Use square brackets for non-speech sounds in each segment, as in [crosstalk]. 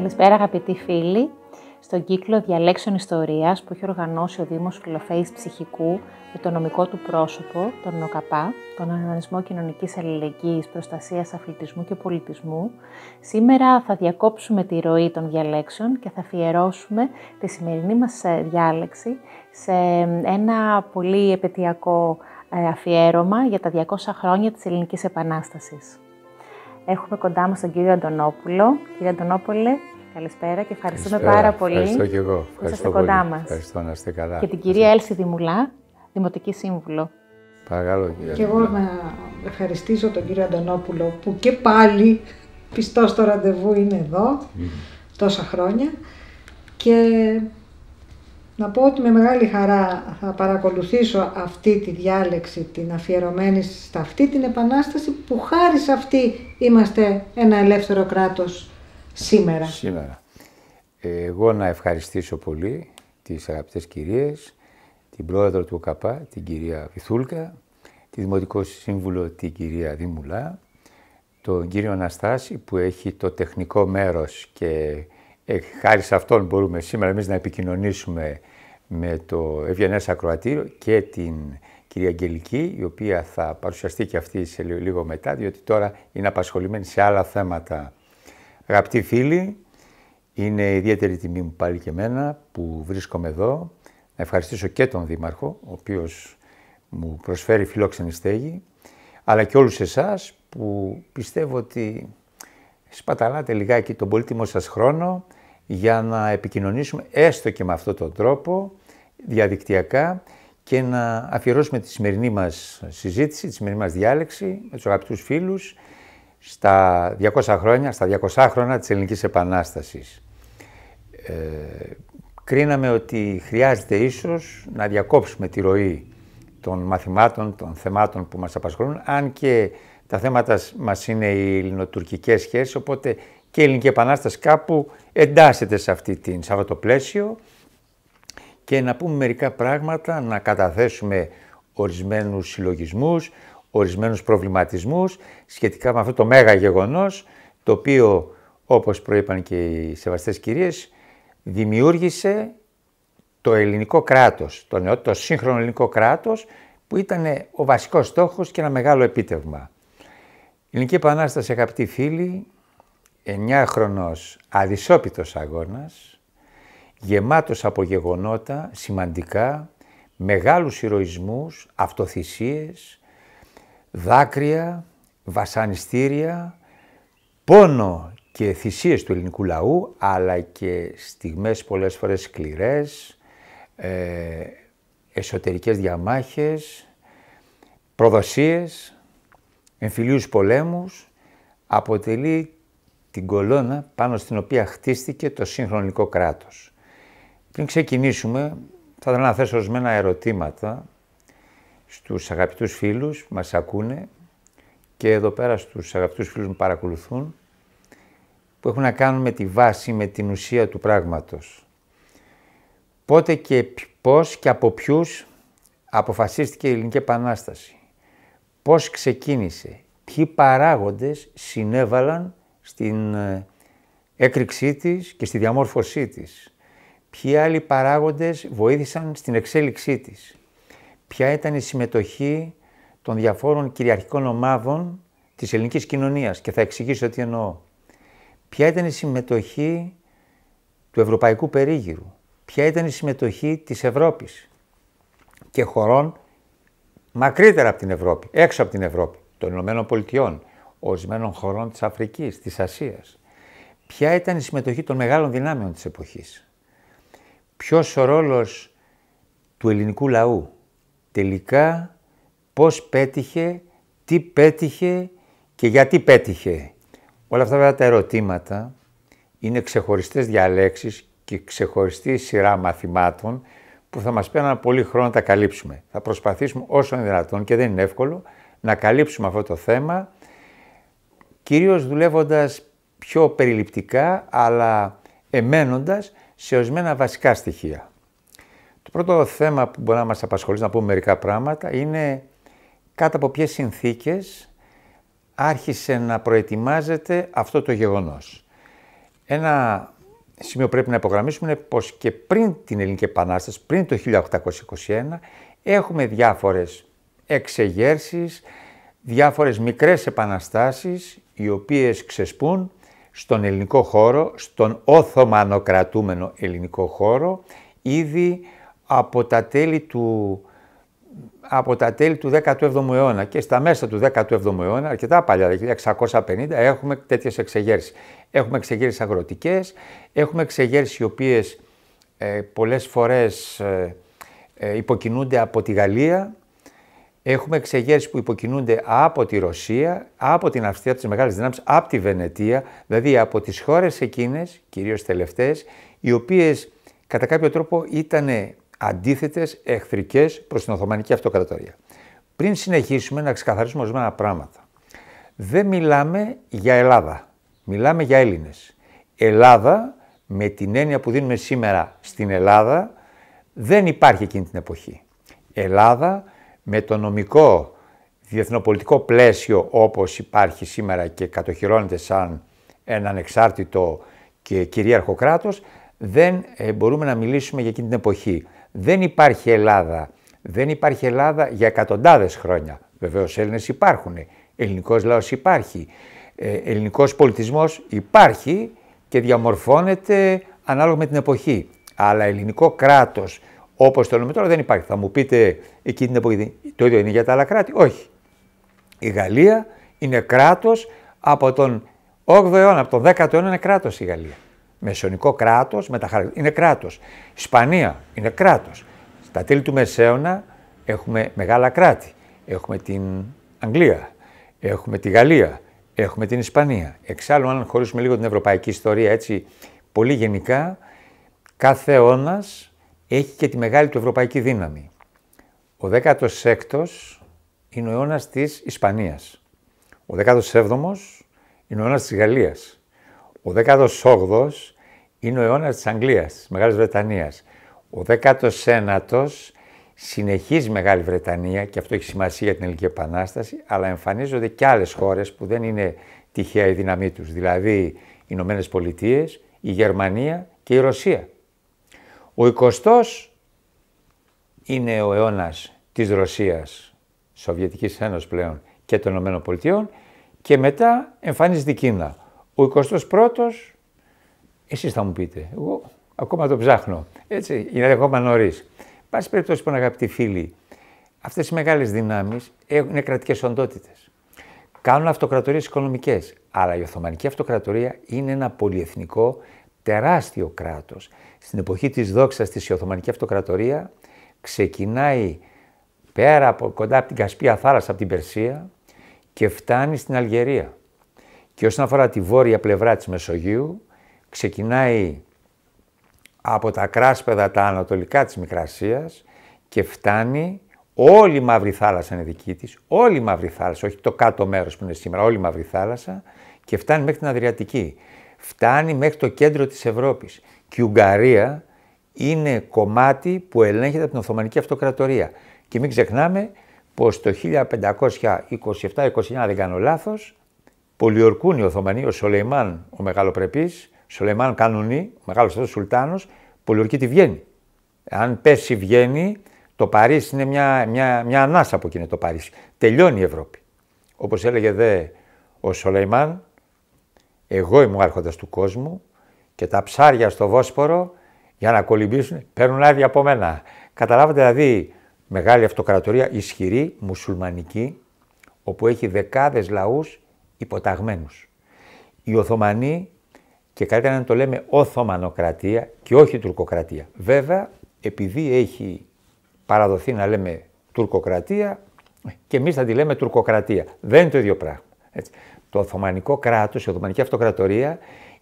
Καλησπέρα αγαπητοί φίλοι. Στον κύκλο διαλέξεων Ιστορίας που έχει οργανώσει ο Δήμος Φιλοφέης Ψυχικού με το νομικό του πρόσωπο, τον ΝΟΚΑΠΑ, τον Οργανισμό Κοινωνικής Αλληλεγγύης, Προστασίας, Αθλητισμού και Πολιτισμού, σήμερα θα διακόψουμε τη ροή των διαλέξεων και θα αφιερώσουμε τη σημερινή μας ε, διάλεξη σε ένα πολύ επαιτειακό ε, αφιέρωμα για τα 200 χρόνια της Ελληνικής Επανάστασης. Έχουμε κοντά μας τον κύριο Αντωνόπουλο. Κύριε Αντωνόπουλε, καλησπέρα και ευχαριστούμε πάρα πολύ Ευχαριστώ και που είσαστε κοντά μας. Ευχαριστώ να είστε καλά. Και την κυρία Έλση Δημουλά, Δημοτική Σύμβουλο. Παρακαλώ, κυρία Και εγώ να ευχαριστήσω τον κύριο Αντωνόπουλο που και πάλι πιστός στο ραντεβού είναι εδώ τόσα χρόνια και να πω ότι με μεγάλη χαρά θα παρακολουθήσω αυτή τη διάλεξη την αφιερωμένη σε αυτή την επανάσταση που χάρη σε αυτή είμαστε ένα ελεύθερο κράτος σήμερα. Σήμερα. Εγώ να ευχαριστήσω πολύ τις αγαπητές κυρίες, την πρόεδρο του Καπά, την κυρία Βιθούλκα, τη Δημοτικό Σύμβουλο, την κυρία Δήμουλα, τον κύριο Αναστάση που έχει το τεχνικό μέρος και ε, χάρη σε αυτόν μπορούμε σήμερα εμείς να επικοινωνήσουμε με το Ευγενές Ακροατήριο και την κυρία Αγγελική, η οποία θα παρουσιαστεί και αυτή σε λίγο μετά, διότι τώρα είναι απασχολημένη σε άλλα θέματα. Αγαπητοί φίλοι, είναι ιδιαίτερη τιμή μου πάλι και εμένα που βρίσκομαι εδώ. Να ευχαριστήσω και τον Δήμαρχο, ο οποίος μου προσφέρει φιλόξενη στέγη, αλλά και όλους εσάς που πιστεύω ότι σπαταλάτε λιγάκι τον πολύτιμο σας χρόνο για να επικοινωνήσουμε έστω και με αυτόν τον τρόπο διαδικτυακά και να αφιερώσουμε τη σημερινή μας συζήτηση, τη σημερινή μας διάλεξη με τους αγαπητούς φίλους στα 200 χρόνια, στα 200 χρόνια της Ελληνικής Επανάστασης. Ε, κρίναμε ότι χρειάζεται ίσως να διακόψουμε τη ροή των μαθημάτων, των θεμάτων που μας απασχολούν, αν και τα θέματα μας είναι οι ελληνοτουρκικές σχέσεις, οπότε και η Ελληνική Επανάσταση κάπου εντάσσεται σε αυτή την, σε αυτό το πλαίσιο και να πούμε μερικά πράγματα, να καταθέσουμε ορισμένους συλλογισμούς, ορισμένους προβληματισμούς σχετικά με αυτό το μέγα γεγονός, το οποίο, όπως προείπαν και οι σεβαστές κυρίες, δημιούργησε το ελληνικό κράτος, το, νεό, το σύγχρονο ελληνικό κράτος, που ήταν ο βασικός στόχος και ένα μεγάλο επίτευγμα. Η Ελληνική Επανάσταση, αγαπητοί φίλοι, εννιάχρονος αδυσόπιτος αγώνας, γεμάτος από γεγονότα σημαντικά, μεγάλους ηρωισμούς, αυτοθυσίες, δάκρυα, βασανιστήρια, πόνο και θυσίες του ελληνικού λαού, αλλά και στιγμές πολλές φορές σκληρές, ε, εσωτερικές διαμάχες, προδοσίες, εμφυλίους πολέμους, αποτελεί την κολόνα πάνω στην οποία χτίστηκε το σύγχρονο κράτος. Πριν ξεκινήσουμε, θα ήθελα να θέσω ορισμένα ερωτήματα στους αγαπητούς φίλους που μας ακούνε και εδώ πέρα στους αγαπητούς φίλους που παρακολουθούν, που έχουν να κάνουν με τη βάση, με την ουσία του πράγματος. Πότε και πώς και από ποιους αποφασίστηκε η Ελληνική Επανάσταση. Πώς ξεκίνησε. Ποιοι παράγοντες συνέβαλαν στην ε, έκρηξή της και στη διαμόρφωσή της ποιοι άλλοι παράγοντες βοήθησαν στην εξέλιξή της, ποια ήταν η συμμετοχή των διαφόρων κυριαρχικών ομάδων της ελληνικής κοινωνίας και θα εξηγήσω τι εννοώ. Ποια ήταν η συμμετοχή του ευρωπαϊκού περίγυρου, ποια ήταν η συμμετοχή της Ευρώπης και χωρών μακρύτερα από την Ευρώπη, έξω από την Ευρώπη, των Ηνωμένων Πολιτειών, ορισμένων χωρών της Αφρικής, της Ασίας. Ποια ήταν η συμμετοχή των μεγάλων δυνάμεων της εποχής ποιος ο ρόλος του ελληνικού λαού. Τελικά πώς πέτυχε, τι πέτυχε και γιατί πέτυχε. Όλα αυτά τα ερωτήματα είναι ξεχωριστές διαλέξεις και ξεχωριστή σειρά μαθημάτων που θα μας πέραν πολύ χρόνο να τα καλύψουμε. Θα προσπαθήσουμε όσο είναι δυνατόν και δεν είναι εύκολο να καλύψουμε αυτό το θέμα κυρίως δουλεύοντας πιο περιληπτικά αλλά εμένοντας σε ορισμένα βασικά στοιχεία. Το πρώτο θέμα που μπορεί να μας απασχολήσει, να πούμε μερικά πράγματα, είναι κάτω από ποιες συνθήκες άρχισε να προετοιμάζεται αυτό το γεγονός. Ένα σημείο που πρέπει να υπογραμμίσουμε είναι πως και πριν την Ελληνική Επανάσταση, πριν το 1821, έχουμε διάφορες εξεγέρσεις, διάφορες μικρές επαναστάσεις, οι οποίες ξεσπούν στον ελληνικό χώρο, στον Οθωμανοκρατούμενο ελληνικό χώρο, ήδη από τα τέλη του από τα τέλη του 17ου αιώνα και στα μέσα του 17ου αιώνα, αρκετά παλιά, 1650, δηλαδή έχουμε τέτοιες εξεγέρσεις. Έχουμε εξεγέρσεις αγροτικές, έχουμε εξεγέρσεις οι οποίες ε, πολλές φορές ε, ε υποκινούνται από τη Γαλλία, Έχουμε εξεγέρσεις που υποκινούνται από τη Ρωσία, από την Αυστρία, από τις μεγάλες δυνάμεις, από τη Βενετία, δηλαδή από τις χώρες εκείνες, κυρίως τελευταίες, οι οποίες κατά κάποιο τρόπο ήταν αντίθετες, εχθρικές προς την Οθωμανική Αυτοκρατορία. Πριν συνεχίσουμε να ξεκαθαρίσουμε ορισμένα πράγματα. Δεν μιλάμε για Ελλάδα, μιλάμε για Έλληνες. Ελλάδα, με την έννοια που δίνουμε σήμερα στην Ελλάδα, δεν υπάρχει εκείνη την εποχή. Ελλάδα με το νομικό διεθνοπολιτικό πλαίσιο όπως υπάρχει σήμερα και κατοχυρώνεται σαν ένα ανεξάρτητο και κυρίαρχο κράτος, δεν ε, μπορούμε να μιλήσουμε για εκείνη την εποχή. Δεν υπάρχει Ελλάδα. Δεν υπάρχει Ελλάδα για εκατοντάδες χρόνια. Βεβαίως Έλληνες υπάρχουν, ελληνικός λαός υπάρχει, ε, ελληνικός πολιτισμός υπάρχει και διαμορφώνεται ανάλογα με την εποχή. Αλλά ελληνικό κράτος Όπως το λέμε τώρα δεν υπάρχει. Θα μου πείτε εκεί την εποχή το ίδιο είναι για τα άλλα κράτη. Όχι. Η Γαλλία είναι κράτος από τον 8ο αιώνα, από τον 10ο αιώνα είναι κράτος η Γαλλία. Μεσονικό κράτος, με τα χαρακτηριστικά. Είναι κράτος. Ισπανία είναι κράτος. Στα τέλη του Μεσαίωνα έχουμε μεγάλα κράτη. Έχουμε την Αγγλία, έχουμε τη Γαλλία, έχουμε την Ισπανία. Εξάλλου, αν χωρίσουμε λίγο την ευρωπαϊκή ιστορία έτσι πολύ γενικά, κάθε αιώνας έχει και τη μεγάλη του ευρωπαϊκή δύναμη. Ο 16ος είναι ο αιώνας της Ισπανίας. Ο 17 ο είναι ο αιώνας της Γαλλίας. Ο 18ος είναι ο αιώνας της Αγγλίας, της Μεγάλης Βρετανίας. Ο 19ος συνεχίζει Μεγάλη Βρετανία και αυτό έχει σημασία για την Ελληνική Επανάσταση, αλλά εμφανίζονται και άλλες χώρες που δεν είναι τυχαία η δύναμή τους, δηλαδή οι Ηνωμένες Πολιτείες, η Γερμανία και η Ρωσία. Ο 20ος είναι ο αιώνας της Ρωσίας, Σοβιετικής Ένωσης πλέον και των Ηνωμένων Πολιτειών και μετά εμφανίζεται η Κίνα. Ο 21ος, εσείς θα μου πείτε, εγώ ακόμα το ψάχνω, έτσι, είναι ακόμα νωρίς. Πάση περιπτώσει, λοιπόν, αγαπητοί φίλοι, αυτές οι μεγάλες δυνάμεις είναι κρατικές οντότητες. Κάνουν αυτοκρατορίες οικονομικές, αλλά η Οθωμανική Αυτοκρατορία είναι ένα πολυεθνικό τεράστιο κράτος στην εποχή της δόξας της Οθωμανική Αυτοκρατορία ξεκινάει πέρα από κοντά από την Κασπία θάλασσα, από την Περσία και φτάνει στην Αλγερία. Και όσον αφορά τη βόρεια πλευρά της Μεσογείου, ξεκινάει από τα κράσπεδα τα ανατολικά της Μικρασίας και φτάνει όλη η Μαύρη Θάλασσα είναι δική της, όλη η Μαύρη Θάλασσα, όχι το κάτω μέρος που είναι σήμερα, όλη η Μαύρη Θάλασσα και φτάνει μέχρι την Αδριατική. Φτάνει μέχρι το κέντρο της Ευρώπης και η Ουγγαρία είναι κομμάτι που ελέγχεται από την Οθωμανική Αυτοκρατορία. Και μην ξεχνάμε πως το 1527-29 δεν κάνω λάθος, πολιορκούν οι Οθωμανοί, ο Σολεϊμάν ο Μεγαλοπρεπής, Σολεϊμάν Κανουνί, ο μεγάλος αυτός Σουλτάνος, πολιορκεί τη Βιέννη. Αν πέσει η Βιέννη, το Παρίσι είναι μια, μια, μια ανάσα από είναι το Παρίσι. Τελειώνει η Ευρώπη. Όπως έλεγε δε ο Σολεϊμάν, εγώ είμαι ο άρχοντας του κόσμου, και τα ψάρια στο Βόσπορο για να κολυμπήσουν παίρνουν άδεια από μένα. Καταλάβατε δηλαδή μεγάλη αυτοκρατορία ισχυρή, μουσουλμανική, όπου έχει δεκάδες λαούς υποταγμένους. Οι Οθωμανοί, και καλύτερα να το λέμε Οθωμανοκρατία και όχι Τουρκοκρατία. Βέβαια, επειδή έχει παραδοθεί να λέμε Τουρκοκρατία, και εμείς θα τη λέμε Τουρκοκρατία. Δεν είναι το ίδιο πράγμα. Έτσι. Το Οθωμανικό κράτος, η Οθωμανική Αυτοκρατορία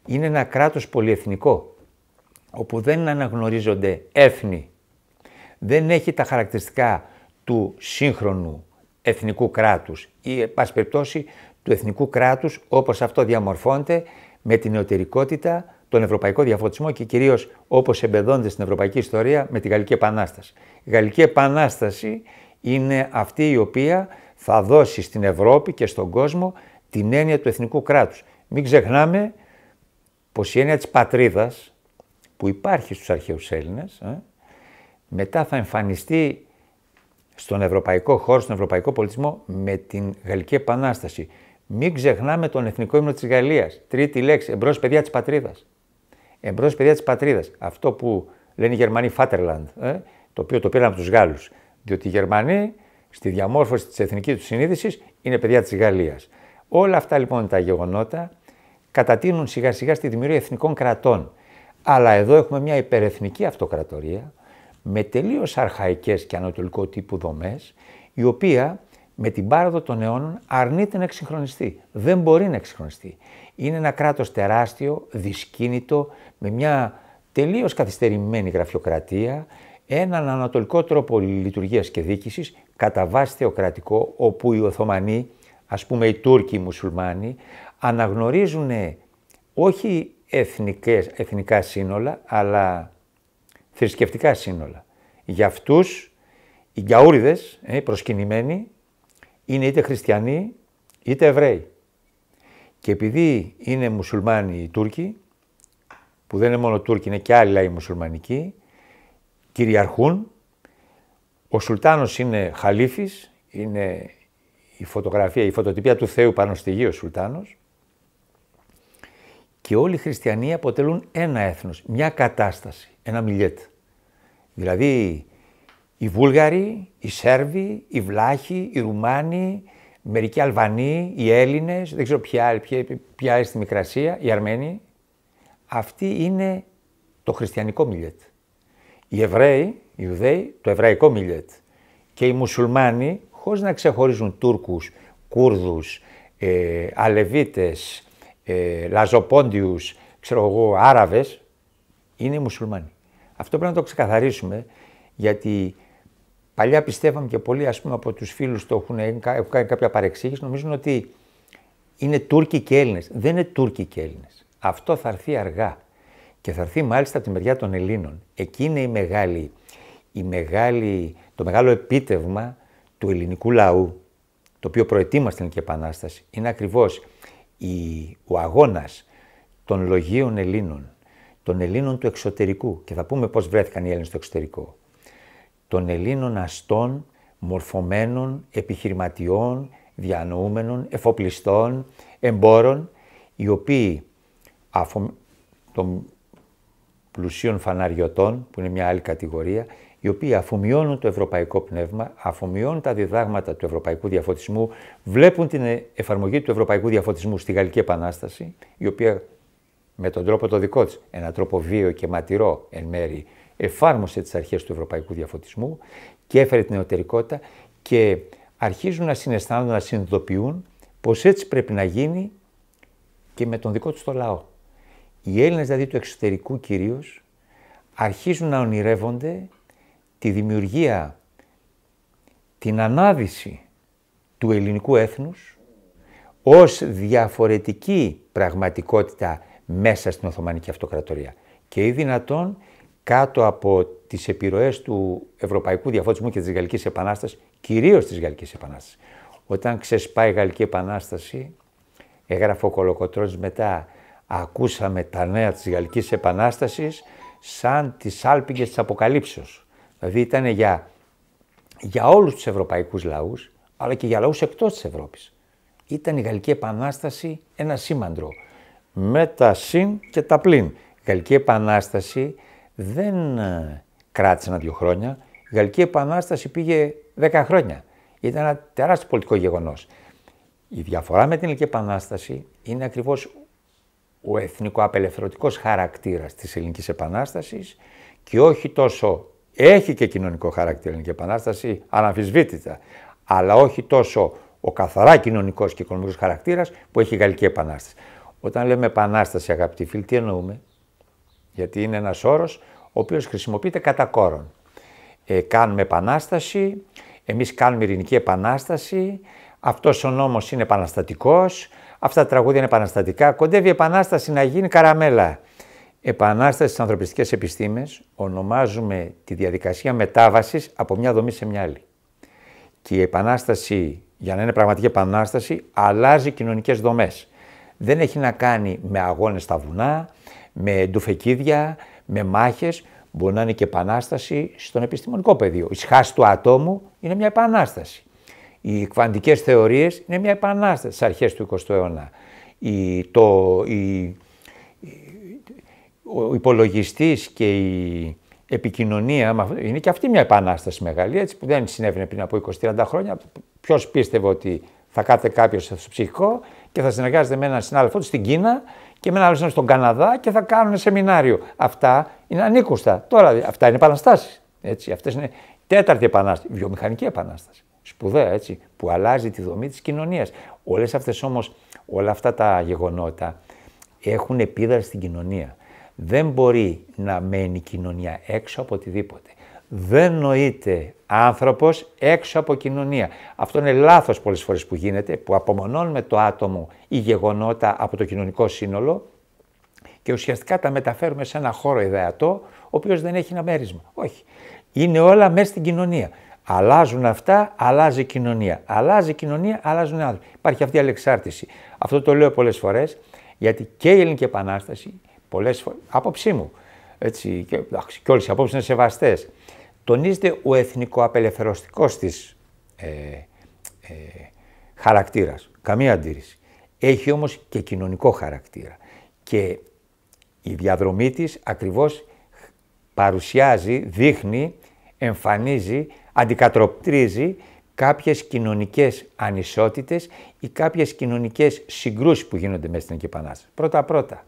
είναι ένα κράτος πολυεθνικό, όπου δεν αναγνωρίζονται έθνη, δεν έχει τα χαρακτηριστικά του σύγχρονου εθνικού κράτους ή, πας περιπτώσει, του εθνικού κράτους όπως αυτό διαμορφώνεται με την εωτερικότητα τον ευρωπαϊκό διαφωτισμό και κυρίως όπως εμπεδώνεται στην ευρωπαϊκή ιστορία με τη Γαλλική Επανάσταση. Η Γαλλική Επανάσταση είναι αυτή η οποία θα δώσει στην Ευρώπη και στον κόσμο την έννοια του εθνικού κράτους. Μην ξεχνάμε πως η έννοια της πατρίδας που υπάρχει στους αρχαίους Έλληνες, ε, μετά θα εμφανιστεί στον ευρωπαϊκό χώρο, στον ευρωπαϊκό πολιτισμό, με την Γαλλική Επανάσταση. Μην ξεχνάμε τον εθνικό ύμνο της Γαλλίας. Τρίτη λέξη, εμπρός παιδιά της πατρίδας. Εμπρός παιδιά της πατρίδας. Αυτό που λένε οι Γερμανοί Φάτερλαντ, ε, το οποίο το πήραν από τους Γάλλους. Διότι οι Γερμανοί στη διαμόρφωση της εθνικής τους συνείδησης είναι παιδιά της Γαλλίας. Όλα αυτά λοιπόν τα γεγονότα κατατείνουν σιγά σιγά στη δημιουργία εθνικών κρατών. Αλλά εδώ έχουμε μια υπερεθνική αυτοκρατορία με τελείως αρχαϊκές και ανατολικό τύπου δομές, η οποία με την πάροδο των αιώνων αρνείται να εξυγχρονιστεί. Δεν μπορεί να εξυγχρονιστεί. Είναι ένα κράτος τεράστιο, δυσκίνητο, με μια τελείως καθυστερημένη γραφειοκρατία, έναν ανατολικό τρόπο λειτουργίας και δίκησης, κατά βάση θεοκρατικό, όπου οι Οθωμανοί, ας πούμε οι Τούρκοι οι Μουσουλμάνοι, αναγνωρίζουν όχι εθνικές, εθνικά σύνολα, αλλά θρησκευτικά σύνολα. Για αυτούς οι γκιαούριδες, οι ε, προσκυνημένοι, είναι είτε χριστιανοί είτε Εβραίοι. Και επειδή είναι μουσουλμάνοι οι Τούρκοι, που δεν είναι μόνο Τούρκοι, είναι και άλλοι λαοί μουσουλμανικοί, κυριαρχούν. Ο Σουλτάνος είναι χαλίφης, είναι η φωτογραφία, η φωτοτυπία του Θεού πάνω στη γη ο Σουλτάνος και όλοι οι χριστιανοί αποτελούν ένα έθνος, μια κατάσταση, ένα μιλιέτ. Δηλαδή οι Βούλγαροι, οι Σέρβοι, οι Βλάχοι, οι Ρουμάνοι, μερικοί Αλβανοί, οι Έλληνες, δεν ξέρω ποια άλλη, ποια, ποια στη Μικρασία, οι Αρμένοι. Αυτή είναι το χριστιανικό μιλιέτ. Οι Εβραίοι, οι Ιουδαίοι, το εβραϊκό μιλιέτ. Και οι μουσουλμάνοι, χωρίς να ξεχωρίζουν Τούρκους, Κούρδους, ε, Αλεβίτες, ε, λαζοπόντιους, ξέρω εγώ, Άραβες, είναι μουσουλμάνοι. Αυτό πρέπει να το ξεκαθαρίσουμε, γιατί παλιά πιστεύαμε και πολλοί ας πούμε, από τους φίλους το έχουν, κάνει κάποια παρεξήγηση, νομίζουν ότι είναι Τούρκοι και Έλληνες. Δεν είναι Τούρκοι και Έλληνες. Αυτό θα έρθει αργά και θα έρθει μάλιστα από τη μεριά των Ελλήνων. Εκεί είναι η μεγάλη, η μεγάλη, το μεγάλο επίτευγμα του ελληνικού λαού, το οποίο προετοίμασε την Επανάσταση. Είναι ακριβώς ο αγώνας των λογίων Ελλήνων, των Ελλήνων του εξωτερικού, και θα πούμε πώς βρέθηκαν οι Έλληνες στο εξωτερικό, των Ελλήνων αστών, μορφωμένων, επιχειρηματιών, διανοούμενων, εφοπλιστών, εμπόρων, οι οποίοι αφού των πλουσίων φαναριωτών, που είναι μια άλλη κατηγορία, οι οποίοι αφομοιώνουν το ευρωπαϊκό πνεύμα, αφομοιώνουν τα διδάγματα του ευρωπαϊκού διαφωτισμού, βλέπουν την εφαρμογή του ευρωπαϊκού διαφωτισμού στη Γαλλική Επανάσταση, η οποία με τον τρόπο το δικό της, έναν τρόπο βίαιο και ματηρό εν μέρη, εφάρμοσε τις αρχές του ευρωπαϊκού διαφωτισμού και έφερε την εωτερικότητα και αρχίζουν να συναισθάνονται, να συνειδητοποιούν πως έτσι πρέπει να γίνει και με τον δικό τους το λαό. Οι Έλληνες δηλαδή του εξωτερικού κυρίως αρχίζουν να ονειρεύονται τη δημιουργία, την ανάδυση του ελληνικού έθνους ως διαφορετική πραγματικότητα μέσα στην Οθωμανική Αυτοκρατορία και ή δυνατόν κάτω από τις επιρροές του ευρωπαϊκού διαφωτισμού και της Γαλλικής Επανάστασης, κυρίως της Γαλλικής Επανάστασης. Όταν ξεσπάει η Γαλλική Επανάσταση, έγραφε ο Κολοκοτρώνης μετά, ακούσαμε τα νέα της Γαλλικής Επανάστασης σαν τις άλπιγγες της Αποκαλύψεως. Δηλαδή ήταν για, για όλους τους ευρωπαϊκούς λαούς, αλλά και για λαούς εκτός της Ευρώπης. Ήταν η Γαλλική Επανάσταση ένα σήμαντρο, με τα συν και τα πλήν. Η Γαλλική Επανάσταση δεν ε, κράτησε ένα-δυο χρόνια. Η Γαλλική Επανάσταση πήγε δέκα χρόνια. Ήταν ένα τεράστιο πολιτικό γεγονός. Η διαφορά με την Ελληνική Επανάσταση είναι ακριβώς ο εθνικοαπελευθερωτικός χαρακτήρας της Ελληνικής Επανάστασης και όχι τόσο έχει και κοινωνικό χαρακτήρα η Ελληνική Επανάσταση, αναμφισβήτητα. Αλλά όχι τόσο ο καθαρά κοινωνικός και οικονομικός χαρακτήρας που έχει η Γαλλική Επανάσταση. Όταν λέμε Επανάσταση, αγαπητοί φίλοι, τι εννοούμε. Γιατί είναι ένας όρος ο οποίος χρησιμοποιείται κατά κόρον. Ε, κάνουμε Επανάσταση, εμείς κάνουμε Ειρηνική Επανάσταση, αυτός ο νόμος είναι επαναστατικός, αυτά τα τραγούδια είναι επαναστατικά. Κοντεύει η Επανάσταση να γίνει καραμέλα επανάσταση στις ανθρωπιστικές επιστήμες ονομάζουμε τη διαδικασία μετάβασης από μια δομή σε μια άλλη. Και η επανάσταση, για να είναι πραγματική επανάσταση, αλλάζει κοινωνικές δομές. Δεν έχει να κάνει με αγώνες στα βουνά, με ντουφεκίδια, με μάχες. Μπορεί να είναι και επανάσταση στον επιστημονικό πεδίο. Η σχάση του ατόμου είναι μια επανάσταση. Οι κβαντικές θεωρίες είναι μια επανάσταση στις αρχές του 20ου αιώνα. Η, το, η, ο υπολογιστής και η επικοινωνία, είναι και αυτή μια επανάσταση μεγάλη, έτσι, που δεν συνέβαινε πριν από 20-30 χρόνια. Ποιος πίστευε ότι θα κάθεται κάποιος στο ψυχικό και θα συνεργάζεται με έναν συνάδελφο του στην Κίνα και με έναν άλλο στον Καναδά και θα κάνουν σεμινάριο. Αυτά είναι ανήκουστα. Τώρα αυτά είναι επαναστάσεις. Αυτές είναι τέταρτη επανάσταση, βιομηχανική επανάσταση. Σπουδαία έτσι, που αλλάζει τη δομή της κοινωνίας. Όλες αυτές όμως, όλα αυτά τα γεγονότα έχουν επίδραση στην κοινωνία. Δεν μπορεί να μένει κοινωνία έξω από οτιδήποτε. Δεν νοείται άνθρωπος έξω από κοινωνία. Αυτό είναι λάθος πολλές φορές που γίνεται, που απομονώνουμε το άτομο ή γεγονότα από το κοινωνικό σύνολο και ουσιαστικά τα μεταφέρουμε σε ένα χώρο ιδεατό, ο οποίος δεν έχει ένα μέρισμα. Όχι. Είναι όλα μέσα στην κοινωνία. Αλλάζουν αυτά, αλλάζει η κοινωνία. Αλλάζει η κοινωνία, αλλάζουν οι άνθρωποι. Υπάρχει αυτή η αλεξάρτηση. Αυτό το λέω πολλές φορές, γιατί και η Ελληνική Επανάσταση Πολλές φορέ άποψή μου, έτσι, και, εντάξει, και όλες οι απόψεις είναι σεβαστές, τονίζεται ο εθνικοαπελευθερωστικός της ε, ε, χαρακτήρας. Καμία αντίρρηση. Έχει όμως και κοινωνικό χαρακτήρα. Και η διαδρομή της ακριβώς παρουσιάζει, δείχνει, εμφανίζει, αντικατροπτρίζει κάποιες κοινωνικές ανισότητες ή κάποιες κοινωνικές συγκρούσεις που γίνονται μέσα στην Επανάσταση. Πρώτα-πρώτα,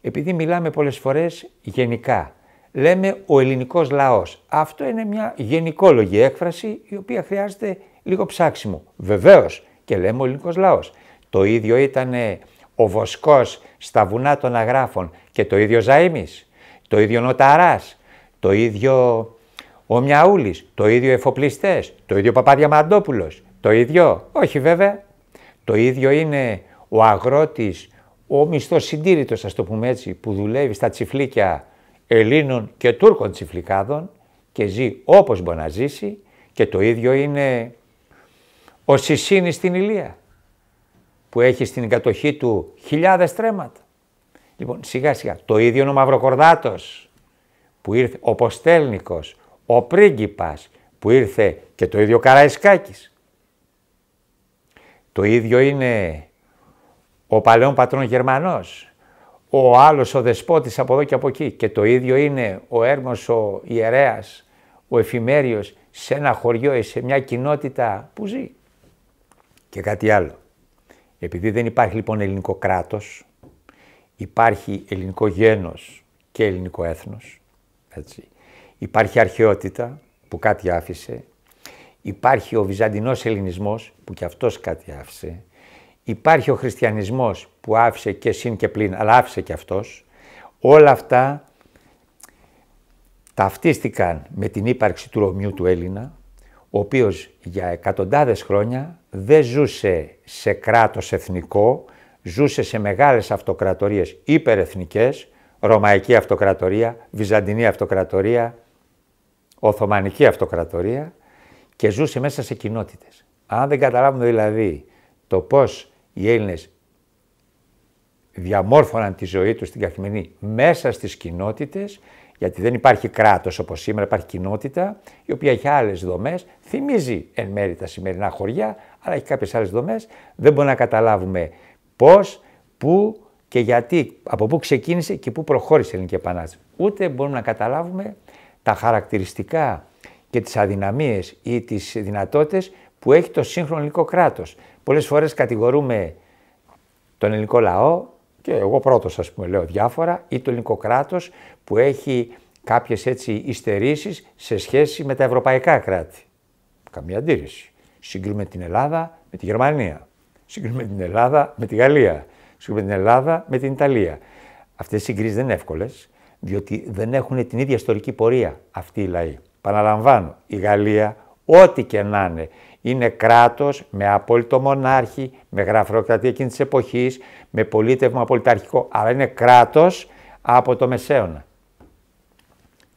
επειδή μιλάμε πολλές φορές γενικά. Λέμε ο ελληνικός λαός. Αυτό είναι μια γενικόλογη έκφραση η οποία χρειάζεται λίγο ψάξιμο. Βεβαίως και λέμε ο ελληνικός λαός. Το ίδιο ήταν ο Βοσκός στα βουνά των Αγράφων και το ίδιο Ζαΐμις, το ίδιο Νοταράς, το ίδιο ο Μιαούλης, το ίδιο Εφοπλιστές, το ίδιο Παπαδιαμαντόπουλος, το ίδιο, όχι βέβαια, το ίδιο είναι ο αγρότης ο μισθός συντήρητος, ας το πούμε έτσι, που δουλεύει στα τσιφλίκια Ελλήνων και Τούρκων τσιφλικάδων και ζει όπως μπορεί να ζήσει και το ίδιο είναι ο Σισίνης στην Ηλία που έχει στην κατοχή του χιλιάδες τρέματα. Λοιπόν, σιγά σιγά, το ίδιο είναι ο Μαυροκορδάτος που ήρθε, ο Ποστέλνικος, ο Πρίγκιπας που ήρθε και το ίδιο ο Καραϊσκάκης. Το ίδιο είναι ο παλαιόν πατρόν Γερμανός, ο άλλος ο δεσπότης από εδώ και από εκεί. Και το ίδιο είναι ο Έρμος ο ιερέας, ο εφημέριος σε ένα χωριό ή σε μια κοινότητα που ζει. Και κάτι άλλο. Επειδή δεν υπάρχει λοιπόν ελληνικό κράτος, υπάρχει ελληνικό γένος και ελληνικό έθνος. Έτσι. Υπάρχει αρχαιότητα που κάτι άφησε, υπάρχει ο βυζαντινός ελληνισμός που κι αυτός κάτι άφησε, υπάρχει ο χριστιανισμός που άφησε και συν και πλήν, αλλά άφησε και αυτός, όλα αυτά ταυτίστηκαν με την ύπαρξη του Ρωμιού του Έλληνα, ο οποίος για εκατοντάδες χρόνια δεν ζούσε σε κράτος εθνικό, ζούσε σε μεγάλες αυτοκρατορίες υπερεθνικές, Ρωμαϊκή Αυτοκρατορία, Βυζαντινή Αυτοκρατορία, Οθωμανική Αυτοκρατορία και ζούσε μέσα σε κοινότητες. Αν δεν καταλάβουμε δηλαδή το πώς οι Έλληνες διαμόρφωναν τη ζωή τους στην καθημερινή μέσα στις κοινότητες, γιατί δεν υπάρχει κράτος, όπως σήμερα, υπάρχει κοινότητα, η οποία έχει άλλες δομές, θυμίζει εν μέρη τα σημερινά χωριά, αλλά έχει κάποιες άλλες δομές, δεν μπορούμε να καταλάβουμε και γιατί, από πού και γιατί, από πού ξεκίνησε και πού προχώρησε η Ελληνική Επανάσταση. Ούτε μπορούμε να καταλάβουμε τα χαρακτηριστικά και τις αδυναμίες ή τις δυνατότητες που έχει το σύγχρονο ελληνικό κράτος. Πολλές φορές κατηγορούμε τον ελληνικό λαό, και εγώ πρώτος, ας πούμε, λέω διάφορα, ή το ελληνικό κράτος που έχει κάποιες έτσι υστερήσεις σε σχέση με τα ευρωπαϊκά κράτη. Καμία αντίρρηση. Συγκρίνουμε την Ελλάδα με τη Γερμανία. Συγκρίνουμε την Ελλάδα με τη Γαλλία. Συγκρίνουμε την Ελλάδα με την Ιταλία. Αυτές οι συγκρίσεις δεν είναι εύκολες, διότι δεν έχουν την ίδια ιστορική πορεία αυτοί οι λαοί. Παναλαμβάνω, η Γαλλία, ό,τι και να είναι, είναι κράτος με απόλυτο μονάρχη, με γραφροκρατία εκείνης της εποχής, με πολίτευμα πολιταρχικό, αλλά είναι κράτος από το Μεσαίωνα.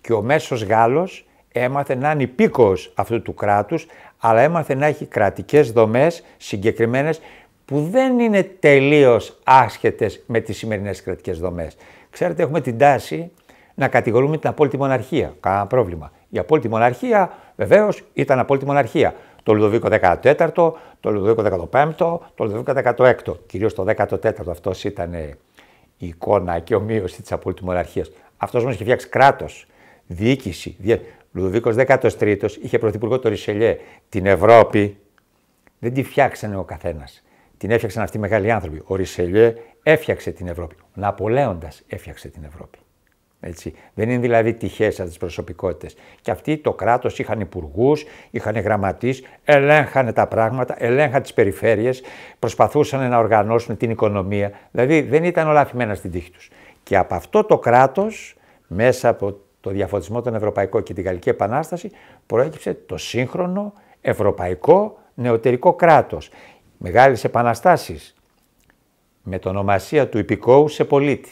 Και ο μέσος Γάλλος έμαθε να είναι υπήκοος αυτού του κράτους, αλλά έμαθε να έχει κρατικές δομές συγκεκριμένες που δεν είναι τελείως άσχετες με τις σημερινές κρατικές δομές. Ξέρετε, έχουμε την τάση να κατηγορούμε την απόλυτη μοναρχία. Κάνα πρόβλημα. Η απόλυτη μοναρχία, βεβαίως ήταν απόλυτη μοναρχία το Λουδοβίκο 14ο, το Λουδοβίκο 15ο, το Λουδοβίκο 16ο. Κυρίως το 14ο αυτός ήταν ε, η εικόνα και ομοίωση της απόλυτης μοναρχίας. Αυτός όμως είχε φτιάξει κράτος, διοίκηση. Λουδοβίκο 13ο είχε πρωθυπουργό το Ρισελιέ. Την Ευρώπη δεν τη φτιάξανε ο καθένας. Την έφτιαξαν αυτοί οι μεγάλοι άνθρωποι. Ο Ρισελιέ έφτιαξε την Ευρώπη. Ο Ναπολέοντας έφτιαξε την Ευρώπη. Έτσι. Δεν είναι δηλαδή τυχέ αυτές τις προσωπικότητες. Και αυτοί το κράτος είχαν υπουργούς, είχαν γραμματείς, ελέγχανε τα πράγματα, ελέγχαν τις περιφέρειες, προσπαθούσαν να οργανώσουν την οικονομία. Δηλαδή δεν ήταν όλα αφημένα στην τύχη τους. Και από αυτό το κράτος, μέσα από το διαφωτισμό των Ευρωπαϊκό και την Γαλλική Επανάσταση, προέκυψε το σύγχρονο ευρωπαϊκό νεωτερικό κράτος. Μεγάλες επαναστάσεις. Με το ονομασία του υπηκόου σε πολίτη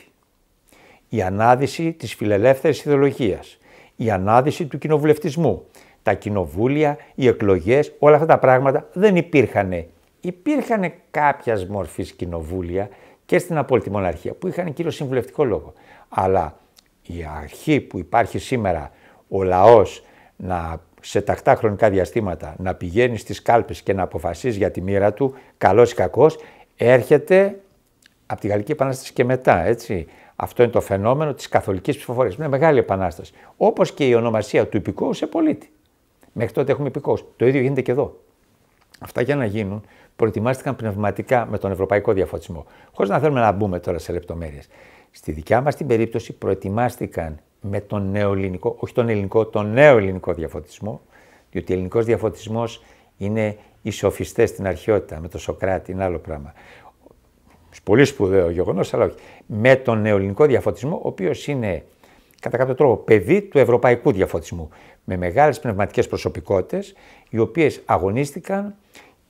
η ανάδυση της φιλελεύθερης ιδεολογίας, η ανάδυση του κοινοβουλευτισμού, τα κοινοβούλια, οι εκλογές, όλα αυτά τα πράγματα δεν υπήρχαν. Υπήρχαν κάποιας μορφής κοινοβούλια και στην απόλυτη μοναρχία που είχαν κύριο συμβουλευτικό λόγο. Αλλά η αρχή που υπάρχει σήμερα ο λαός να σε τακτά χρονικά διαστήματα να πηγαίνει στις κάλπες και να αποφασίζει για τη μοίρα του, καλός ή κακός, έρχεται από τη Γαλλική Επανάσταση και μετά, έτσι. Αυτό είναι το φαινόμενο της καθολικής ψηφοφορίας. Είναι μεγάλη επανάσταση. Όπως και η ονομασία του υπηκόου σε πολίτη. Μέχρι τότε έχουμε υπηκόους. Το ίδιο γίνεται και εδώ. Αυτά για να γίνουν προετοιμάστηκαν πνευματικά με τον ευρωπαϊκό διαφωτισμό. Χωρίς να θέλουμε να μπούμε τώρα σε λεπτομέρειες. Στη δικιά μας την περίπτωση προετοιμάστηκαν με τον Νέο Ελληνικό, όχι τον ελληνικό, τον νέο ελληνικό διαφωτισμό, διότι ο ελληνικός διαφωτισμός είναι οι σοφιστέ στην αρχαιότητα, με τον Σοκράτη, είναι άλλο πράγμα. Πολύ σπουδαίο γεγονός, αλλά όχι. Με τον νεοελληνικό διαφωτισμό, ο οποίος είναι κατά κάποιο τρόπο παιδί του ευρωπαϊκού διαφωτισμού. Με μεγάλες πνευματικές προσωπικότητες, οι οποίες αγωνίστηκαν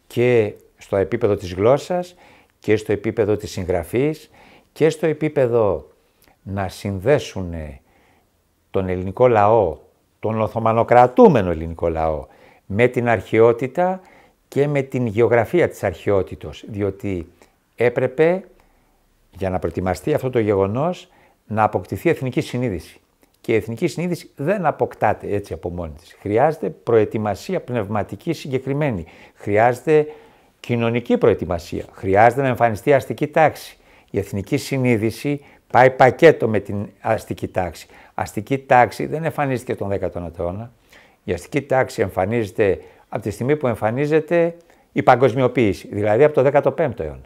και στο επίπεδο της γλώσσας και στο επίπεδο της συγγραφής και στο επίπεδο να συνδέσουν τον ελληνικό λαό, τον Οθωμανοκρατούμενο ελληνικό λαό, με την αρχαιότητα και με την γεωγραφία της αρχαιότητος, διότι έπρεπε για να προετοιμαστεί αυτό το γεγονός να αποκτηθεί εθνική συνείδηση. Και η εθνική συνείδηση δεν αποκτάται έτσι από μόνη της. Χρειάζεται προετοιμασία πνευματική συγκεκριμένη. Χρειάζεται κοινωνική προετοιμασία. Χρειάζεται να εμφανιστεί αστική τάξη. Η εθνική συνείδηση πάει πακέτο με την αστική τάξη. Αστική τάξη δεν εμφανίστηκε τον 19ο αιώνα. Η αστική τάξη εμφανίζεται από τη στιγμή που εμφανίζεται η παγκοσμιοποίηση, δηλαδή από το 15ο αιώνα.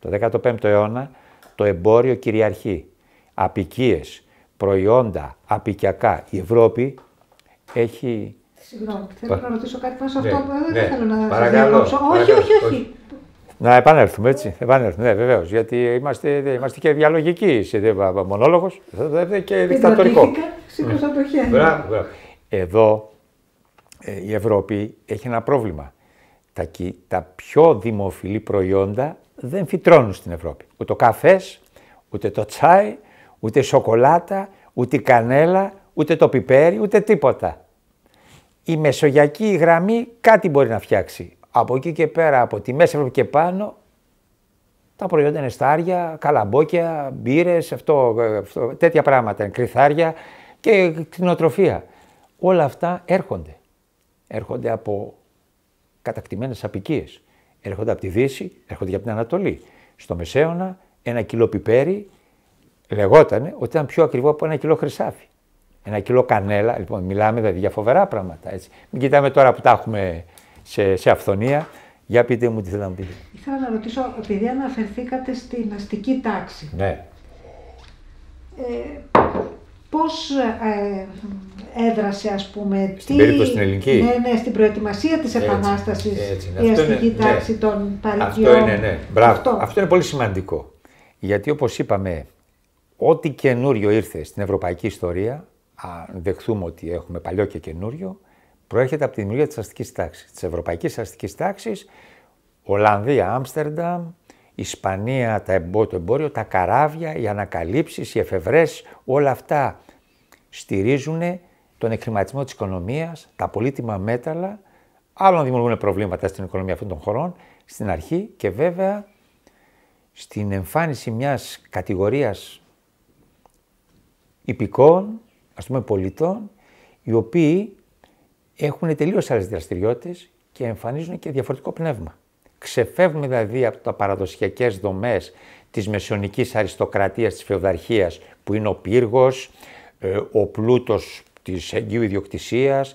Το 15ο αιώνα το εμπόριο κυριαρχεί. Απικίες, προϊόντα, απικιακά. Η Ευρώπη έχει... Συγγνώμη, θέλω να ρωτήσω κάτι πάνω σε αυτό ναι, που δεν ναι. θέλω να παρακαλώ, όχι, όχι, όχι, όχι. Να επανέλθουμε έτσι. Επανέλθουμε, ναι, βεβαίως. Γιατί είμαστε, είμαστε και διαλογικοί. Είσαι μονόλογο και δικτατορικό. Σήκωσα το χέρι. Εδώ ε, η Ευρώπη έχει ένα πρόβλημα. Τα, τα πιο δημοφιλή προϊόντα δεν φυτρώνουν στην Ευρώπη. Ούτε το καφές, ούτε το τσάι, ούτε η σοκολάτα, ούτε η κανέλα, ούτε το πιπέρι, ούτε τίποτα. Η μεσογειακή γραμμή κάτι μπορεί να φτιάξει. Από εκεί και πέρα, από τη Μέση Ευρώπη και πάνω, τα προϊόντα είναι στάρια, καλαμπόκια, μπύρες, αυτό, αυτό, τέτοια πράγματα, κρυθάρια και κτηνοτροφία. Όλα αυτά έρχονται. Έρχονται από κατακτημένες απικίες έρχονται από τη Δύση, έρχονται από την Ανατολή. Στο Μεσαίωνα ένα κιλό πιπέρι λεγότανε ότι ήταν πιο ακριβό από ένα κιλό χρυσάφι. Ένα κιλό κανέλα, λοιπόν μιλάμε δηλαδή για φοβερά πράγματα. Έτσι. Μην κοιτάμε τώρα που τα έχουμε σε, σε αυθονία. Για πείτε μου τι θέλω. να πείτε. Ήθελα να ρωτήσω, επειδή αναφερθήκατε στην αστική τάξη. Ναι. Ε, πώς ε, έδρασε ας πούμε. Στην τι... περίπτωση στην ελληνική. Ναι, ναι, στην προετοιμασία της έτσι, Επανάστασης έτσι, ναι. η αστική είναι, τάξη ναι. των παρικιών. Αυτό είναι, ναι. ναι. Μπράβο. Αυτό. είναι πολύ σημαντικό. Γιατί όπως είπαμε, ό,τι καινούριο ήρθε στην ευρωπαϊκή ιστορία, αν δεχθούμε ότι έχουμε παλιό και καινούριο, προέρχεται από τη δημιουργία της αστικής τάξης, της ευρωπαϊκής αστικής τάξης, Ολλανδία, Άμστερνταμ, Ισπανία, τα εμπό, το εμπόριο, τα καράβια, οι ανακαλύψεις, οι εφευρές, όλα αυτά στηρίζουν τον εκχρηματισμό της οικονομίας, τα πολύτιμα μέταλλα, άλλων δημιουργούν προβλήματα στην οικονομία αυτών των χωρών, στην αρχή και βέβαια στην εμφάνιση μιας κατηγορίας υπηκών, ας πούμε πολιτών, οι οποίοι έχουν τελείως άλλες δραστηριότητες και εμφανίζουν και διαφορετικό πνεύμα. Ξεφεύγουμε δηλαδή από τα παραδοσιακές δομές της μεσαιωνικής αριστοκρατίας της φεουδαρχίας που είναι ο πύργος, ε, ο πλούτος της εγγύου ιδιοκτησίας,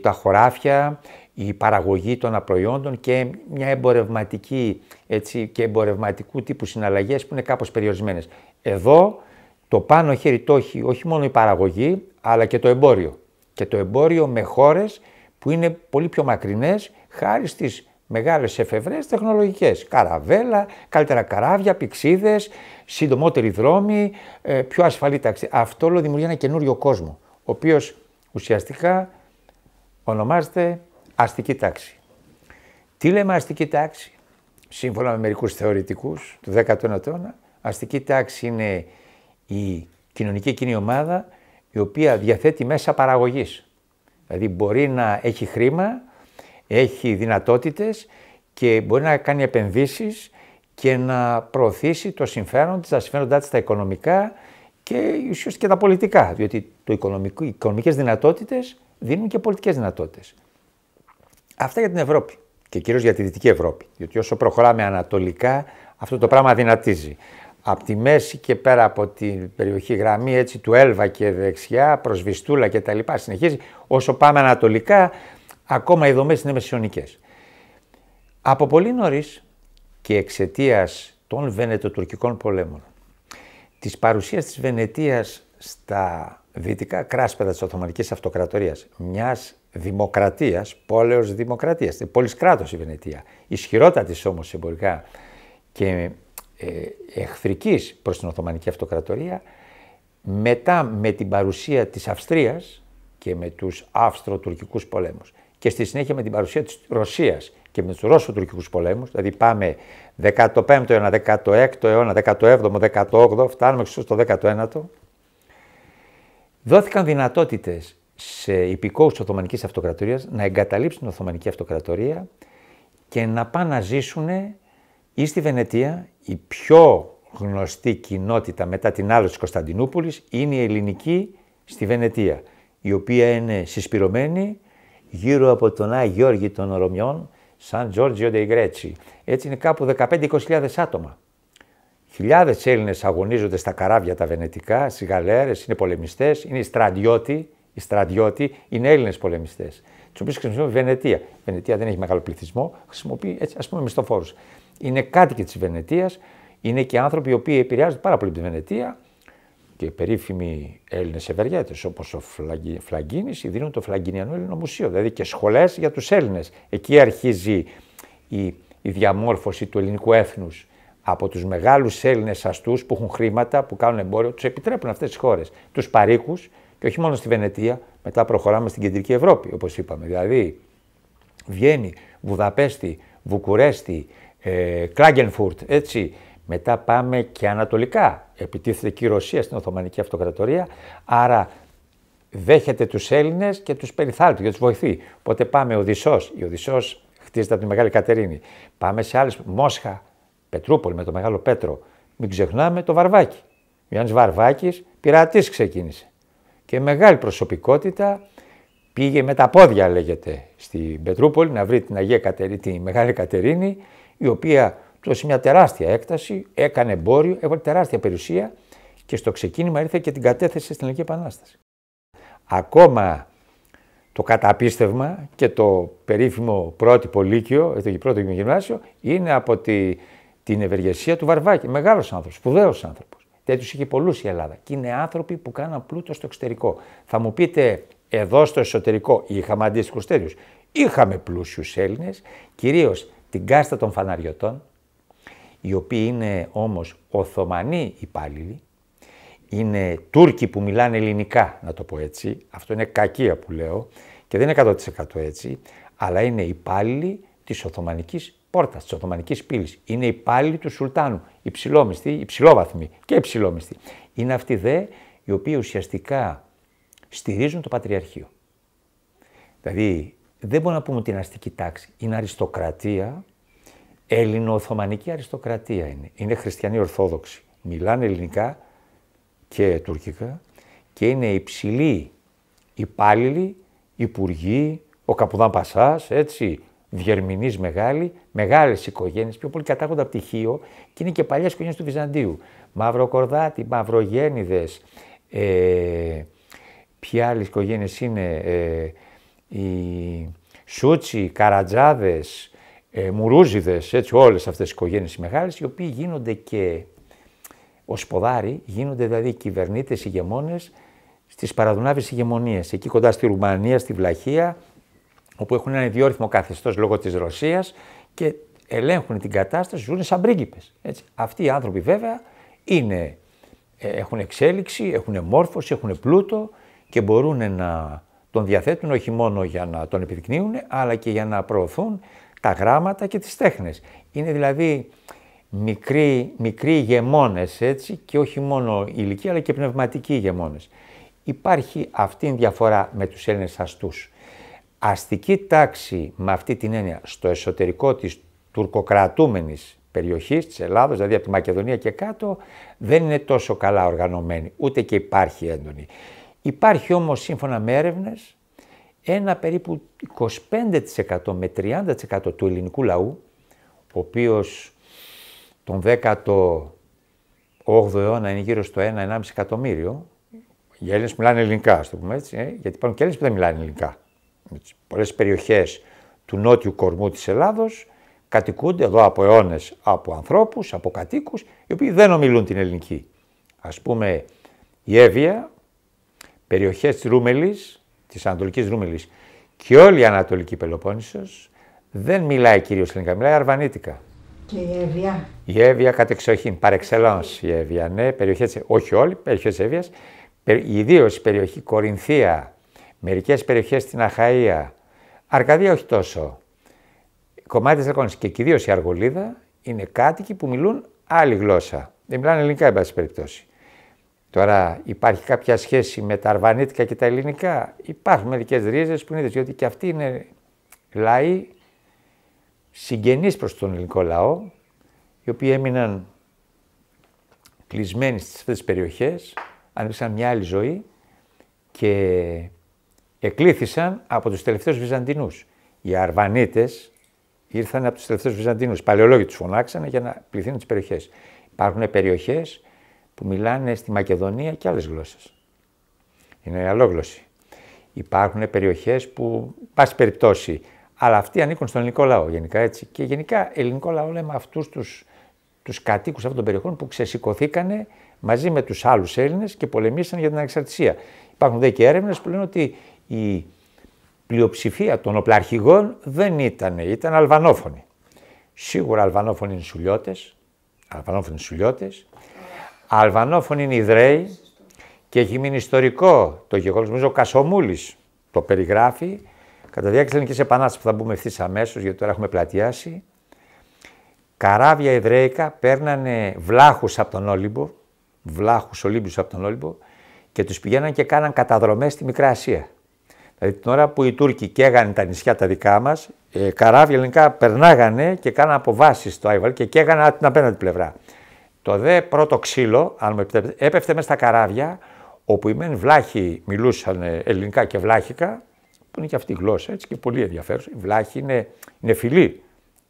τα χωράφια, η παραγωγή των απροϊόντων και μια εμπορευματική έτσι, και εμπορευματικού τύπου συναλλαγές που είναι κάπως περιορισμένες. Εδώ το πάνω χέρι το έχει όχι μόνο η παραγωγή αλλά και το εμπόριο. Και το εμπόριο με χώρες που είναι πολύ πιο μακρινές χάρη στις μεγάλες εφευρές τεχνολογικές. Καραβέλα, καλύτερα καράβια, πηξίδες, συντομότεροι δρόμοι, ε, πιο ασφαλή ταξίδια. Αυτό όλο δημιουργεί ένα καινούριο κόσμο ο οποίος ουσιαστικά ονομάζεται αστική τάξη. Τι λέμε αστική τάξη. Σύμφωνα με μερικούς θεωρητικούς του 19ου αιώνα, αστική τάξη είναι η κοινωνική κοινή ομάδα η οποία διαθέτει μέσα παραγωγής. Δηλαδή μπορεί να έχει χρήμα, έχει δυνατότητες και μπορεί να κάνει επενδύσεις και να προωθήσει το συμφέρον της, τα συμφέροντά της, τα οικονομικά και ουσιαστικά και τα πολιτικά. Διότι το οικονομικό, οι οικονομικές δυνατότητες, δίνουν και πολιτικές δυνατότητες. Αυτά για την Ευρώπη και κυρίως για τη Δυτική Ευρώπη, Διότι όσο προχωράμε ανατολικά αυτό το πράγμα δυνατίζει. Από τη μέση και πέρα από την περιοχή γραμμή έτσι, του Έλβα και δεξιά, προς Βιστούλα κτλ. συνεχίζει. Όσο πάμε ανατολικά, ακόμα οι δομές είναι μεσαιωνικές. Από πολύ νωρίς και εξαιτίας των Βενετοτουρκικών πολέμων, της παρουσίας της Βενετίας στα δυτικά κράσπεδα της Οθωμανικής Αυτοκρατορίας, μιας δημοκρατίας, πόλεως δημοκρατίας, ε, πόλης κράτος η Βενετία, ισχυρότατης όμως εμπορικά και ε, εχθρικής προς την Οθωμανική Αυτοκρατορία, μετά με την παρουσία της Αυστρίας και με τους Αύστρο-Τουρκικούς πολέμους και στη συνέχεια με την παρουσία της Ρωσίας και με τους Ρώσο-Τουρκικούς πολέμους, δηλαδή πάμε 15ο αιώνα, 16ο αιώνα, 17ο, 18ο, φτάνουμε στο 19ο, Δόθηκαν δυνατότητες σε υπηκόους της Οθωμανικής Αυτοκρατορίας να εγκαταλείψουν την Οθωμανική Αυτοκρατορία και να πάνε να ζήσουν ή στη Βενετία, η πιο γνωστή κοινότητα μετά την άλλη της Κωνσταντινούπολης είναι η ελληνική στη Βενετία, η οποία είναι συσπηρωμένη γύρω από τον Άγιο Γιώργη των Ρωμιών, σαν Giorgio de Έτσι είναι κάπου 15-20.000 άτομα. Χιλιάδες Έλληνες αγωνίζονται στα καράβια τα βενετικά, στι γαλέρε, είναι πολεμιστές, είναι οι στρατιώτοι, οι στρατιώτοι είναι Έλληνες πολεμιστές. Τους οποίους χρησιμοποιούμε η Βενετία. Η Βενετία δεν έχει μεγάλο πληθυσμό, χρησιμοποιεί έτσι, ας πούμε μισθοφόρους. Είναι κάτοικοι της Βενετίας, είναι και άνθρωποι οι οποίοι επηρεάζονται πάρα πολύ από τη Βενετία και οι περίφημοι Έλληνες ευεργέτες, όπως ο Φλαγκίνη, δίνουν το Φλαγκινιανό Μουσείο. δηλαδή και σχολές για τους Έλληνες. Εκεί αρχίζει η, η διαμόρφωση του ελληνικού έθνους από τους μεγάλους Έλληνες αστούς που έχουν χρήματα, που κάνουν εμπόριο, τους επιτρέπουν αυτές τις χώρες, τους παρίκους και όχι μόνο στη Βενετία, μετά προχωράμε στην Κεντρική Ευρώπη, όπως είπαμε. Δηλαδή, Βιέννη, Βουδαπέστη, Βουκουρέστη, ε, Κράγκενφουρτ, έτσι. Μετά πάμε και ανατολικά. Επιτίθεται και η Ρωσία στην Οθωμανική Αυτοκρατορία, άρα δέχεται τους Έλληνες και τους περιθάλπτει για τους βοηθεί. Οπότε πάμε Οδυσσός, η Οδυσσός χτίζεται από τη Μεγάλη Κατερίνη. Πάμε σε άλλες Μόσχα, Πετρούπολη, με το Μεγάλο Πέτρο. Μην ξεχνάμε το Βαρβάκι. Ο Γιάννης Βαρβάκης πειρατής ξεκίνησε. Και μεγάλη προσωπικότητα πήγε με τα πόδια, λέγεται, στην Πετρούπολη να βρει την Αγία Κατερίνη, τη Μεγάλη Κατερίνη, η οποία του έδωσε μια τεράστια έκταση, έκανε εμπόριο, έβαλε τεράστια περιουσία και στο ξεκίνημα ήρθε και την κατέθεσε στην Ελληνική Επανάσταση. Ακόμα το καταπίστευμα και το περίφημο πρώτο Λύκειο, το πρώτο γυμνάσιο, είναι από τη την ευεργεσία του Βαρβάκη. Μεγάλος άνθρωπος, σπουδαίος άνθρωπος. Τέτοιου είχε πολλούς η Ελλάδα. Και είναι άνθρωποι που κάναν πλούτο στο εξωτερικό. Θα μου πείτε, εδώ στο εσωτερικό είχαμε αντίστοιχους τέτοιους. Είχαμε πλούσιους Έλληνες, κυρίως την κάστα των φαναριωτών, οι οποίοι είναι όμως Οθωμανοί υπάλληλοι, είναι Τούρκοι που μιλάνε ελληνικά, να το πω έτσι, αυτό είναι κακία που λέω και δεν είναι 100% έτσι, αλλά είναι υπάλληλοι της Οθωμανικής πόρτας της Οθωμανικής πύλης. Είναι υπάλληλοι του Σουλτάνου, υψηλόμισθοι, υψηλόβαθμοι και υψηλόμισθοι. Είναι αυτοί δε οι οποίοι ουσιαστικά στηρίζουν το Πατριαρχείο. Δηλαδή, δεν μπορούμε να πούμε την αστική τάξη. Είναι αριστοκρατία, ελληνοοθωμανική αριστοκρατία είναι. Είναι χριστιανοί Ορθόδοξοι. Μιλάνε ελληνικά και τουρκικά και είναι υψηλοί υπάλληλοι, υπουργοί, ο Καπουδάν Πασάς, έτσι, διερμηνή μεγάλοι, μεγάλες οικογένειες, πιο πολύ κατάγονται από τυχείο και είναι και παλιές οικογένειες του Βυζαντίου. κορδάτι, Μαυρογέννηδες, ε, ποια άλλες οικογένειες είναι, ε, οι Σούτσι, Καρατζάδες, ε, Μουρούζιδες, έτσι όλες αυτές οι οικογένειες οι μεγάλες, οι οποίοι γίνονται και ως ποδάρι, γίνονται δηλαδή κυβερνήτες ηγεμόνες στις παραδουνάβει ηγεμονίες, εκεί κοντά στη Ρουμανία, στη Βλαχία, όπου έχουν ένα ιδιόρυθμο καθεστώς λόγω της Ρωσίας και ελέγχουν την κατάσταση, ζουν σαν πρίγκιπες. Αυτοί οι άνθρωποι βέβαια είναι, ε, έχουν εξέλιξη, έχουν μόρφωση, έχουν πλούτο και μπορούν να τον διαθέτουν όχι μόνο για να τον επιδεικνύουν, αλλά και για να προωθούν τα γράμματα και τις τέχνες. Είναι δηλαδή μικροί, μικροί ηγεμόνες έτσι και όχι μόνο ηλικία αλλά και πνευματικοί γεμόνες Υπάρχει αυτή η διαφορά με τους Έλληνες αστούς αστική τάξη με αυτή την έννοια στο εσωτερικό της τουρκοκρατούμενης περιοχής της Ελλάδος, δηλαδή από τη Μακεδονία και κάτω, δεν είναι τόσο καλά οργανωμένη, ούτε και υπάρχει έντονη. Υπάρχει όμως σύμφωνα με έρευνες ένα περίπου 25% με 30% του ελληνικού λαού, ο οποίος τον 18ο αιώνα είναι γύρω στο 1-1,5 εκατομμύριο, οι Έλληνες μιλάνε ελληνικά, ας το πούμε έτσι, ε, γιατί υπάρχουν και Έλληνες που δεν μιλάνε ελληνικά με τις πολλές περιοχές του νότιου κορμού της Ελλάδος κατοικούνται εδώ από αιώνες από ανθρώπους, από κατοίκους, οι οποίοι δεν ομιλούν την ελληνική. Ας πούμε η Εύβοια, περιοχές της Ρούμελης, της Ανατολικής Ρούμελης και όλη η Ανατολική Πελοπόννησος δεν μιλάει κυρίως ελληνικά, μιλάει αρβανίτικα. Και η Εύβοια. Η Εύβοια εξοχήν, παρεξελάνς η Εύβοια, ναι, περιοχές, όχι όλοι, περιοχές Εύβοιας, ιδίω η περιοχή Κορινθία, μερικές περιοχές στην Αχαΐα, Αρκαδία όχι τόσο. Κομμάτι της Λακώνης και κυρίω η Αργολίδα είναι κάτοικοι που μιλούν άλλη γλώσσα. Δεν μιλάνε ελληνικά, εν πάση περιπτώσει. Τώρα υπάρχει κάποια σχέση με τα αρβανίτικα και τα ελληνικά. Υπάρχουν μερικές ρίζες που είναι διότι και αυτοί είναι λαοί συγγενείς προς τον ελληνικό λαό, οι οποίοι έμειναν κλεισμένοι στις αυτές τις περιοχές, άνοιξαν μια άλλη ζωή και εκλήθησαν από τους τελευταίους Βυζαντινούς. Οι Αρβανίτες ήρθαν από τους τελευταίους Βυζαντινούς. Οι παλαιολόγοι τους φωνάξανε για να πληθύνουν τις περιοχές. Υπάρχουν περιοχές που μιλάνε στη Μακεδονία και άλλες γλώσσες. Είναι αλλόγλωση. Υπάρχουν περιοχές που, πάση περιπτώσει, αλλά αυτοί ανήκουν στον ελληνικό λαό γενικά έτσι. Και γενικά ελληνικό λαό λέμε αυτούς τους, τους κατοίκους αυτών των περιοχών που ξεσηκωθήκανε μαζί με τους άλλους Έλληνες και πολεμήσαν για την ανεξαρτησία. Υπάρχουν δε και έρευνες που λένε ότι η πλειοψηφία των οπλαρχηγών δεν ήταν, ήταν αλβανόφωνοι. Σίγουρα αλβανόφωνοι είναι σουλιώτες, αλβανόφωνοι είναι σουλιώτες, αλβανόφωνοι είναι Ιδραίοι και έχει μείνει ιστορικό το γεγονός, νομίζω ο Κασομούλης το περιγράφει, κατά διάρκεια της Ελληνικής Επανάστασης που θα μπούμε ευθύς αμέσως γιατί τώρα έχουμε πλατιάσει, καράβια Ιδραίικα παίρνανε βλάχους από τον Όλυμπο, βλάχους Ολύμπιους από τον Όλυμπο και τους πηγαίναν και κάναν καταδρομές στη Μικρά Ασία. Δηλαδή την ώρα που οι Τούρκοι καίγανε τα νησιά τα δικά μας, ε, καράβια ελληνικά περνάγανε και κάνανε αποβάσεις στο Άιβαλ και καίγανε την απέναντι πλευρά. Το δε πρώτο ξύλο, αν μου επιτρέπετε, έπεφτε μέσα στα καράβια, όπου οι μεν βλάχοι μιλούσαν ε, ελληνικά και βλάχικα, που είναι και αυτή η γλώσσα έτσι και πολύ ενδιαφέρουσα. Οι βλάχοι είναι, είναι φιλοί.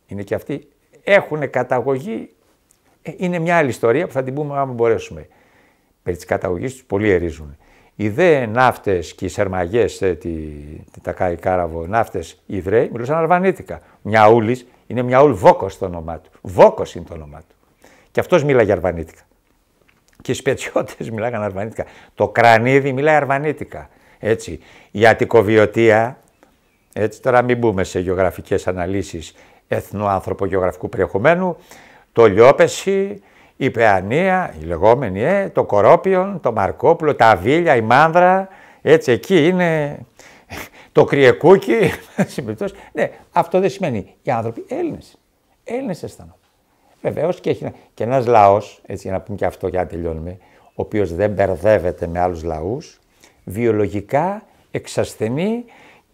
Είναι και αυτοί. Έχουν καταγωγή. Ε, είναι μια άλλη ιστορία που θα την πούμε αν μπορέσουμε. Περί της καταγωγής τους πολύ ερίζουν. Οι δε ναύτες και οι σερμαγές, ε, τα καϊκάραβο ναύτες, οι Ιδραίοι, μιλούσαν αρβανίτικα. Μιαούλης είναι Μιαούλ Βόκος το όνομά του. Βόκος είναι το όνομά του. Και αυτός μίλαγε αρβανίτικα. Και οι σπετσιώτες [laughs] μιλάγαν αρβανίτικα. Το κρανίδι μιλάει αρβανίτικα. Έτσι. Η ατικοβιωτία, έτσι τώρα μην μπούμε σε γεωγραφικές αναλύσεις εθνοάνθρωπο-γεωγραφικού περιεχομένου, το Λιόπεση, η Παιανία, η λεγόμενη ε, το Κορόπιον, το μαρκόπλο, τα Βίλια, η Μάνδρα, έτσι εκεί είναι το Κριεκούκι, [laughs] ναι, αυτό δεν σημαίνει οι άνθρωποι Έλληνες, Έλληνες αισθάνονται. Βεβαίως και έχει και ένας λαός, έτσι για να πούμε και αυτό για να τελειώνουμε, ο οποίος δεν μπερδεύεται με άλλους λαούς, βιολογικά εξασθενεί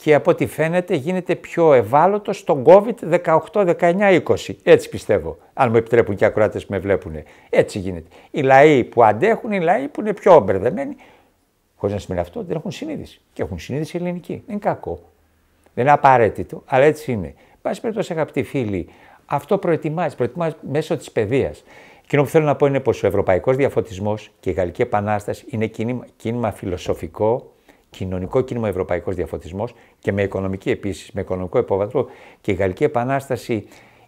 και από ό,τι φαίνεται γίνεται πιο ευάλωτο στον COVID 18, 19, 20. Έτσι πιστεύω, αν μου επιτρέπουν και οι ακροάτες που με βλέπουν. Έτσι γίνεται. Οι λαοί που αντέχουν, οι λαοί που είναι πιο μπερδεμένοι, χωρίς να σημαίνει αυτό, δεν έχουν συνείδηση. Και έχουν συνείδηση ελληνική. Δεν είναι κακό. Δεν είναι απαραίτητο, αλλά έτσι είναι. Πάση περιπτώσει, αγαπητοί φίλοι, αυτό προετοιμάζει, προετοιμάζει μέσω της παιδείας. Εκείνο που θέλω να πω είναι πως ο ευρωπαϊκός διαφωτισμός και η Γαλλική Επανάσταση είναι κίνημα, κίνημα φιλοσοφικό, κοινωνικό κίνημα Ευρωπαϊκός Διαφωτισμός και με οικονομική επίσης, με οικονομικό υπόβαθρο και η Γαλλική Επανάσταση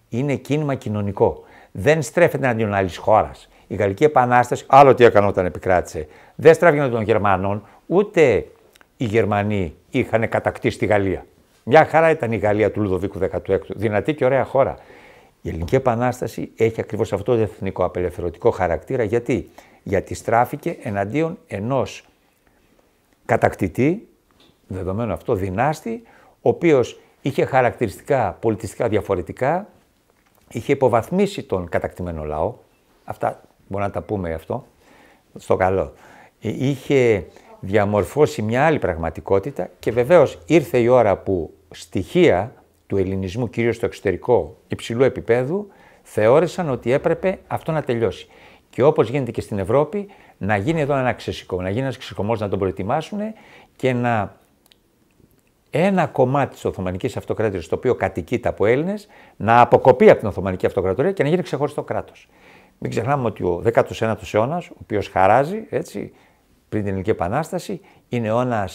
είναι κίνημα κοινωνικό. Δεν στρέφεται εναντίον άλλης χώρας. Η Γαλλική Επανάσταση, άλλο τι έκανε όταν επικράτησε, δεν στράφηκαν των Γερμανών, ούτε οι Γερμανοί είχαν κατακτήσει τη Γαλλία. Μια χαρά ήταν η Γαλλία του Λουδοβίκου 16ου, δυνατή και ωραία χώρα. Η Ελληνική Επανάσταση έχει ακριβώς αυτό το εθνικό απελευθερωτικό χαρακτήρα. Γιατί, Γιατί στράφηκε εναντίον ενός κατακτητή, δεδομένο αυτό, δυνάστη, ο οποίος είχε χαρακτηριστικά πολιτιστικά διαφορετικά, είχε υποβαθμίσει τον κατακτημένο λαό, αυτά μπορούμε να τα πούμε αυτό, στο καλό. Ε, είχε διαμορφώσει μια άλλη πραγματικότητα και βεβαίως ήρθε η ώρα που στοιχεία του ελληνισμού, κυρίως στο εξωτερικό υψηλού επίπεδου, θεώρησαν ότι έπρεπε αυτό να τελειώσει. Και όπως γίνεται και στην Ευρώπη, να γίνει εδώ ένα ξεσηκωμό, να γίνει ένας ξεσηκωμός να τον προετοιμάσουν και να ένα κομμάτι της Οθωμανικής Αυτοκρατορίας, το οποίο κατοικείται από Έλληνες, να αποκοπεί από την Οθωμανική Αυτοκρατορία και να γίνει ξεχωριστό κράτος. Μην ξεχνάμε ότι ο 19ο αιώνας, ο οποίος χαράζει έτσι, πριν την Ελληνική Επανάσταση, είναι αιώνα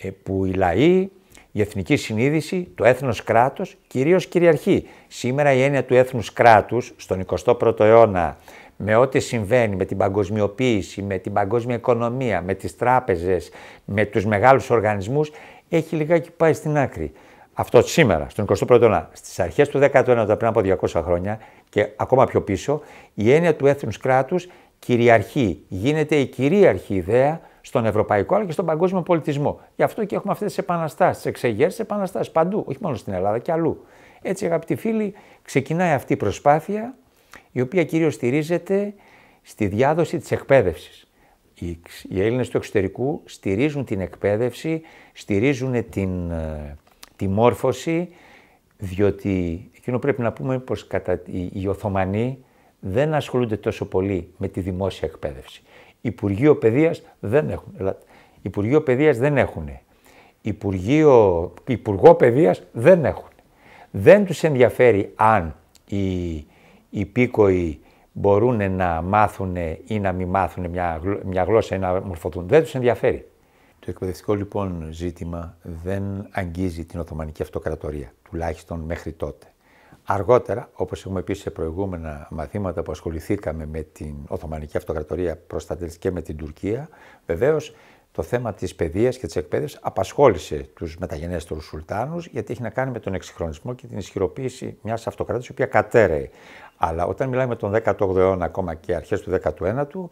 ε, που οι λαοί, η εθνική συνείδηση, το έθνος κράτος, κυρίως κυριαρχεί. Σήμερα η έννοια του έθνους κράτους στον 21ο αιώνα με ό,τι συμβαίνει, με την παγκοσμιοποίηση, με την παγκόσμια οικονομία, με τις τράπεζες, με τους μεγάλους οργανισμούς, έχει λιγάκι πάει στην άκρη. Αυτό σήμερα, στον 21ο αιώνα, στις αρχές του 19ου αιώνα, πριν από 200 χρόνια και ακόμα πιο πίσω, η έννοια του έθνους κράτους κυριαρχεί. Γίνεται η κυρίαρχη ιδέα στον ευρωπαϊκό αλλά και στον παγκόσμιο πολιτισμό. Γι' αυτό και έχουμε αυτές τις επαναστάσεις, τις εξεγέρσεις, επαναστάσεις παντού, όχι μόνο στην Ελλάδα και αλλού. Έτσι, αγαπητοί φίλοι, ξεκινάει αυτή η προσπάθεια η οποία κυρίως στηρίζεται στη διάδοση της εκπαίδευσης. Οι, Έλληνες του εξωτερικού στηρίζουν την εκπαίδευση, στηρίζουν την, ε, τη μόρφωση, διότι εκείνο πρέπει να πούμε πως κατά, οι, Οθωμανοί δεν ασχολούνται τόσο πολύ με τη δημόσια εκπαίδευση. Υπουργείο Παιδείας δεν έχουν. Υπουργείο Παιδείας δεν έχουν. Υπουργείο, Υπουργό Παιδείας δεν έχουν. Δεν τους ενδιαφέρει αν η υπήκοοι μπορούν να μάθουν ή να μην μάθουν μια, μια γλώσσα ή να μορφωθούν. Δεν τους ενδιαφέρει. Το εκπαιδευτικό λοιπόν ζήτημα δεν αγγίζει την Οθωμανική Αυτοκρατορία, τουλάχιστον μέχρι τότε. Αργότερα, όπως έχουμε πει σε προηγούμενα μαθήματα που ασχοληθήκαμε με την Οθωμανική Αυτοκρατορία προς τα τέλη και με την Τουρκία, βεβαίως το θέμα της παιδείας και της εκπαίδευσης απασχόλησε τους μεταγενέστερου Σουλτάνους, γιατί έχει να κάνει με τον εξυγχρονισμό και την ισχυροποίηση μιας αυτοκρατορίας η οποία κατέρεε. Αλλά όταν μιλάμε τον 18ο αιώνα ακόμα και αρχές του 19ου,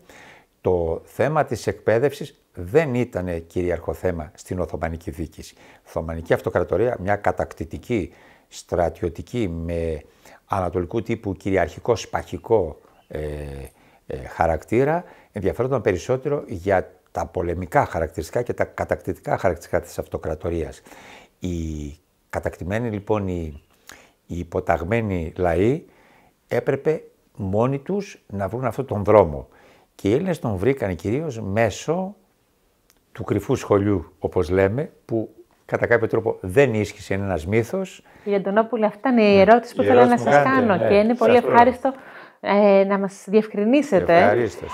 το θέμα της εκπαίδευσης δεν ήταν κυρίαρχο θέμα στην Οθωμανική δίκηση. Η Οθωμανική Αυτοκρατορία, μια κατακτητική, στρατιωτική, με ανατολικού τύπου κυριαρχικό, σπαχικό ε, ε, χαρακτήρα, ενδιαφέρονταν περισσότερο για τα πολεμικά χαρακτηριστικά και τα κατακτητικά χαρακτηριστικά της αυτοκρατορίας. Οι κατακτημένοι λοιπόν, οι, οι υποταγμένοι λαοί έπρεπε μόνοι τους να βρουν αυτόν τον δρόμο. Και οι Έλληνες τον βρήκαν κυρίως μέσω του κρυφού σχολιού, όπως λέμε, που κατά κάποιο τρόπο δεν ίσχυσε ένας μύθος. Η Αντωνόπουλη, αυτά είναι η ναι. ερώτηση που θέλω να σας κάνω ναι. και είναι πολύ ευχάριστο ε, να μας διευκρινίσετε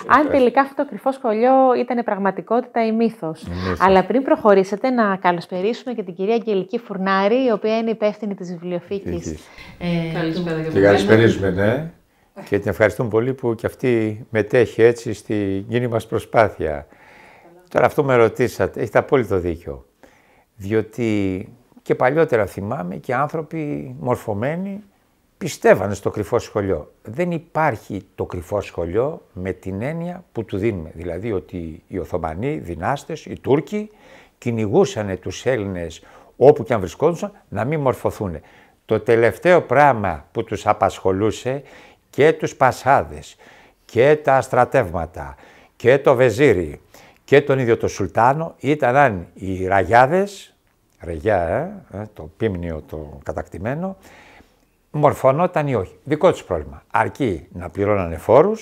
αν τελικά αυτό το κρυφό σχολείο ήταν πραγματικότητα ή μύθος. Αλλά πριν προχωρήσετε να καλωσπερίσουμε και την κυρία Αγγελική Φουρνάρη, η οποία είναι υπεύθυνη της βιβλιοθήκης. Ε, Καλησπέρα. Την καλησπερίζουμε, ναι. Ε. Και την ευχαριστούμε πολύ που και αυτή μετέχει έτσι στην κοινή μας προσπάθεια. Τώρα αυτό με ρωτήσατε, έχετε απόλυτο δίκιο. Διότι και παλιότερα θυμάμαι και άνθρωποι μορφωμένοι πιστεύανε στο κρυφό σχολείο. Δεν υπάρχει το κρυφό σχολείο με την έννοια που του δίνουμε. Δηλαδή ότι οι Οθωμανοί, οι δυνάστες, οι Τούρκοι κυνηγούσαν τους Έλληνες όπου και αν βρισκόντουσαν να μην μορφωθούν. Το τελευταίο πράγμα που τους απασχολούσε και τους Πασάδες και τα στρατεύματα και το Βεζίρι και τον ίδιο τον Σουλτάνο ήταν αν οι Ραγιάδες, Ραγιά ε, ε, το πίμνιο το κατακτημένο, μορφωνόταν ή όχι. Δικό τους πρόβλημα. Αρκεί να πληρώνανε φόρους,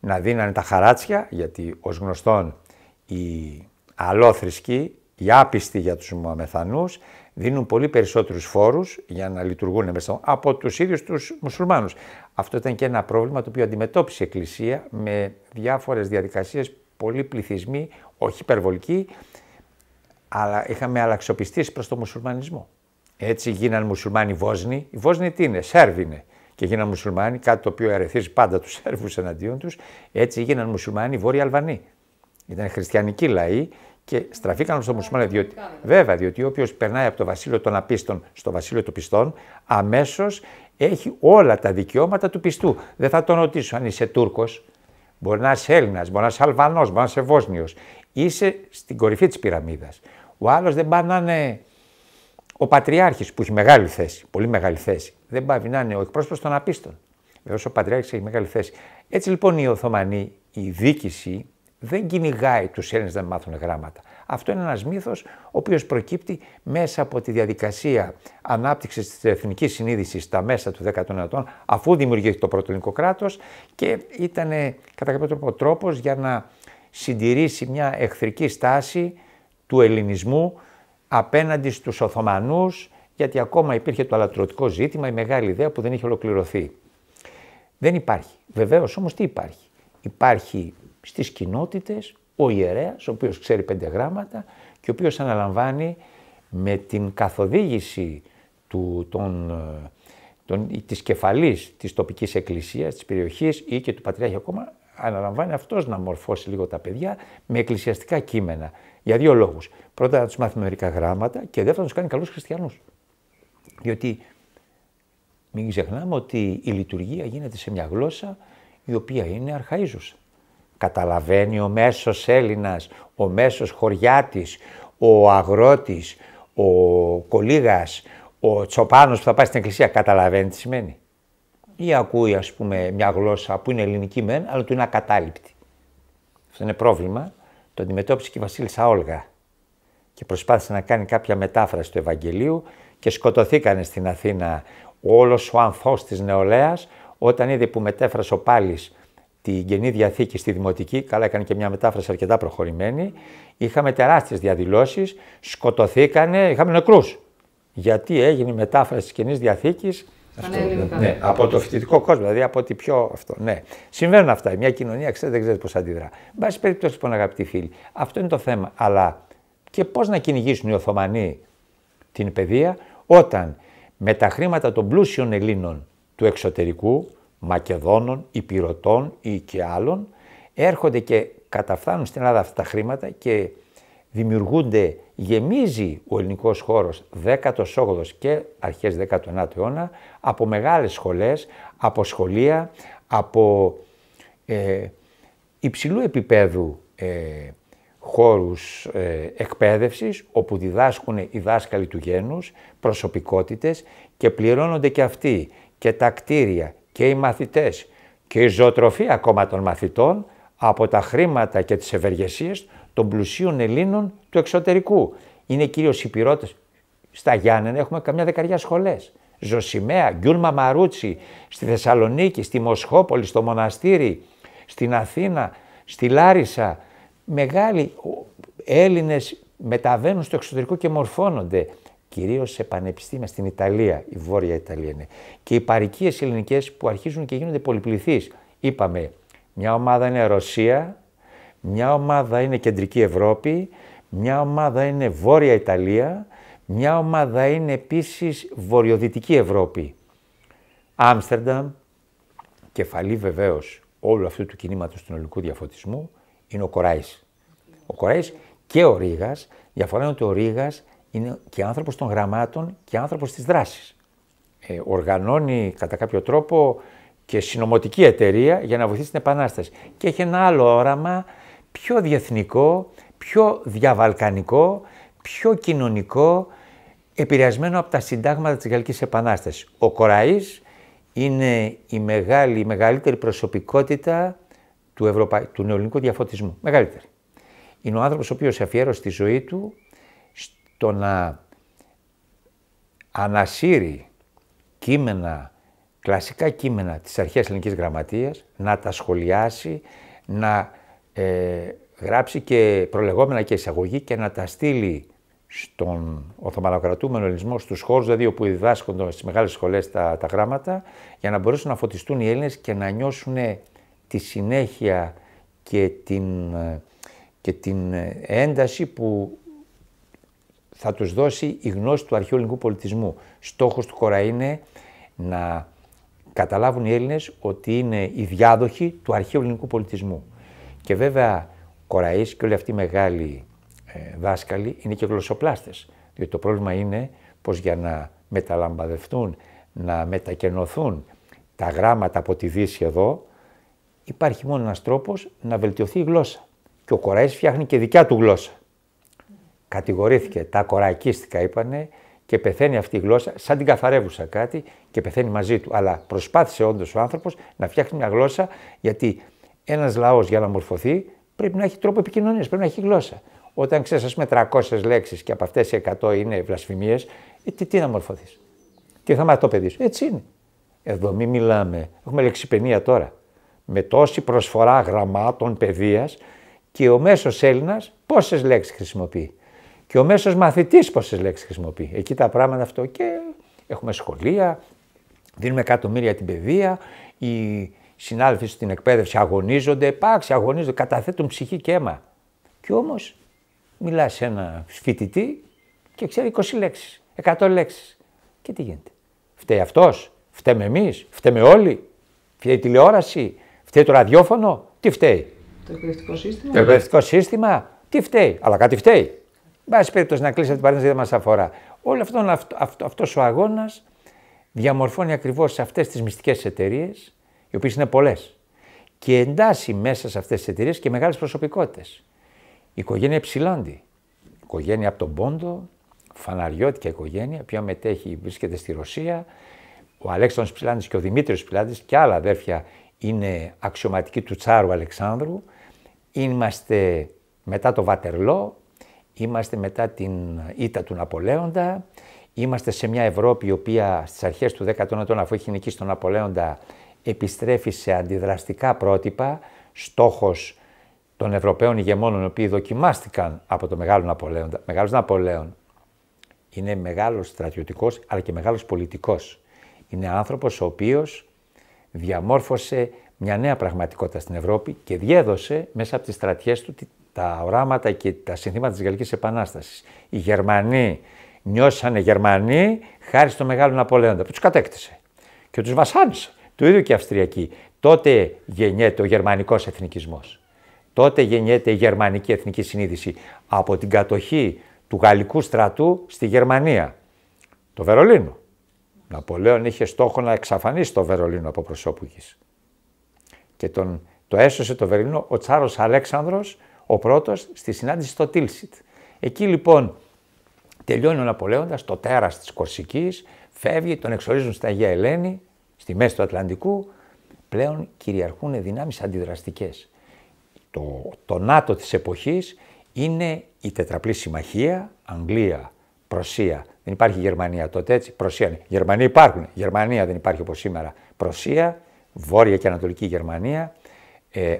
να δίνανε τα χαράτσια, γιατί ως γνωστόν οι αλόθρησκοι, οι άπιστοι για τους μεθανού, δίνουν πολύ περισσότερους φόρους για να λειτουργούν μέσα από τους ίδιους τους μουσουλμάνους. Αυτό ήταν και ένα πρόβλημα το οποίο αντιμετώπισε η Εκκλησία με διάφορες διαδικασίες, πολλοί πληθυσμοί, όχι υπερβολικοί, αλλά είχαμε αλλαξοπιστήσει προ τον μουσουλμανισμό. Έτσι γίνανε μουσουλμάνοι Βόσνοι. Οι Βόσνοι τι είναι, Σέρβοι είναι. Και γίνανε μουσουλμάνοι, κάτι το οποίο ερεθίζει πάντα τους Σέρβους εναντίον τους. Έτσι γίνανε μουσουλμάνοι Βόρειοι Αλβανοί. Ήταν χριστιανικοί λαοί και στραφήκαν στο μουσουλμάνο. Διότι, βέβαια, διότι όποιος περνάει από το βασίλειο των απίστων στο βασίλειο των πιστών, αμέσως έχει όλα τα δικαιώματα του πιστού. Δεν θα τον ρωτήσω αν είσαι Τούρκος, μπορεί να είσαι Έλληνας, μπορεί να είσαι Αλβανός, μπορεί να είσαι Βόσνιος. Είσαι στην κορυφή της πυραμίδας. Ο άλλος δεν πάει να είναι ο Πατριάρχης που έχει μεγάλη θέση, πολύ μεγάλη θέση, δεν πάβει να είναι ο εκπρόσωπος των απίστων. Βεβαίως ο Πατριάρχης έχει μεγάλη θέση. Έτσι λοιπόν η Οθωμανοί, η δίκηση δεν κυνηγάει τους Έλληνες να μάθουν γράμματα. Αυτό είναι ένας μύθος ο οποίος προκύπτει μέσα από τη διαδικασία ανάπτυξης της εθνικής συνείδησης στα μέσα του 19ου αιώνα, αφού δημιουργήθηκε το πρώτο ελληνικό κράτος και ήταν κατά κάποιο τρόπο τρόπος για να συντηρήσει μια εχθρική στάση του ελληνισμού απέναντι στους Οθωμανούς, γιατί ακόμα υπήρχε το αλατρωτικό ζήτημα, η μεγάλη ιδέα που δεν είχε ολοκληρωθεί. Δεν υπάρχει. Βεβαίως όμως τι υπάρχει. Υπάρχει στις κοινότητες ο ιερέας, ο οποίος ξέρει πέντε γράμματα και ο οποίος αναλαμβάνει με την καθοδήγηση του, των, ε, των, της κεφαλής της τοπικής εκκλησίας, της περιοχής ή και του Πατριάρχη ακόμα, αναλαμβάνει αυτός να μορφώσει λίγο τα παιδιά με εκκλησιαστικά κείμενα. Για δύο λόγους. Πρώτα, να τους μάθει μερικά γράμματα και δεύτερον, να τους κάνει καλούς χριστιανούς. Διότι μην ξεχνάμε ότι η λειτουργία γίνεται σε μια γλώσσα η οποία είναι αρχαίζουσα. Καταλαβαίνει ο μέσος Έλληνας, ο μέσος χωριάτης, ο αγρότης, ο κολίγα, ο τσοπάνος που θα πάει στην εκκλησία, καταλαβαίνει τι σημαίνει. Ή ακούει ας πούμε μια γλώσσα που είναι ελληνική μεν, αλλά του είναι ακατάληπτη. Αυτό είναι πρόβλημα το αντιμετώπισε και η Βασίλισσα Όλγα και προσπάθησε να κάνει κάποια μετάφραση του Ευαγγελίου και σκοτωθήκανε στην Αθήνα όλος ο ανθός της νεολαίας όταν είδε που μετέφρασε ο Πάλης την Καινή Διαθήκη στη Δημοτική, καλά έκανε και μια μετάφραση αρκετά προχωρημένη, είχαμε τεράστιες διαδηλώσεις, σκοτωθήκανε, είχαμε νεκρούς. Γιατί έγινε η μετάφραση της Καινής Διαθήκης ναι, από το φοιτητικό κόσμο, δηλαδή από ό,τι πιο αυτό. Ναι. Συμβαίνουν αυτά. Μια κοινωνία ξέρετε, δεν ξέρεις πώς αντιδρά. Μπά πάση περιπτώσει, λοιπόν, αγαπητοί φίλοι, αυτό είναι το θέμα. Αλλά και πώς να κυνηγήσουν οι Οθωμανοί την παιδεία όταν με τα χρήματα των πλούσιων Ελλήνων του εξωτερικού, Μακεδόνων, Υπηρωτών ή και άλλων, έρχονται και καταφθάνουν στην Ελλάδα αυτά τα χρήματα και δημιουργούνται γεμίζει ο ελληνικός χώρος 18ος και αρχές 19ου αιώνα από μεγάλες σχολές, από σχολεία, από ε, υψηλού επίπεδου ε, χώρους ε, εκπαίδευσης όπου διδάσκουν οι δάσκαλοι του γένους, προσωπικότητες και πληρώνονται και αυτοί και τα κτίρια και οι μαθητές και η ζωοτροφία ακόμα των μαθητών από τα χρήματα και τις ευεργεσίες των πλουσίων Ελλήνων του εξωτερικού. Είναι κυρίως οι πυρότες. Στα Γιάννενα έχουμε καμιά δεκαριά σχολές. Ζωσιμαία, Γκιούλμα Μαρούτσι, στη Θεσσαλονίκη, στη Μοσχόπολη, στο Μοναστήρι, στην Αθήνα, στη Λάρισα. Μεγάλοι Έλληνες μεταβαίνουν στο εξωτερικό και μορφώνονται. Κυρίως σε πανεπιστήμια στην Ιταλία, η Βόρεια Ιταλία είναι. Και οι παρικίες ελληνικές που αρχίζουν και γίνονται πολυπληθείς. Είπαμε, μια ομάδα είναι Ρωσία, μια ομάδα είναι Κεντρική Ευρώπη, μια ομάδα είναι Βόρεια Ιταλία, μια ομάδα είναι επίσης Βορειοδυτική Ευρώπη. Άμστερνταμ, κεφαλή βεβαίως όλου αυτού του κινήματος του ελληνικού διαφωτισμού, είναι ο Κοράης. Ο Κοράης και ο Ρήγας, διαφορά είναι ότι ο Ρήγας είναι και άνθρωπος των γραμμάτων και άνθρωπος της δράσης. Ε, οργανώνει κατά κάποιο τρόπο και συνωμοτική εταιρεία για να βοηθήσει την Επανάσταση. Και έχει ένα άλλο όραμα πιο διεθνικό, πιο διαβαλκανικό, πιο κοινωνικό, επηρεασμένο από τα συντάγματα της Γαλλικής Επανάστασης. Ο Κοραής είναι η, μεγάλη, μεγαλύτερη προσωπικότητα του, Ευρωπα... του νεοελληνικού διαφωτισμού. Μεγαλύτερη. Είναι ο άνθρωπος ο οποίος αφιέρωσε τη ζωή του στο να ανασύρει κείμενα, κλασικά κείμενα της αρχαίας ελληνικής γραμματείας, να τα σχολιάσει, να ε, γράψει και προλεγόμενα και εισαγωγή και να τα στείλει στον Οθωμανοκρατούμενο ελληνισμό, στους χώρους δηλαδή όπου διδάσκονται στις μεγάλες σχολές τα, τα γράμματα, για να μπορέσουν να φωτιστούν οι Έλληνες και να νιώσουν τη συνέχεια και την, ε, και την ε, ένταση που θα τους δώσει η γνώση του αρχαίου ελληνικού πολιτισμού. Στόχος του Κορά είναι να καταλάβουν οι Έλληνες ότι είναι οι διάδοχοι του αρχαίου ελληνικού πολιτισμού. Και βέβαια ο Κοραής και όλοι αυτοί οι μεγάλοι ε, δάσκαλοι είναι και γλωσσοπλάστες. Διότι το πρόβλημα είναι πως για να μεταλαμπαδευτούν, να μετακενωθούν τα γράμματα από τη Δύση εδώ, υπάρχει μόνο ένας τρόπος να βελτιωθεί η γλώσσα. Και ο Κοραής φτιάχνει και δικιά του γλώσσα. Κατηγορήθηκε, τα κοραϊκίστικα είπανε και πεθαίνει αυτή η γλώσσα, σαν την καθαρεύουσα κάτι και πεθαίνει μαζί του. Αλλά προσπάθησε όντως ο άνθρωπος να φτιάχνει μια γλώσσα γιατί ένας λαός για να μορφωθεί πρέπει να έχει τρόπο επικοινωνίας, πρέπει να έχει γλώσσα. Όταν ξέρεις, ας πούμε, 300 λέξεις και από αυτές οι 100 είναι βλασφημίες, ε, τι, τι να μορφωθείς. Τι θα μάθει το παιδί σου. Έτσι είναι. Εδώ μην μιλάμε. Έχουμε λεξιπενία τώρα. Με τόση προσφορά γραμμάτων παιδείας και ο μέσος Έλληνας πόσες λέξεις χρησιμοποιεί. Και ο μέσος μαθητής πόσες λέξεις χρησιμοποιεί. Εκεί τα πράγματα αυτό και έχουμε σχολεία, δίνουμε εκατομμύρια την παιδεία. Η συνάδελφοι στην εκπαίδευση αγωνίζονται, πάξι, αγωνίζονται, καταθέτουν ψυχή και αίμα. Κι όμως μιλάς σε ένα φοιτητή και ξέρει 20 λέξει, 100 λέξεις. Και τι γίνεται. Φταίει αυτός, φταίμε εμείς, φταίμε όλοι. Φταίει η τηλεόραση, φταίει το ραδιόφωνο, τι φταίει. Το εκπαιδευτικό σύστημα. Το εκπαιδευτικό σύστημα, τι φταίει. Αλλά κάτι φταίει. Μπα περίπτωση να κλείσει την παρένθεση δεν μας αφορά. Όλο αυτό αυτός ο αγώνας διαμορφώνει ακριβώς αυτές τις μυστικές εταιρείες οι οποίες είναι πολλές. Και εντάσσει μέσα σε αυτές τις εταιρείες και μεγάλες προσωπικότητες. Η οικογένεια Ψιλάντη. Η οικογένεια από τον Πόντο, φαναριώτικη οικογένεια, η οποία μετέχει, βρίσκεται στη Ρωσία. Ο Αλέξανδρος Ψιλάντη και ο Δημήτρης Ψιλάντη και άλλα αδέρφια είναι αξιωματικοί του Τσάρου Αλεξάνδρου. Είμαστε μετά το Βατερλό, είμαστε μετά την ήττα του Ναπολέοντα, είμαστε σε μια Ευρώπη η οποία στις αρχές του 19ου αφού έχει νικήσει τον Ναπολέοντα επιστρέφει σε αντιδραστικά πρότυπα, στόχος των Ευρωπαίων ηγεμόνων, οι οποίοι δοκιμάστηκαν από το Μεγάλο Ναπολέον. Μεγάλος Ναπολέον είναι μεγάλος στρατιωτικός, αλλά και μεγάλος πολιτικός. Είναι άνθρωπος ο οποίος διαμόρφωσε μια νέα πραγματικότητα στην Ευρώπη και διέδωσε μέσα από τις στρατιές του τα οράματα και τα συνθήματα της Γαλλικής Επανάστασης. Οι Γερμανοί νιώσανε Γερμανοί χάρη στο Μεγάλο Ναπολέοντα που τους κατέκτησε και τους βασάνισε. Το ίδιο και η Αυστριακή. Τότε γεννιέται ο γερμανικός εθνικισμός. Τότε γεννιέται η γερμανική εθνική συνείδηση από την κατοχή του γαλλικού στρατού στη Γερμανία, το Βερολίνο. Ναπολέον είχε στόχο να εξαφανίσει το Βερολίνο από προσώπου γης. Και τον, το έσωσε το Βερολίνο ο Τσάρος Αλέξανδρος, ο πρώτος, στη συνάντηση στο Τίλσιτ. Εκεί λοιπόν τελειώνει ο Ναπολέοντας, το τέρας της Κορσικής, φεύγει, τον εξορίζουν στα Αγία Ελένη, στη μέση του Ατλαντικού, πλέον κυριαρχούν δυνάμεις αντιδραστικές. Το, το ΝΑΤΟ της εποχής είναι η τετραπλή συμμαχία, Αγγλία, Προσία, δεν υπάρχει Γερμανία τότε έτσι, Προσία είναι. Γερμανοί υπάρχουν, Γερμανία δεν υπάρχει όπως σήμερα. Προσία, Βόρεια και Ανατολική Γερμανία, ε,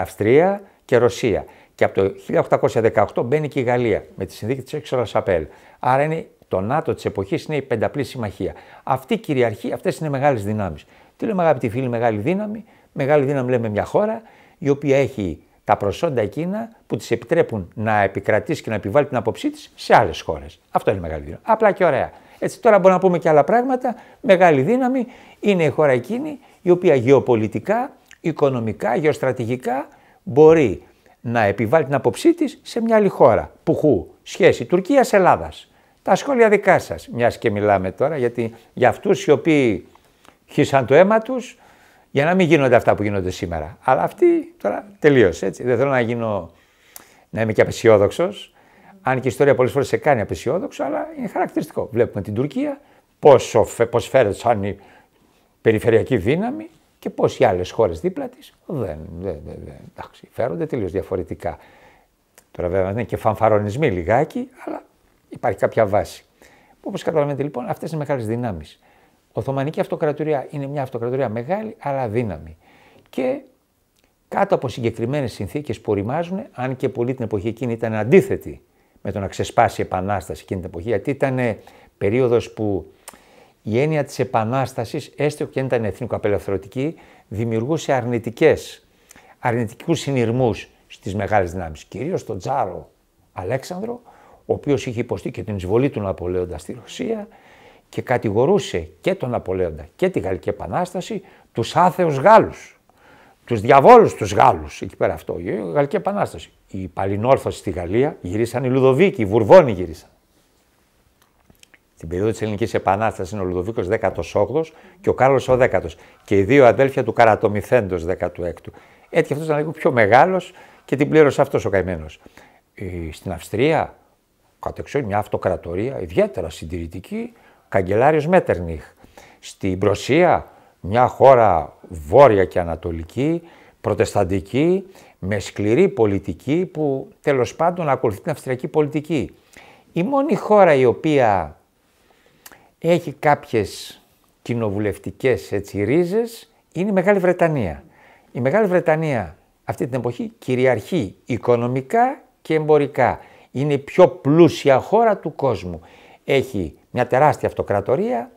Αυστρία και Ρωσία. Και από το 1818 μπαίνει και η Γαλλία με τη συνδίκη της Έξω Σαπέλ. Άρα είναι το ΝΑΤΟ της εποχής είναι η πενταπλή συμμαχία. Αυτή κυριαρχεί, αυτές είναι μεγάλες δυνάμεις. Τι λέμε, αγαπητοί φίλοι, μεγάλη δύναμη. Μεγάλη δύναμη λέμε μια χώρα η οποία έχει τα προσόντα εκείνα που της επιτρέπουν να επικρατήσει και να επιβάλλει την άποψή της σε άλλες χώρες. Αυτό είναι μεγάλη δύναμη. Απλά και ωραία. Έτσι, τώρα μπορούμε να πούμε και άλλα πράγματα. Μεγάλη δύναμη είναι η χώρα εκείνη η οποία γεωπολιτικά, οικονομικά, γεωστρατηγικά μπορεί να επιβάλλει την άποψή της σε μια άλλη χώρα. Πουχού, σχέση Τουρκία-Ελλάδα. Τα σχόλια δικά σας, μιας και μιλάμε τώρα, γιατί για αυτούς οι οποίοι χύσαν το αίμα τους, για να μην γίνονται αυτά που γίνονται σήμερα. Αλλά αυτοί τώρα τελείωσε, έτσι. Δεν θέλω να γίνω, να είμαι και απεσιόδοξος. αν και η ιστορία πολλές φορές σε κάνει απεσιόδοξο, αλλά είναι χαρακτηριστικό. Βλέπουμε την Τουρκία, πόσο, πώς φέρεται σαν η περιφερειακή δύναμη και πώς οι άλλες χώρες δίπλα της δεν, δεν, δεν, δεν εντάξει, φέρονται τελείως διαφορετικά. Τώρα βέβαια είναι και φανφαρονισμοί λιγάκι, αλλά υπάρχει κάποια βάση. Όπως καταλαβαίνετε λοιπόν, αυτές είναι μεγάλες δυνάμεις. Οθωμανική Αυτοκρατορία είναι μια αυτοκρατορία μεγάλη αλλά δύναμη. Και κάτω από συγκεκριμένες συνθήκες που οριμάζουν, αν και πολύ την εποχή εκείνη ήταν αντίθετη με το να ξεσπάσει η Επανάσταση εκείνη την εποχή, γιατί ήταν ε, περίοδος που η έννοια της Επανάστασης, έστω και αν ήταν εθνικοαπελευθερωτική, δημιουργούσε αρνητικές, αρνητικούς συνειρμούς στις μεγάλες δυνάμεις. Κυρίως τον Τζάρο Αλέξανδρο, ο οποίος είχε υποστεί και την εισβολή του Ναπολέοντα στη Ρωσία και κατηγορούσε και τον Ναπολέοντα και τη Γαλλική Επανάσταση τους άθεους Γάλλους, τους διαβόλους τους Γάλλους, εκεί πέρα αυτό, η Γαλλική Επανάσταση. Η παλινόρθωση στη Γαλλία γυρίσαν οι Λουδοβίκοι, οι Βουρβόνοι γυρίσαν. Την περίοδο της Ελληνικής Επανάστασης είναι ο Λουδοβίκος 18ο και ο Κάρλος ο 10ο. Και οι δύο αδέλφια του Καρατομηθέντος 16ου. Έτσι αυτός ήταν λίγο πιο μεγάλος και την πλήρωσε αυτός ο καημένος. Ε, στην Αυστρία κατεξοχήν μια αυτοκρατορία ιδιαίτερα συντηρητική, καγκελάριος Μέτερνιχ. Στην Προσία, μια χώρα βόρεια και ανατολική, προτεσταντική, με σκληρή πολιτική που τέλος πάντων ακολουθεί την αυστριακή πολιτική. Η μόνη χώρα η οποία έχει κάποιες κοινοβουλευτικές έτσι, ρίζες είναι η Μεγάλη Βρετανία. Η Μεγάλη Βρετανία αυτή την εποχή κυριαρχεί οικονομικά και εμπορικά είναι η πιο πλούσια χώρα του κόσμου. Έχει μια τεράστια αυτοκρατορία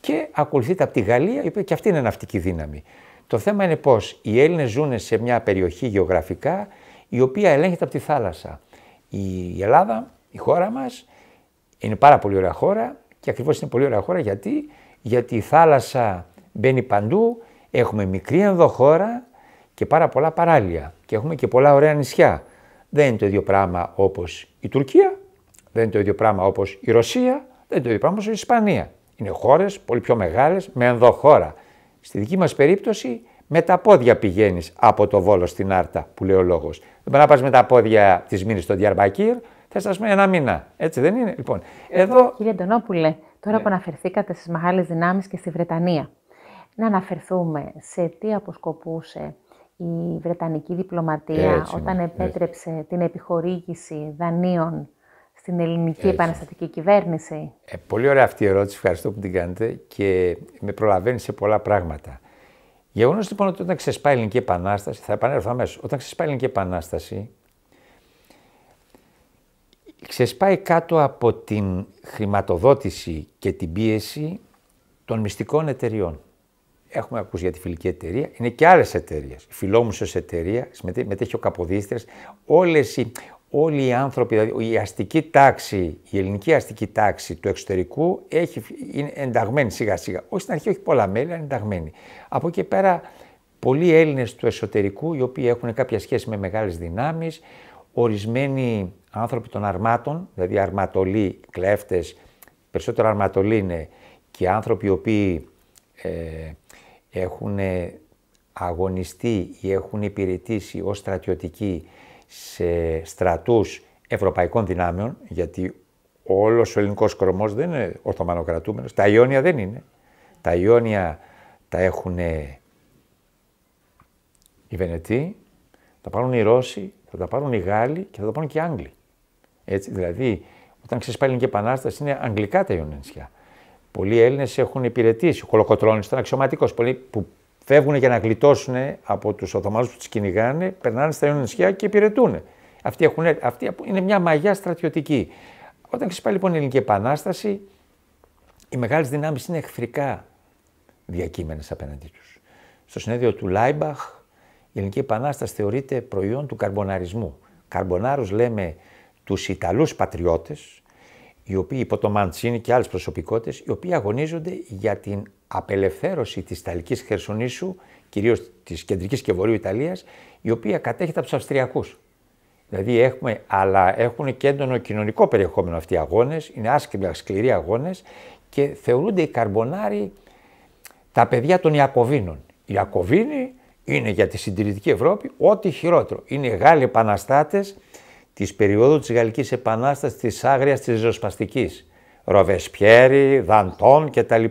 και ακολουθείται από τη Γαλλία, η οποία και αυτή είναι ναυτική δύναμη. Το θέμα είναι πως οι Έλληνες ζουν σε μια περιοχή γεωγραφικά η οποία ελέγχεται από τη θάλασσα. Η Ελλάδα, η χώρα μας, είναι πάρα πολύ ωραία χώρα και ακριβώς είναι πολύ ωραία χώρα γιατί, γιατί η θάλασσα μπαίνει παντού, έχουμε μικρή ενδοχώρα και πάρα πολλά παράλια και έχουμε και πολλά ωραία νησιά. Δεν είναι το ίδιο πράγμα όπως η Τουρκία δεν είναι το ίδιο πράγμα όπως η Ρωσία, δεν είναι το ίδιο πράγμα όπως η Ισπανία. Είναι χώρες πολύ πιο μεγάλες, με ενδοχώρα. Στη δική μας περίπτωση, με τα πόδια πηγαίνεις από το βόλο στην Άρτα, που λέει ο λόγος. Δεν μπορεί να πας με τα πόδια της μήνη στο Διαρμπακύρ, θα σα πούμε ένα μήνα. Έτσι δεν είναι. Λοιπόν, εδώ... Λοιπόν, κύριε Αντωνόπουλε, τώρα ναι. που αναφερθήκατε στις μεγάλες δυνάμεις και στη Βρετανία, να αναφερθούμε σε τι αποσκοπούσε η Βρετανική διπλωματία όταν επέτρεψε την επιχορήγηση δανείων στην ελληνική Έτσι. επαναστατική κυβέρνηση. Ε, πολύ ωραία αυτή η ερώτηση, ευχαριστώ που την κάνετε και με προλαβαίνει σε πολλά πράγματα. Γεγονός λοιπόν ότι όταν ξεσπάει η Ελληνική Επανάσταση, θα επανέλθω αμέσως. Όταν ξεσπάει η Ελληνική Επανάσταση, ξεσπάει κάτω από την χρηματοδότηση και την πίεση των μυστικών εταιριών έχουμε ακούσει για τη φιλική εταιρεία, είναι και άλλες εταιρείες. Φιλόμουσες εταιρεία, μετέχει ο Καποδίστρες, οι, όλοι οι άνθρωποι, δηλαδή η αστική τάξη, η ελληνική αστική τάξη του εξωτερικού έχει, είναι ενταγμένη σιγά σιγά. Όχι στην αρχή, όχι πολλά μέλη, αλλά ενταγμένη. Από εκεί πέρα, πολλοί Έλληνες του εσωτερικού, οι οποίοι έχουν κάποια σχέση με μεγάλες δυνάμεις, ορισμένοι άνθρωποι των αρμάτων, δηλαδή αρματολοί, κλέφτες, περισσότερο αρματολοί είναι και άνθρωποι οι οποίοι ε, έχουν ε, αγωνιστεί ή έχουν υπηρετήσει ως στρατιωτικοί σε στρατούς ευρωπαϊκών δυνάμεων, γιατί όλος ο ελληνικός κορμός δεν είναι Οθωμανοκρατούμενος, τα Ιόνια δεν είναι. Τα Ιόνια τα έχουν ε, οι Βενετοί, θα τα πάρουν οι Ρώσοι, θα τα πάρουν οι Γάλλοι και θα τα πάρουν και οι Άγγλοι. Έτσι, δηλαδή, όταν ξεσπάει η και Επανάσταση, είναι αγγλικά τα Ιόνια Πολλοί Έλληνες έχουν υπηρετήσει. Ο Χολοκοτρόνη ήταν αξιωματικός. Πολλοί που φεύγουν για να γλιτώσουν από τους Οθωμανούς που τους κυνηγάνε, περνάνε στα Ιόνια νησιά και υπηρετούν. Αυτοί, είναι μια μαγιά στρατιωτική. Όταν ξυπάει λοιπόν η Ελληνική Επανάσταση, οι μεγάλες δυνάμεις είναι εχθρικά διακείμενες απέναντί τους. Στο συνέδριο του Λάιμπαχ, η Ελληνική Επανάσταση θεωρείται προϊόν του καρμποναρισμού. Καρμπονάρους λέμε τους Ιταλούς πατριώτες, οι οποίοι υπό το Μαντσίνη και άλλες προσωπικότητες, οι οποίοι αγωνίζονται για την απελευθέρωση της Ιταλικής Χερσονήσου, κυρίως της κεντρικής και βορείου Ιταλίας, η οποία κατέχεται από τους Αυστριακούς. Δηλαδή έχουμε, αλλά έχουν και έντονο κοινωνικό περιεχόμενο αυτοί οι αγώνες, είναι άσκημα σκληροί αγώνες και θεωρούνται οι καρμπονάροι τα παιδιά των Ιακωβίνων. Οι Ιακωβίνοι είναι για τη συντηρητική Ευρώπη ό,τι χειρότερο. Είναι Γάλλοι επαναστάτες της περίοδου της Γαλλικής Επανάστασης της άγριας της ριζοσπαστικής. Ροβεσπιέρη, Δαντών κτλ.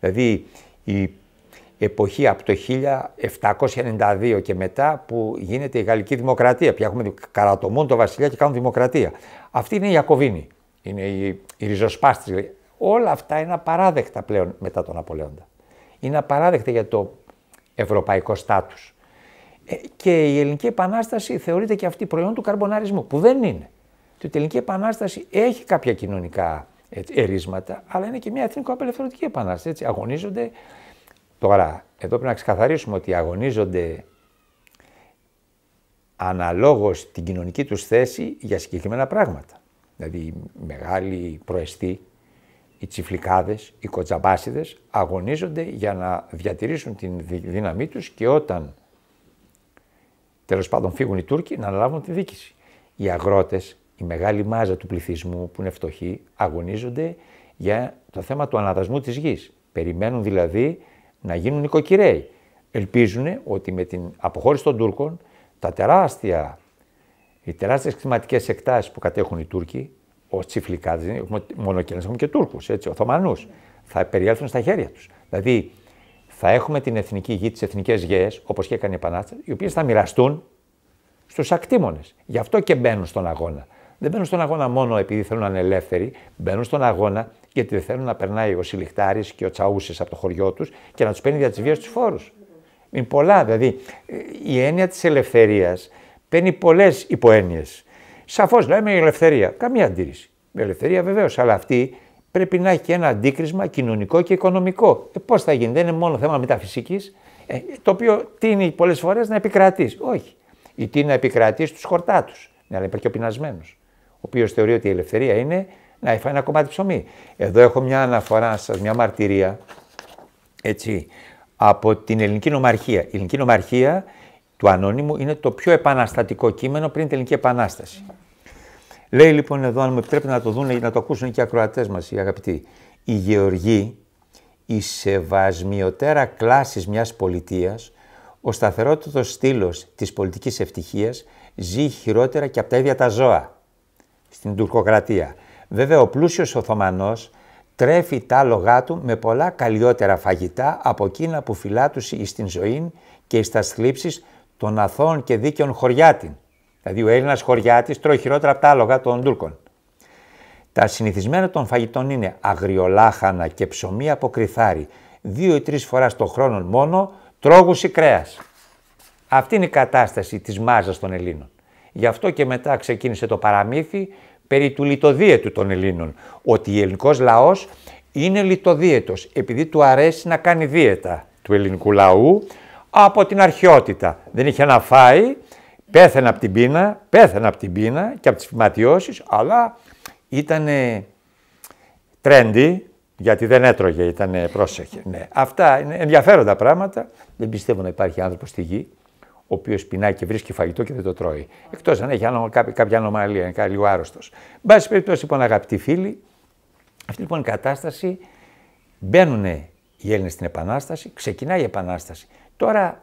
Δηλαδή η εποχή από το 1792 και μετά που γίνεται η Γαλλική Δημοκρατία. Πια έχουμε καρατομούν το βασιλιά και κάνουν δημοκρατία. Αυτή είναι η Ιακωβίνη, είναι η, η Όλα αυτά είναι απαράδεκτα πλέον μετά τον Απολέοντα. Είναι απαράδεκτα για το ευρωπαϊκό στάτους. Ε, και η Ελληνική Επανάσταση θεωρείται και αυτή προϊόν του καρμποναρισμού, που δεν είναι. Ότι η Ελληνική Επανάσταση έχει κάποια κοινωνικά ε, ερίσματα, αλλά είναι και μια εθνικο-απελευθερωτική επανάσταση. Έτσι. Αγωνίζονται. Τώρα, εδώ πρέπει να ξεκαθαρίσουμε ότι αγωνίζονται αναλόγως την κοινωνική τους θέση για συγκεκριμένα πράγματα. Δηλαδή, οι μεγάλοι προεστοί, οι τσιφλικάδες, οι κοτζαμπάσιδες αγωνίζονται για να διατηρήσουν την δύναμή τους και όταν τέλος πάντων φύγουν οι Τούρκοι να αναλάβουν τη δίκηση. Οι αγρότες, η μεγάλη μάζα του πληθυσμού που είναι φτωχοί, αγωνίζονται για το θέμα του αναδασμού της γης. Περιμένουν δηλαδή να γίνουν οικοκυρέοι. Ελπίζουν ότι με την αποχώρηση των Τούρκων τα τεράστια, οι τεράστιες κλιματικέ εκτάσεις που κατέχουν οι Τούρκοι, ως τσιφλικά, δηλαδή, και μόνο έχουμε και Τούρκους, Οθωμανούς, θα περιέλθουν στα χέρια τους. Δηλαδή θα έχουμε την εθνική γη, τις εθνικές γέες, όπως και έκανε η Επανάσταση, οι οποίες θα μοιραστούν στους ακτήμονε. Γι' αυτό και μπαίνουν στον αγώνα. Δεν μπαίνουν στον αγώνα μόνο επειδή θέλουν να είναι ελεύθεροι, μπαίνουν στον αγώνα γιατί δεν θέλουν να περνάει ο Σιλιχτάρης και ο τσαούσε από το χωριό τους και να τους παίρνει δια τη βία τους φόρους. Είναι πολλά. Δηλαδή η έννοια της ελευθερίας παίρνει πολλές υποέννοιες. Σαφώς λέμε η ελευθερία. Καμία αντίρρηση. Η ελευθερία βεβαίως, αλλά αυτή πρέπει να έχει και ένα αντίκρισμα κοινωνικό και οικονομικό. Ε, Πώς θα γίνει, δεν είναι μόνο θέμα μεταφυσικής, ε, το οποίο τίνει πολλές φορές να επικρατείς. Όχι. Ή τίνει να επικρατείς στους χορτάτους. Ναι, αλλά υπάρχει και ο πεινασμένος, ο οποίος θεωρεί ότι η ελευθερία είναι να φάει ένα κομμάτι ψωμί. Εδώ έχω μια αναφορά σας, μια μαρτυρία έτσι, από την ελληνική νομαρχία. Η ελληνική νομαρχία του Ανώνυμου είναι το πιο επαναστατικό κείμενο πριν την ελληνική επανάσταση. Λέει λοιπόν εδώ, αν μου επιτρέπετε να το δουν, να το ακούσουν και οι ακροατές μας, οι αγαπητοί. η Γεωργή, η σεβασμιωτέρα κλάσης μιας πολιτείας, ο σταθερότητος στήλος της πολιτικής ευτυχίας ζει χειρότερα και από τα ίδια τα ζώα στην τουρκοκρατία. Βέβαια ο πλούσιος Οθωμανός τρέφει τα λογά του με πολλά καλλιότερα φαγητά από εκείνα που φυλάτουσε εις ζωή και εις τα των αθώων και δίκαιων χωριάτην. Δηλαδή ο Έλληνας χωριάτης τρώει χειρότερα από τα άλογα των Τούρκων. Τα συνηθισμένα των φαγητών είναι αγριολάχανα και ψωμί από κρυθάρι. Δύο ή τρεις φορές το χρόνο μόνο τρόγουση κρέας. Αυτή είναι η κατάσταση της μάζας των Ελλήνων. Γι' αυτό και μετά ξεκίνησε το παραμύθι περί του λιτοδίαιτου των Ελλήνων. Ότι ο ελληνικός λαός είναι λιτοδίαιτος επειδή του αρέσει να κάνει δίαιτα του ελληνικού λαού από την αρχαιότητα. Δεν είχε να φάει Πέθανε από την πείνα, πέθανε από την πείνα και από τις φυματιώσεις, αλλά ήταν trendy, γιατί δεν έτρωγε, ήταν πρόσεχε. Ναι. Αυτά είναι ενδιαφέροντα πράγματα. Δεν πιστεύω να υπάρχει άνθρωπος στη γη, ο οποίος πεινάει και βρίσκει φαγητό και δεν το τρώει. Εκτός αν έχει κάποια ανομαλία, είναι κάτι λίγο άρρωστος. Εν πάση περιπτώσει, λοιπόν, αγαπητοί φίλοι, αυτή λοιπόν η κατάσταση μπαίνουν οι Έλληνες στην Επανάσταση, ξεκινάει η Επανάσταση. Τώρα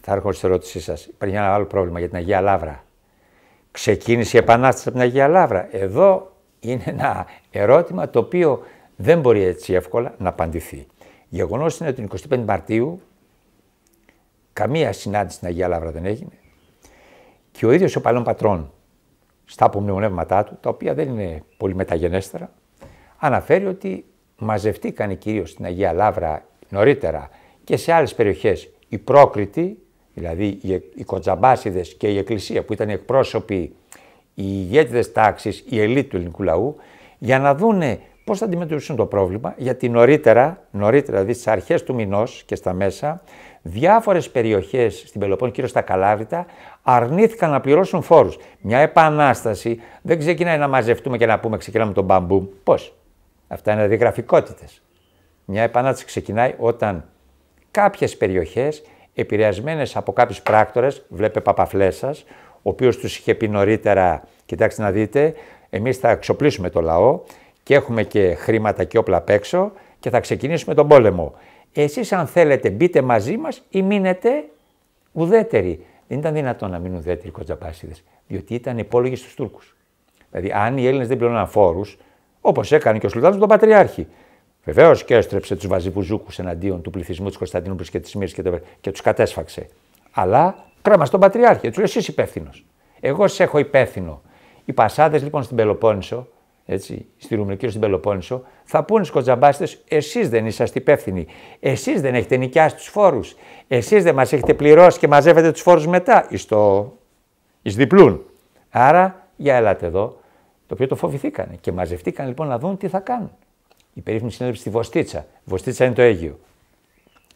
θα έρχομαι στην ερώτησή σας. Υπάρχει ένα άλλο πρόβλημα για την Αγία Λαύρα. Ξεκίνησε η Επανάσταση από την Αγία Λαύρα. Εδώ είναι ένα ερώτημα το οποίο δεν μπορεί έτσι εύκολα να απαντηθεί. Γεγονός είναι ότι την 25 Μαρτίου καμία συνάντηση στην Αγία Λαύρα δεν έγινε και ο ίδιος ο παλαιό πατρόν στα απομνημονεύματά του, τα οποία δεν είναι πολύ μεταγενέστερα, αναφέρει ότι μαζευτήκαν κυρίως στην Αγία Λαύρα νωρίτερα και σε άλλες περιοχές οι πρόκριτοι Δηλαδή οι κοντζαμπάσιδες και η Εκκλησία που ήταν οι εκπρόσωποι, οι ηγέτιδες τάξης, η ελίτ του ελληνικού λαού, για να δούνε πώς θα αντιμετωπίσουν το πρόβλημα, γιατί νωρίτερα, νωρίτερα δηλαδή στις αρχές του μηνός και στα μέσα, διάφορες περιοχές στην Πελοπόννη, κυρίως στα Καλάβρητα, αρνήθηκαν να πληρώσουν φόρους. Μια επανάσταση δεν ξεκινάει να μαζευτούμε και να πούμε ξεκινάμε τον μπαμπού. Πώς. Αυτά είναι διγραφικότητε Μια επανάσταση ξεκινάει όταν κάποιες περιοχές επηρεασμένες από κάποιους πράκτορες, βλέπε Παπαφλέσσα, ο οποίος τους είχε πει νωρίτερα: Κοιτάξτε να δείτε, εμείς θα εξοπλίσουμε το λαό και έχουμε και χρήματα και όπλα απ' έξω και θα ξεκινήσουμε τον πόλεμο. Εσείς, αν θέλετε, μπείτε μαζί μας ή μείνετε ουδέτεροι. Δεν ήταν δυνατόν να μείνουν ουδέτεροι κοντζαπάσιδε, διότι ήταν υπόλογοι στους Τούρκους. Δηλαδή, αν οι Έλληνες δεν πληρώναν φόρους, όπως έκανε και ο Σουλτάνος τον Πατριάρχη, Βεβαίως και έστρεψε τους ζούκου εναντίον του πληθυσμού της Κωνσταντινούπολης και της Μύρη και, το... και τους κατέσφαξε. Αλλά κρέμα στον Πατριάρχη, του λέει εσύ υπεύθυνος. Εγώ σε έχω υπεύθυνο. Οι πασάδες λοιπόν στην Πελοπόννησο, έτσι, στη Ρουμνική στην Πελοπόννησο, θα πούνε στους κοτζαμπάστες: Εσείς δεν είσαστε υπεύθυνοι. Εσείς δεν έχετε νοικιάσει τους φόρους. Εσείς δεν μας έχετε πληρώσει και μαζεύετε τους φόρους μετά. Εις διπλούν. Άρα, για ελάτε εδώ. Το οποίο το φοβηθήκανε και μαζευτήκαν λοιπόν να δουν τι θα κάνουν η περίφημη συνέντευξη στη Βοστίτσα. Βοστίτσα είναι το Αίγυο.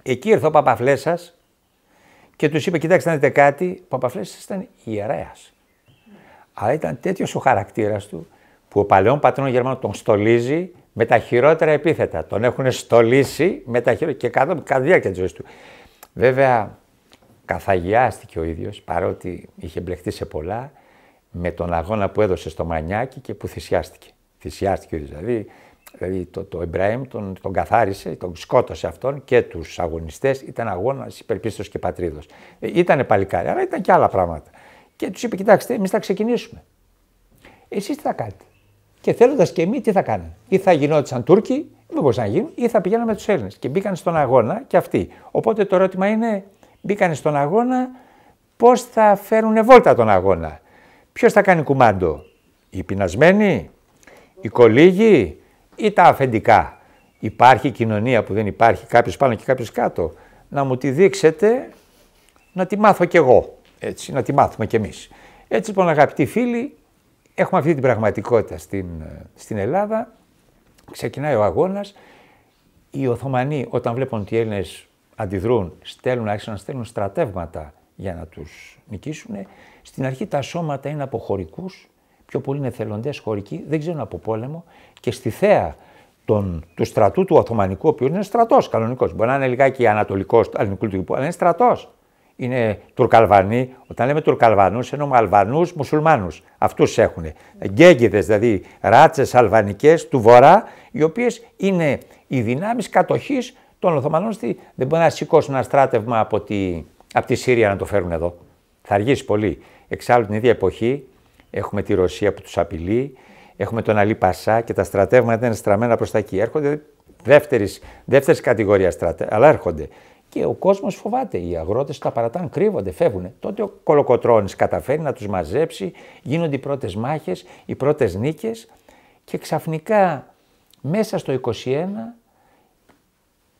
Εκεί ήρθε ο Παπαφλέσσα και τους είπε: Κοιτάξτε, να δείτε κάτι. Ο Παπαφλέσσα ήταν ιερέας. Αλλά ήταν τέτοιος ο χαρακτήρας του που ο παλαιόν πατρόν Γερμανό τον στολίζει με τα χειρότερα επίθετα. Τον έχουν στολίσει με τα χειρότερα και κάτω κατά τη διάρκεια της ζωής του. Βέβαια, καθαγιάστηκε ο ίδιος παρότι είχε μπλεχτεί σε πολλά με τον αγώνα που έδωσε στο Μανιάκι και που θυσιάστηκε. Θυσιάστηκε Δηλαδή, Δηλαδή το, το Ιμπραήμ τον, τον καθάρισε, τον σκότωσε αυτόν και τους αγωνιστές. Ήταν αγώνας υπερπίστω και πατρίδος. Ε, ήτανε παλικάρι, αλλά ήταν και άλλα πράγματα. Και τους είπε: Κοιτάξτε, εμείς θα ξεκινήσουμε. Εσείς τι θα κάνετε. Και θέλοντας και εμείς, τι θα κάνουν. Ή θα γινόντουσαν Τούρκοι, δεν μπορούσαν να γίνουν, ή θα πηγαίναμε με τους Έλληνες. Και μπήκαν στον αγώνα και αυτοί. Οπότε το ερώτημα είναι, μπήκαν στον αγώνα, πώς θα φέρουν βόλτα τον αγώνα. Ποιος θα κάνει κουμάντο, οι πεινασμένοι, οι κολίγοι, ή τα αφεντικά. Υπάρχει κοινωνία που δεν υπάρχει, κάποιος πάνω και κάποιος κάτω. Να μου τη δείξετε, να τη μάθω κι εγώ. Έτσι, να τη μάθουμε κι εμείς. Έτσι λοιπόν αγαπητοί φίλοι, έχουμε αυτή την πραγματικότητα στην, ε, στην Ελλάδα. Ξεκινάει ο αγώνας. Οι Οθωμανοί όταν βλέπουν ότι οι Έλληνες αντιδρούν, στέλνουν, άρχισαν να στέλνουν στρατεύματα για να τους νικήσουν. Στην αρχή τα σώματα είναι από χωρικούς, πιο πολύ είναι θελοντές χωρικοί, δεν ξέρουν από πόλεμο και στη θέα τον, του στρατού του Οθωμανικού, ο οποίος είναι στρατός κανονικός. Μπορεί να είναι λιγάκι ανατολικός του ελληνικού αλλά είναι στρατός. Είναι Τουρκαλβανοί, όταν λέμε Τουρκαλβανούς, εννοούμε Αλβανούς, Μουσουλμάνους. Αυτούς έχουν. Γκέγκιδε, δηλαδή ράτσες αλβανικές του βορρά, οι οποίες είναι οι δυνάμεις κατοχής των Οθωμανών. Στη... Δεν μπορεί να σηκώσουν ένα στράτευμα από τη, από τη Σύρια να το φέρουν εδώ. Θα αργήσει πολύ. Εξάλλου την ίδια εποχή έχουμε τη Ρωσία που τους απειλεί, Έχουμε τον Αλή Πασά και τα στρατεύματα είναι στραμμένα προς τα εκεί. Έρχονται δεύτερης κατηγορίας στρατέ, αλλά έρχονται. Και ο κόσμος φοβάται. Οι αγρότες τα παρατάνε, κρύβονται, φεύγουν. Τότε ο Κολοκοτρόνη καταφέρει να τους μαζέψει, γίνονται οι πρώτες μάχες, οι πρώτες νίκες και ξαφνικά μέσα στο 21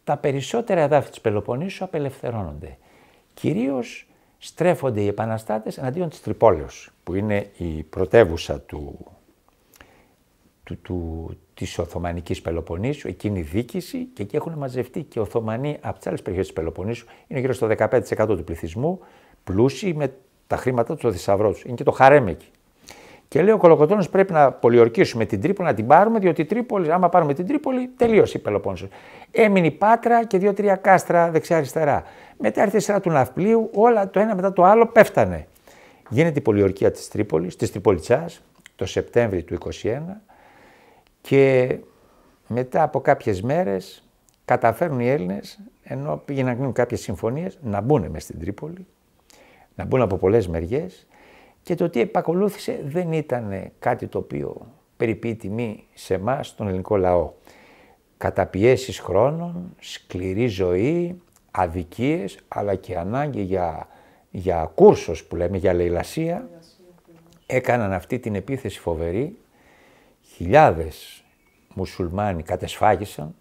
τα περισσότερα εδάφη της Πελοποννήσου απελευθερώνονται. Κυρίως στρέφονται οι επαναστάτες εναντίον της Τρυπόλεως, που είναι η πρωτεύουσα του του, του, της Οθωμανικής Πελοποννήσου, εκείνη η δίκηση και εκεί έχουν μαζευτεί και Οθωμανοί από τις άλλες περιοχές της Πελοποννήσου. Είναι γύρω στο 15% του πληθυσμού, πλούσιοι με τα χρήματα τους, το θησαυρός τους. Είναι και το χαρέμ Και λέει ο Κολοκοτώνος πρέπει να πολιορκήσουμε την Τρίπολη, να την πάρουμε, διότι η Τρίπολη, άμα πάρουμε την Τρίπολη, τελείωσε η Πελοπόννησο. Έμεινε η Πάτρα και δύο-τρία κάστρα δεξιά-αριστερά. Μετά έρθει η σειρά του Ναυπλίου, όλα το ένα μετά το άλλο πέφτανε. Γίνεται η πολιορκία της Τρίπολης, της Τριπολιτσάς, το Σεπτέμβριο του 21 και μετά από κάποιες μέρες καταφέρνουν οι Έλληνες, ενώ πήγαιναν να γίνουν κάποιες συμφωνίες, να μπουν μες στην Τρίπολη, να μπουν από πολλές μεριές και το τι επακολούθησε δεν ήταν κάτι το οποίο περιποιεί τιμή σε εμάς τον ελληνικό λαό. Καταπιέσεις χρόνων, σκληρή ζωή, αδικίες, αλλά και ανάγκη για, για κούρσος που λέμε, για λαιλασία, έκαναν αυτή την επίθεση φοβερή χιλιάδες μουσουλμάνοι κατεσφάγησαν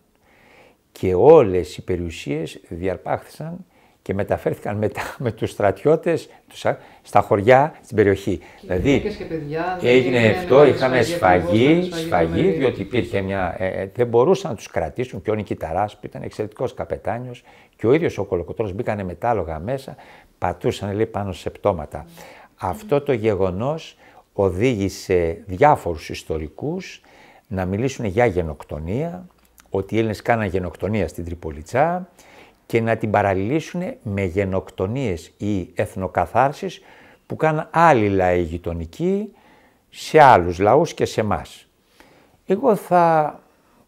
και όλες οι περιουσίες διαρπάχθησαν και μεταφέρθηκαν μετά με τους στρατιώτες τους, στα χωριά, στην περιοχή. Και δηλαδή και παιδιά, έγινε αυτό, είχαμε σφαγή, σφαγή, διότι υπήρχε μια... Ε, ε, δεν μπορούσαν να τους κρατήσουν και ο Νικηταράς που ήταν εξαιρετικός καπετάνιος και ο ίδιος ο Κολοκοτρός μπήκανε μετάλογα μέσα, πατούσαν λέει πάνω σε πτώματα. Ναι. Αυτό το γεγονός οδήγησε διάφορους ιστορικούς να μιλήσουν για γενοκτονία, ότι οι Έλληνες κάναν γενοκτονία στην Τριπολιτσά και να την παραλληλήσουν με γενοκτονίες ή εθνοκαθάρσεις που κάναν άλλοι λαοί γειτονικοί σε άλλους λαούς και σε μας. Εγώ θα,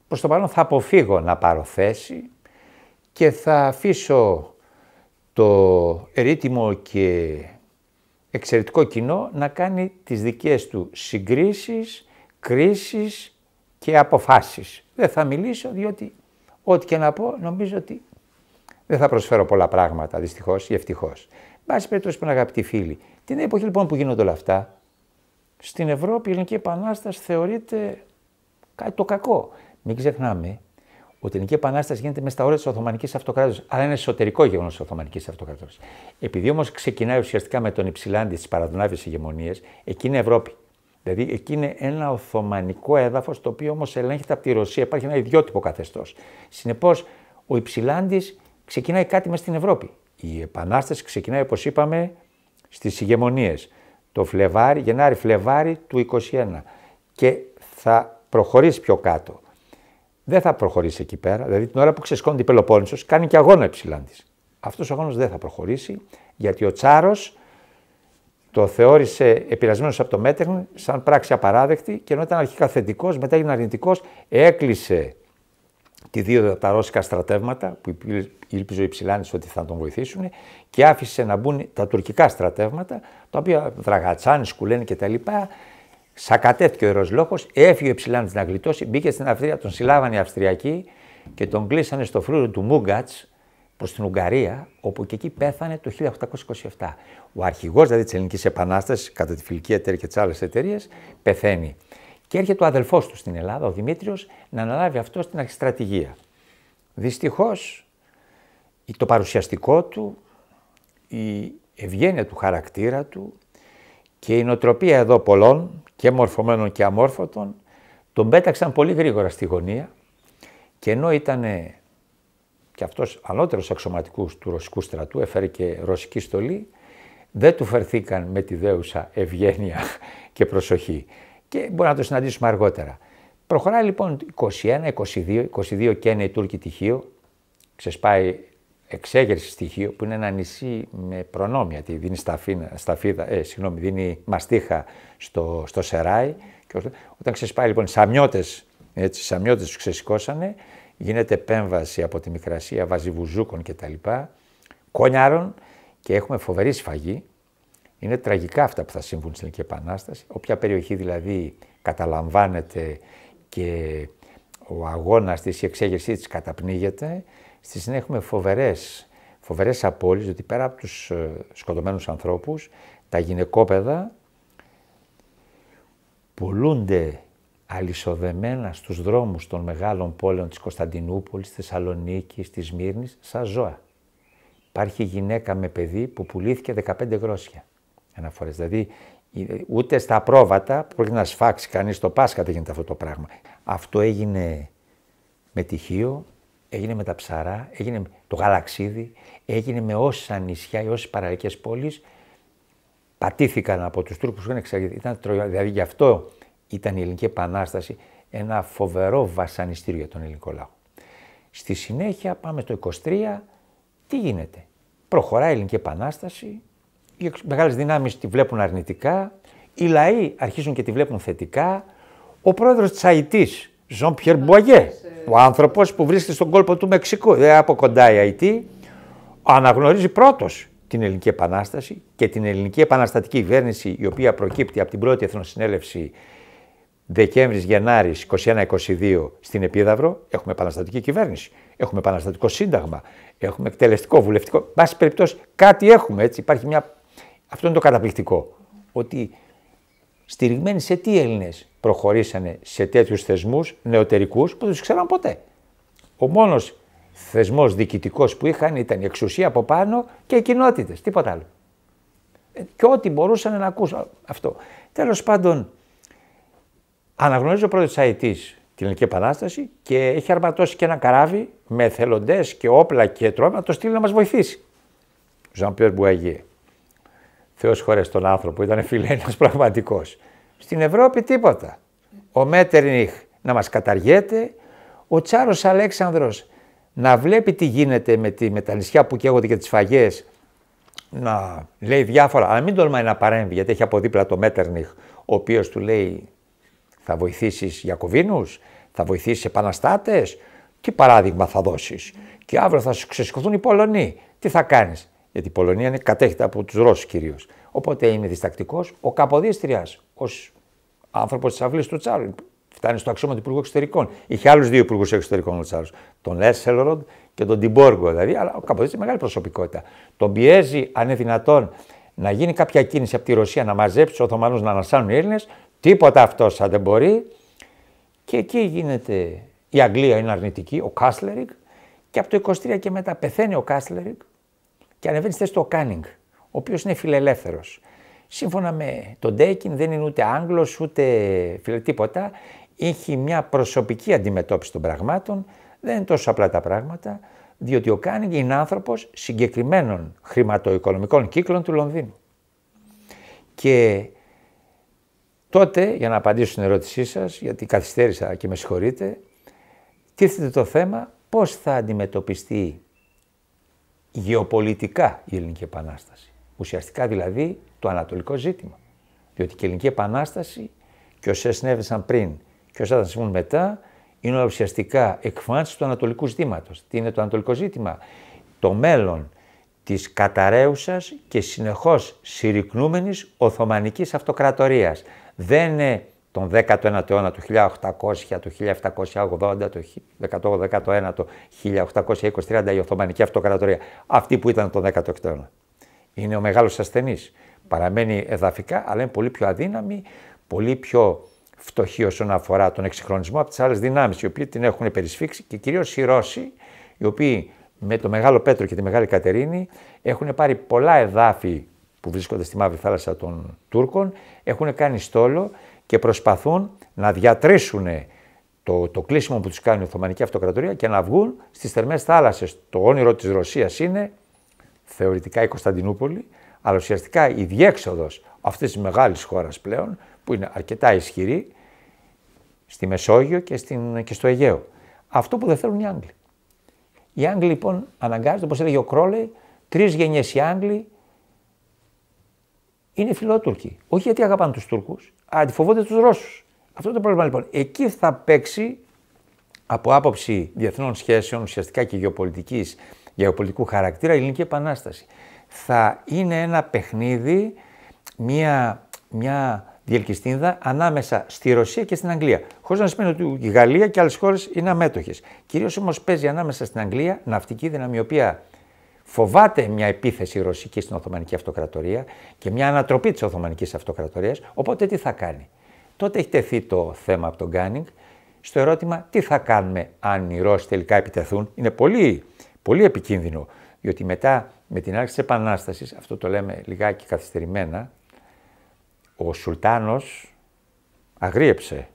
προς το παρόν θα αποφύγω να πάρω θέση και θα αφήσω το ερήτημο και εξαιρετικό κοινό να κάνει τις δικές του συγκρίσεις, κρίσεις και αποφάσεις. Δεν θα μιλήσω διότι ό,τι και να πω νομίζω ότι δεν θα προσφέρω πολλά πράγματα δυστυχώς ή ευτυχώς. Μπάση περιπτώσει που είναι αγαπητοί φίλοι, την εποχή λοιπόν που γίνονται όλα αυτά, στην Ευρώπη η ευτυχως μπαση περιπτωσει που αγαπητοι Επανάσταση θεωρείται κάτι το κακό. Μην ξεχνάμε ο Ελληνική Επανάσταση γίνεται μέσα στα όρια της Οθωμανικής Αυτοκράτορας, αλλά είναι εσωτερικό γεγονός της Οθωμανικής Αυτοκράτορας. Επειδή όμως ξεκινάει ουσιαστικά με τον Ιψηλάντη της παραδουνάβης ηγεμονίας, εκεί είναι Ευρώπη. Δηλαδή εκεί είναι ένα Οθωμανικό έδαφος, το οποίο όμως ελέγχεται από τη Ρωσία. Υπάρχει ένα ιδιότυπο καθεστώς. Συνεπώς, ο Ιψηλάντη ξεκινάει κάτι μέσα στην Ευρώπη. Η Επανάσταση ξεκινάει, όπως είπαμε, στις ηγεμονίες. Το Φλεβάρι, Γενάρη Φλεβάρι του 21. Και θα προχωρήσει πιο κάτω δεν θα προχωρήσει εκεί πέρα. Δηλαδή την ώρα που ξεσκώνει την Πελοπόννησος κάνει και αγώνα υψηλάντης. Αυτός Αυτός ο αγώνας δεν θα προχωρήσει γιατί ο Τσάρος το θεώρησε επηρεασμένος από το Μέτεχνη σαν πράξη απαράδεκτη και ενώ ήταν αρχικά θετικός, μετά έγινε αρνητικός, έκλεισε τη δύο τα ρώσικα στρατεύματα που ήλπιζε ο Υψηλάνη ότι θα τον βοηθήσουν και άφησε να μπουν τα τουρκικά στρατεύματα, τα οποία δραγατσάνε, σκουλένε κτλ. Σακατέθηκε ο ιερός έφυγε ο Ψιλάνη να γλιτώσει, μπήκε στην Αυστρία, τον συλλάβανε οι Αυστριακοί και τον κλείσανε στο φρούριο του Μούγκατ προς την Ουγγαρία, όπου και εκεί πέθανε το 1827. Ο αρχηγός δηλαδή της Ελληνικής Επανάστασης, κατά τη φιλική εταιρεία και τις άλλες εταιρείες, πεθαίνει. Και έρχεται ο αδελφός του στην Ελλάδα, ο Δημήτριος, να αναλάβει αυτό στην αρχιστρατηγία. Δυστυχώς το παρουσιαστικό του, η ευγένεια του χαρακτήρα του, και η νοτροπία εδώ πολλών και μορφωμένων και αμόρφωτων τον πέταξαν πολύ γρήγορα στη γωνία και ενώ ήταν και αυτός ανώτερος αξιωματικούς του ρωσικού στρατού, έφερε και ρωσική στολή, δεν του φερθήκαν με τη δέουσα ευγένεια [laughs] και προσοχή. Και μπορεί να το συναντήσουμε αργότερα. Προχωράει λοιπόν 21, 22, 22 και είναι η Τούρκη τυχείο, ξεσπάει εξέγερση στοιχείο που είναι ένα νησί με προνόμια. Τι δίνει σταφίδα, ε, σταφίδα δίνει μαστίχα στο, Σεράι. Και όταν ξεσπάει λοιπόν σαμιώτες, έτσι, σαμιώτες τους ξεσηκώσανε, γίνεται επέμβαση από τη Μικρασία, βαζιβουζούκων κτλ. Κόνιαρων και έχουμε φοβερή σφαγή. Είναι τραγικά αυτά που θα συμβούν στην Ελληνική Επανάσταση. Όποια περιοχή δηλαδή καταλαμβάνεται και ο αγώνας της, η εξέγερσή της καταπνίγεται, Στη συνέχεια έχουμε φοβερές, φοβερές απώλειες, διότι πέρα από τους ε, σκοτωμένους ανθρώπους, τα γυναικόπαιδα πουλούνται αλυσοδεμένα στους δρόμους των μεγάλων πόλεων της Κωνσταντινούπολης, της Θεσσαλονίκης, της Μύρνης, σαν ζώα. Υπάρχει γυναίκα με παιδί που πουλήθηκε 15 γρόσια αναφορές. Δηλαδή ούτε στα πρόβατα που πρέπει να σφάξει κανείς το Πάσχα δεν γίνεται αυτό το πράγμα. Αυτό έγινε με τυχείο, έγινε με τα ψαρά, έγινε με το γαλαξίδι, έγινε με όσα νησιά ή όσε παραλικέ πόλεις πατήθηκαν από τους Τούρκους που είχαν εξαγγελθεί. Δηλαδή γι' αυτό ήταν η Ελληνική απο του τουρκου ηταν ηταν δηλαδη γι φοβερό βασανιστήριο για τον ελληνικό λαό. Στη συνέχεια πάμε στο 23, τι γίνεται. Προχωράει η Ελληνική Επανάσταση, οι μεγάλες δυνάμεις τη βλέπουν αρνητικά, οι λαοί αρχίζουν και τη βλέπουν θετικά, ο πρόεδρος Τσαϊτής Ζων Πιέρ Μπουαγέ, ο άνθρωπος που βρίσκεται στον κόλπο του Μεξικού, δεν από κοντά η Αϊτή, αναγνωρίζει πρώτος την Ελληνική Επανάσταση και την Ελληνική Επαναστατική Κυβέρνηση, η οποία προκύπτει από την πρώτη Εθνοσυνέλευση Δεκέμβρη-Γενάρη 21-22 στην Επίδαυρο. Έχουμε επαναστατική κυβέρνηση, έχουμε επαναστατικό σύνταγμα, έχουμε εκτελεστικό, βουλευτικό. Μπα περιπτώσει, κάτι έχουμε έτσι. Υπάρχει μια. Αυτό είναι το καταπληκτικό. Ότι στηριγμένοι σε τι Έλληνες προχωρήσανε σε τέτοιους θεσμούς νεωτερικούς που δεν του ξέραν ποτέ. Ο μόνος θεσμός διοικητικός που είχαν ήταν η εξουσία από πάνω και οι κοινότητες, τίποτα άλλο. Ε, και ό,τι μπορούσαν να ακούσουν αυτό. Τέλος πάντων, αναγνωρίζει ο πρώτο τη την Ελληνική Επανάσταση και έχει αρματώσει και ένα καράβι με θελοντέ και όπλα και τρόφιμα να το στείλει να μας βοηθήσει. Ζαν Πιέρ Μπουαγιέ. Θεός χωρές τον άνθρωπο, ήταν φιλένος πραγματικός. Στην Ευρώπη τίποτα. Ο Μέτερνιχ να μας καταργέται, ο Τσάρος Αλέξανδρος να βλέπει τι γίνεται με, τη, με τα νησιά που καίγονται και τις φαγές, να λέει διάφορα, αλλά μην τολμάει να παρέμβει, γιατί έχει από δίπλα το Μέτερνιχ, ο οποίος του λέει θα βοηθήσεις Γιακοβίνους, θα βοηθήσεις επαναστάτες, τι παράδειγμα θα δώσεις. Και αύριο θα σου ξεσκοθούν οι Πολωνοί. Τι θα κάνεις γιατί η Πολωνία είναι κατέχεται από τους Ρώσους κυρίως. Οπότε είναι διστακτικός. Ο Καποδίστριας, ως άνθρωπος της αυλής του Τσάρου, φτάνει στο αξίωμα του Υπουργού Εξωτερικών. Είχε άλλους δύο Υπουργούς Εξωτερικών ο Τσάρου, τον Έσελροντ και τον Τιμπόργο δηλαδή, αλλά ο Καποδίστρια μεγάλη προσωπικότητα. Τον πιέζει, αν είναι δυνατόν, να γίνει κάποια κίνηση από τη Ρωσία να μαζέψει τους Οθωμανούς να ανασάνουν οι Έλληνες. Τίποτα αυτός σαν δεν μπορεί. Και εκεί γίνεται. Η Αγγλία είναι αρνητική, ο Κάσλερικ. Και από το 23 και μετά πεθαίνει ο Κάσλερικ και ανεβαίνεις στη το του ο Κάνινγκ, ο οποίος είναι φιλελεύθερος. Σύμφωνα με τον Ντέικιν, δεν είναι ούτε Άγγλος ούτε φιλε τίποτα. έχει μια προσωπική αντιμετώπιση των πραγμάτων. Δεν είναι τόσο απλά τα πράγματα, διότι ο Κάνινγκ είναι άνθρωπος συγκεκριμένων χρηματοοικονομικών κύκλων του Λονδίνου. Και τότε, για να απαντήσω στην ερώτησή σας, γιατί καθυστέρησα και με συγχωρείτε, τίθεται το θέμα πώς θα αντιμετωπιστεί γεωπολιτικά η Ελληνική Επανάσταση. Ουσιαστικά δηλαδή το ανατολικό ζήτημα. Διότι και η Ελληνική Επανάσταση και όσα συνέβησαν πριν και όσα θα συμβούν μετά είναι ουσιαστικά εκφάνσεις του ανατολικού ζητήματος. Τι είναι το ανατολικό ζήτημα. Το μέλλον της καταραίουσας και συνεχώς συρρυκνούμενης Οθωμανικής Αυτοκρατορίας. Δεν είναι τον 19ο αιώνα, το 1800, του 1780, το 1819, 19ο, 1820-30 η Οθωμανική Αυτοκρατορία, αυτή που ήταν τον 16ο αιώνα. Είναι 1823, μεγάλος εδαφικά, αλλά είναι πολύ πιο αδύναμη, πολύ πιο φτωχή όσον αφορά τον 16 ο αιωνα ειναι ο μεγάλο ασθενή, παραμενει εδαφικα αλλα ειναι από τις άλλες δυνάμεις, οι οποίοι την έχουν περισφίξει και κυρίως οι Ρώσοι, οι οποίοι με το Μεγάλο Πέτρο και τη Μεγάλη Κατερίνη έχουν πάρει πολλά εδάφη που βρίσκονται στη Μαύρη Θάλασσα των Τούρκων, έχουν κάνει στόλο και προσπαθούν να διατρήσουν το, το κλείσιμο που τους κάνει η Οθωμανική Αυτοκρατορία και να βγουν στις θερμές θάλασσες. Το όνειρο της Ρωσίας είναι θεωρητικά η Κωνσταντινούπολη, αλλά ουσιαστικά η διέξοδος αυτής της μεγάλης χώρας πλέον, που είναι αρκετά ισχυρή, στη Μεσόγειο και, στην, και στο Αιγαίο. Αυτό που δεν θέλουν οι Άγγλοι. Οι Άγγλοι λοιπόν αναγκάζονται, όπως έλεγε ο Κρόλεϊ, τρεις γενιές οι Άγγλοι είναι φιλότουρκοι. Όχι γιατί αγαπάνε τους Τούρκους, αλλά φοβούνται τους Ρώσους. Αυτό το πρόβλημα λοιπόν. Εκεί θα παίξει από άποψη διεθνών σχέσεων, ουσιαστικά και γεωπολιτικής, γεωπολιτικού χαρακτήρα, η Ελληνική Επανάσταση. Θα είναι ένα παιχνίδι, μια, μια διελκυστίνδα ανάμεσα στη Ρωσία και στην Αγγλία. Χωρίς να σημαίνει ότι η Γαλλία και άλλες χώρες είναι αμέτωχες. Κυρίως όμως παίζει ανάμεσα στην Αγγλία, ναυτική δύναμη, η οποία φοβάται μια επίθεση ρωσική στην Οθωμανική Αυτοκρατορία και μια ανατροπή της Οθωμανικής Αυτοκρατορίας. Οπότε τι θα κάνει. Τότε έχει τεθεί το θέμα από τον Γκάνινγκ στο ερώτημα τι θα κάνουμε αν οι Ρώσοι τελικά επιτεθούν. Είναι πολύ, πολύ επικίνδυνο, διότι μετά με την άρχιση της Επανάστασης, αυτό το λέμε λιγάκι καθυστερημένα, ο Σουλτάνος αγρίεψε.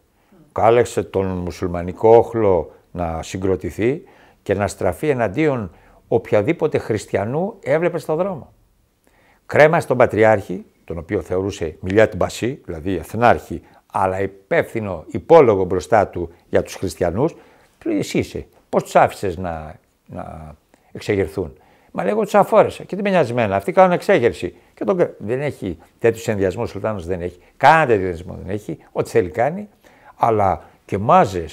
Κάλεξε τον μουσουλμανικό όχλο να συγκροτηθεί και να στραφεί εναντίον οποιαδήποτε χριστιανού έβλεπε στον δρόμο. Κρέμα στον Πατριάρχη, τον οποίο θεωρούσε μιλιά την Πασί, δηλαδή εθνάρχη, αλλά υπεύθυνο υπόλογο μπροστά του για τους χριστιανούς, του εσύ είσαι, πώς τους άφησες να, να εξεγερθούν. Μα λέγω τους αφόρεσα και τι με νοιάζει εμένα. Αυτοί κάνουν εξέγερση. Και τον... Δεν έχει τέτοιους ενδιασμούς ο Σουλτάνο, δεν έχει. Κανένα τέτοιο ενδιασμό δεν έχει. Ό,τι θέλει κάνει. Αλλά και μάζες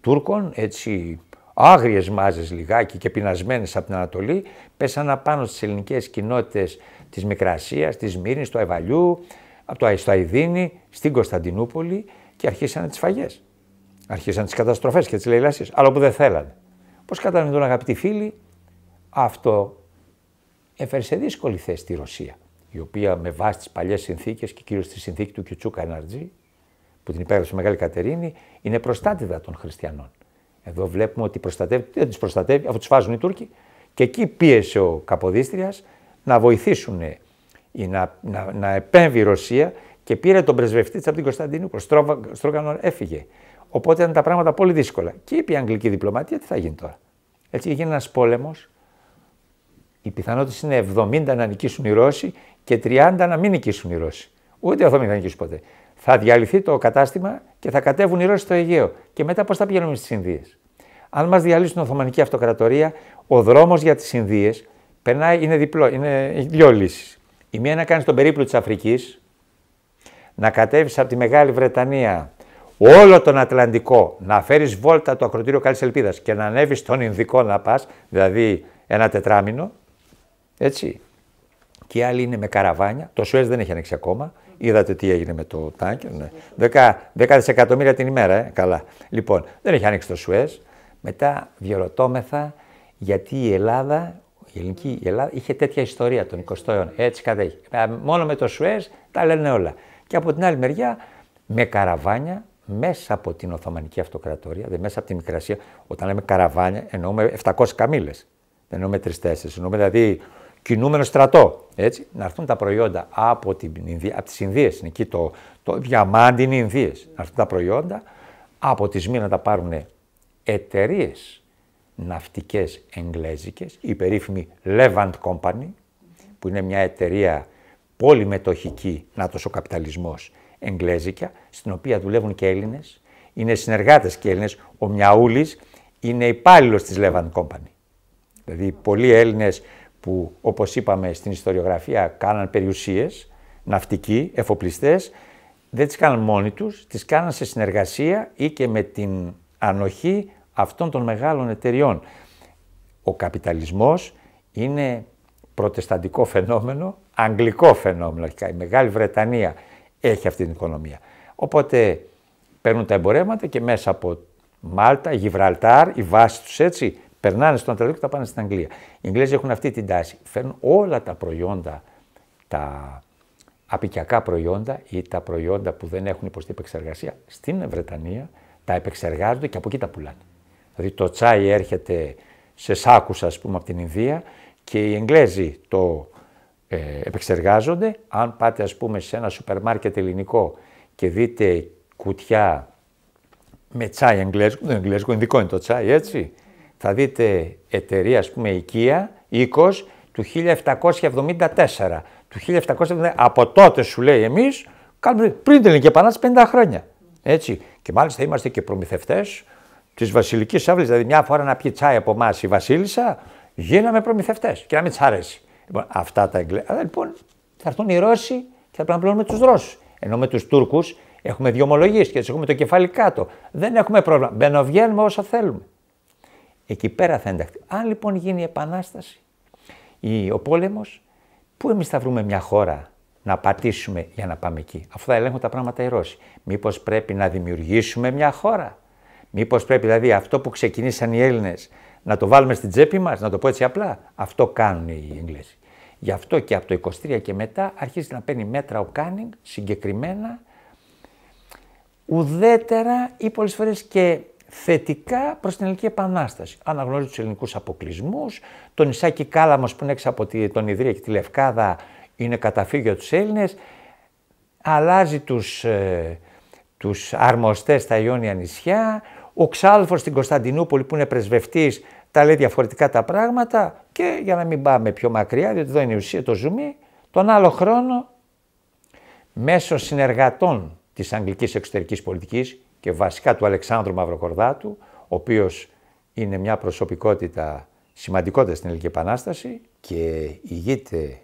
Τούρκων, έτσι άγριες μάζες λιγάκι και πεινασμένες από την Ανατολή πέσανε πάνω στις ελληνικές κοινότητες της Μικρασίας, της Μύρνης, του Αϊβαλιού, από το στο Αϊδίνη, στην Κωνσταντινούπολη και αρχίσανε τις φαγές. Αρχίσαν τις καταστροφές και τις λαϊλασίες, αλλά που δεν θέλανε. Πώς κατανοητούν αγαπητοί φίλοι, αυτό έφερε σε δύσκολη θέση τη Ρωσία, η οποία με βάση τις παλιές συνθήκες και κυρίως τη συνθήκη του Κιουτσούκα Εναρτζή, που την υπέγραψε η Μεγάλη Κατερίνη, είναι προστάτηδα των χριστιανών. Εδώ βλέπουμε ότι προστατεύει, δεν του προστατεύει, αφού του φάζουν οι Τούρκοι. Και εκεί πίεσε ο Καποδίστριας να βοηθήσουν ή να, να, να επέμβει η Ρωσία και πήρε τον πρεσβευτή της από την Κωνσταντινούπολη. Στρόγανον έφυγε. Οπότε ήταν τα πράγματα πολύ δύσκολα. Και είπε η Αγγλική διπλωματία, τι θα γίνει τώρα. Έτσι έγινε ένας πόλεμος. Η πιθανότητα είναι 70 να νικήσουν οι Ρώσοι και 30 να μην νικήσουν οι Ρώσοι. Ούτε 70 θα νικήσουν ποτέ θα διαλυθεί το κατάστημα και θα κατέβουν οι Ρώσοι στο Αιγαίο. Και μετά πώς θα πηγαίνουμε στις Ινδίες. Αν μας διαλύσουν την Οθωμανική Αυτοκρατορία, ο δρόμος για τις Ινδίες περνάει, είναι διπλό, είναι δύο λύσεις. Η μία να κάνει τον περίπλου της Αφρικής, να κατέβεις από τη Μεγάλη Βρετανία όλο τον Ατλαντικό, να φέρεις βόλτα το ακροτήριο Καλή Ελπίδας και να ανέβεις στον Ινδικό να πας, δηλαδή ένα τετράμινο. Έτσι. Και η άλλη είναι με καραβάνια. Το Σουέζ δεν έχει ανοίξει ακόμα. Είδατε τι έγινε με το τάκερ. Ναι. 10, δισεκατομμύρια την ημέρα, ε. καλά. Λοιπόν, δεν έχει ανοίξει το Σουέζ. Μετά βιολοτόμεθα γιατί η Ελλάδα, η ελληνική Ελλάδα, είχε τέτοια ιστορία τον 20ο αιώνα. Έτσι κατέχει. Μόνο με το Σουέζ τα λένε όλα. Και από την άλλη μεριά, με καραβάνια μέσα από την Οθωμανική Αυτοκρατορία, δηλαδή μέσα από τη Μικρασία, όταν λέμε καραβάνια, εννοούμε 700 καμίλε. Δεν εννοουμε τρεις τέσσερις. εννοούμε δηλαδή κινούμενο στρατό. Έτσι, να έρθουν τα προϊόντα από, την, από τις Ινδίες, είναι εκεί το, το διαμάντι είναι Ινδίες. Να έρθουν τα προϊόντα, από τη να τα πάρουν εταιρείες ναυτικές εγγλέζικες, η περίφημη Levant Company, που είναι μια εταιρεία πολυμετοχική, να ο καπιταλισμός, εγγλέζικα, στην οποία δουλεύουν και Έλληνες, είναι συνεργάτες και Έλληνες, ο Μιαούλης είναι υπάλληλος της Levant Company. Δηλαδή πολλοί Έλληνες που όπως είπαμε στην ιστοριογραφία κάναν περιουσίες, ναυτικοί, εφοπλιστές, δεν τις κάναν μόνοι τους, τις κάναν σε συνεργασία ή και με την ανοχή αυτών των μεγάλων εταιριών. Ο καπιταλισμός είναι προτεσταντικό φαινόμενο, αγγλικό φαινόμενο. Η Μεγάλη Βρετανία έχει αυτή την οικονομία. Οπότε παίρνουν τα εμπορεύματα και μέσα από Μάλτα, Γιβραλτάρ, η βάση τους έτσι, περνάνε στον Ανατολικό και τα πάνε στην Αγγλία. Οι Αγγλέζοι έχουν αυτή την τάση. Φέρνουν όλα τα προϊόντα, τα απικιακά προϊόντα ή τα προϊόντα που δεν έχουν υποστεί επεξεργασία στην Βρετανία, τα επεξεργάζονται και από εκεί τα πουλάνε. Δηλαδή το τσάι έρχεται σε σάκους ας πούμε από την Ινδία και οι Εγγλέζοι το ε, επεξεργάζονται. Αν πάτε ας πούμε σε ένα σούπερ μάρκετ ελληνικό και δείτε κουτιά με τσάι εγγλέζικο, δεν είναι εγγλέζικο, ειδικό είναι το τσάι έτσι, θα δείτε εταιρεία, ας πούμε, οικία, 20, του 1774, του 1770, από τότε σου λέει εμείς, κάνουμε πριν την και Επανάσταση 50 χρόνια. Έτσι. Και μάλιστα είμαστε και προμηθευτές της Βασιλικής Αύλης, Δηλαδή, μια φορά να πιει τσάι από εμάς η Βασίλισσα, γίναμε προμηθευτές και να μην της λοιπόν, αυτά τα εγκλήματα. Λοιπόν, θα έρθουν οι Ρώσοι και θα πρέπει να πληρώνουμε τους Ρώσους, Ενώ με τους Τούρκους έχουμε δύο και έτσι έχουμε το κεφάλι κάτω. Δεν έχουμε πρόβλημα. Μπαίνω, βγαίνουμε όσα θέλουμε. Εκεί πέρα θα ενταχθεί. Αν λοιπόν γίνει η επανάσταση ή ο πόλεμος, πού εμείς θα βρούμε μια χώρα να πατήσουμε για να πάμε εκεί. Αυτό θα ελέγχουν τα πράγματα οι Ρώσοι. Μήπως πρέπει να δημιουργήσουμε μια χώρα. Μήπως πρέπει δηλαδή αυτό που ξεκινήσαν οι Έλληνες να το βάλουμε στην τσέπη μας, να το πω έτσι απλά. Αυτό κάνουν οι Εγγλέζοι. Γι' αυτό και από το 23 και μετά αρχίζει να παίρνει μέτρα ο Κάνινγκ συγκεκριμένα, ουδέτερα ή πολλές φορές και θετικά προς την Ελληνική Επανάσταση. Αναγνώριζε τους ελληνικούς αποκλεισμούς. το νησάκι Κάλαμος που είναι έξω από τον Ιδρία και τη Λευκάδα είναι καταφύγιο τους Έλληνες. Αλλάζει τους ε, τους αρμοστές στα Ιόνια νησιά. Ο Ξάλφος στην Κωνσταντινούπολη που είναι πρεσβευτής τα λέει διαφορετικά τα πράγματα και για να μην πάμε πιο μακριά, διότι εδώ είναι η ουσία το ζουμί, τον άλλο χρόνο μέσω συνεργατών της αγγλικής εξωτερικής πολιτικής και βασικά του Αλεξάνδρου Μαυροκορδάτου, ο οποίος είναι μια προσωπικότητα σημαντικότητα στην Ελληνική Επανάσταση και ηγείται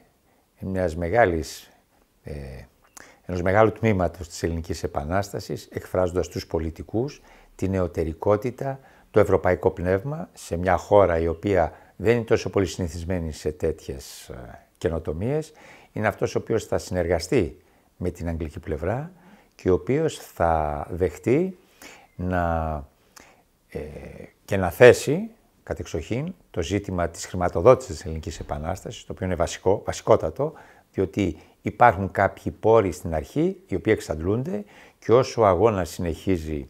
μιας μεγάλης, ε, ενός μεγάλου τμήματος της Ελληνικής Επανάστασης, εκφράζοντας τους πολιτικούς, την νεωτερικότητα, το ευρωπαϊκό πνεύμα σε μια χώρα η οποία δεν είναι τόσο πολύ συνηθισμένη σε τέτοιες ε, καινοτομίες, είναι αυτός ο οποίος θα συνεργαστεί με την αγγλική πλευρά, και ο οποίος θα δεχτεί να, ε, και να θέσει κατεξοχήν το ζήτημα της χρηματοδότησης της ελληνικής επανάστασης, το οποίο είναι βασικό, βασικότατο, διότι υπάρχουν κάποιοι πόροι στην αρχή οι οποίοι εξαντλούνται και όσο ο αγώνας συνεχίζει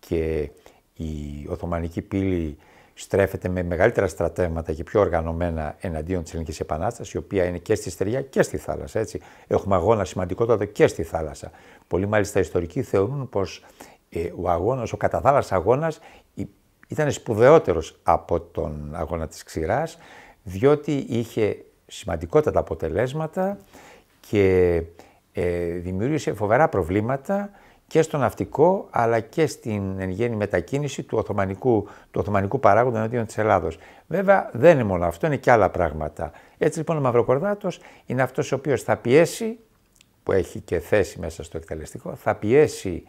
και η Οθωμανική πύλη στρέφεται με μεγαλύτερα στρατεύματα και πιο οργανωμένα εναντίον της Ελληνικής Επανάστασης, η οποία είναι και στη στεριά και στη θάλασσα. Έτσι. Έχουμε αγώνα σημαντικότατο και στη θάλασσα. Πολλοί μάλιστα ιστορικοί θεωρούν πως ε, ο αγώνας, ο καταθάλασσας αγώνας ήταν σπουδαιότερος από τον αγώνα της ξηράς, διότι είχε σημαντικότατα αποτελέσματα και ε, δημιούργησε φοβερά προβλήματα και στο ναυτικό αλλά και στην εν γέννη μετακίνηση του Οθωμανικού, του Οθωμανικού παράγοντα εναντίον της Ελλάδος. Βέβαια δεν είναι μόνο αυτό, είναι και άλλα πράγματα. Έτσι λοιπόν ο Μαυροκορδάτος είναι αυτός ο οποίος θα πιέσει, που έχει και θέση μέσα στο εκτελεστικό, θα πιέσει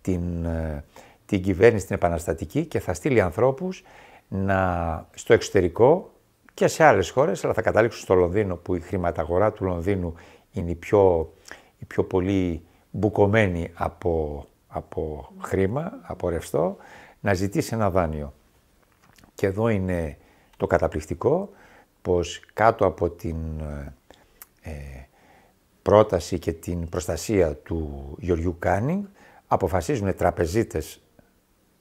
την, ε, την κυβέρνηση την επαναστατική και θα στείλει ανθρώπους να, στο εξωτερικό και σε άλλες χώρες, αλλά θα καταλήξουν στο Λονδίνο που η χρηματαγορά του Λονδίνου είναι πιο, η πιο πολύ μπουκωμένη από, από χρήμα, από ρευστό, να ζητήσει ένα δάνειο. Και εδώ είναι το καταπληκτικό, πως κάτω από την ε, πρόταση και την προστασία του Γεωργιού Κάνινγκ, αποφασίζουν τραπεζίτες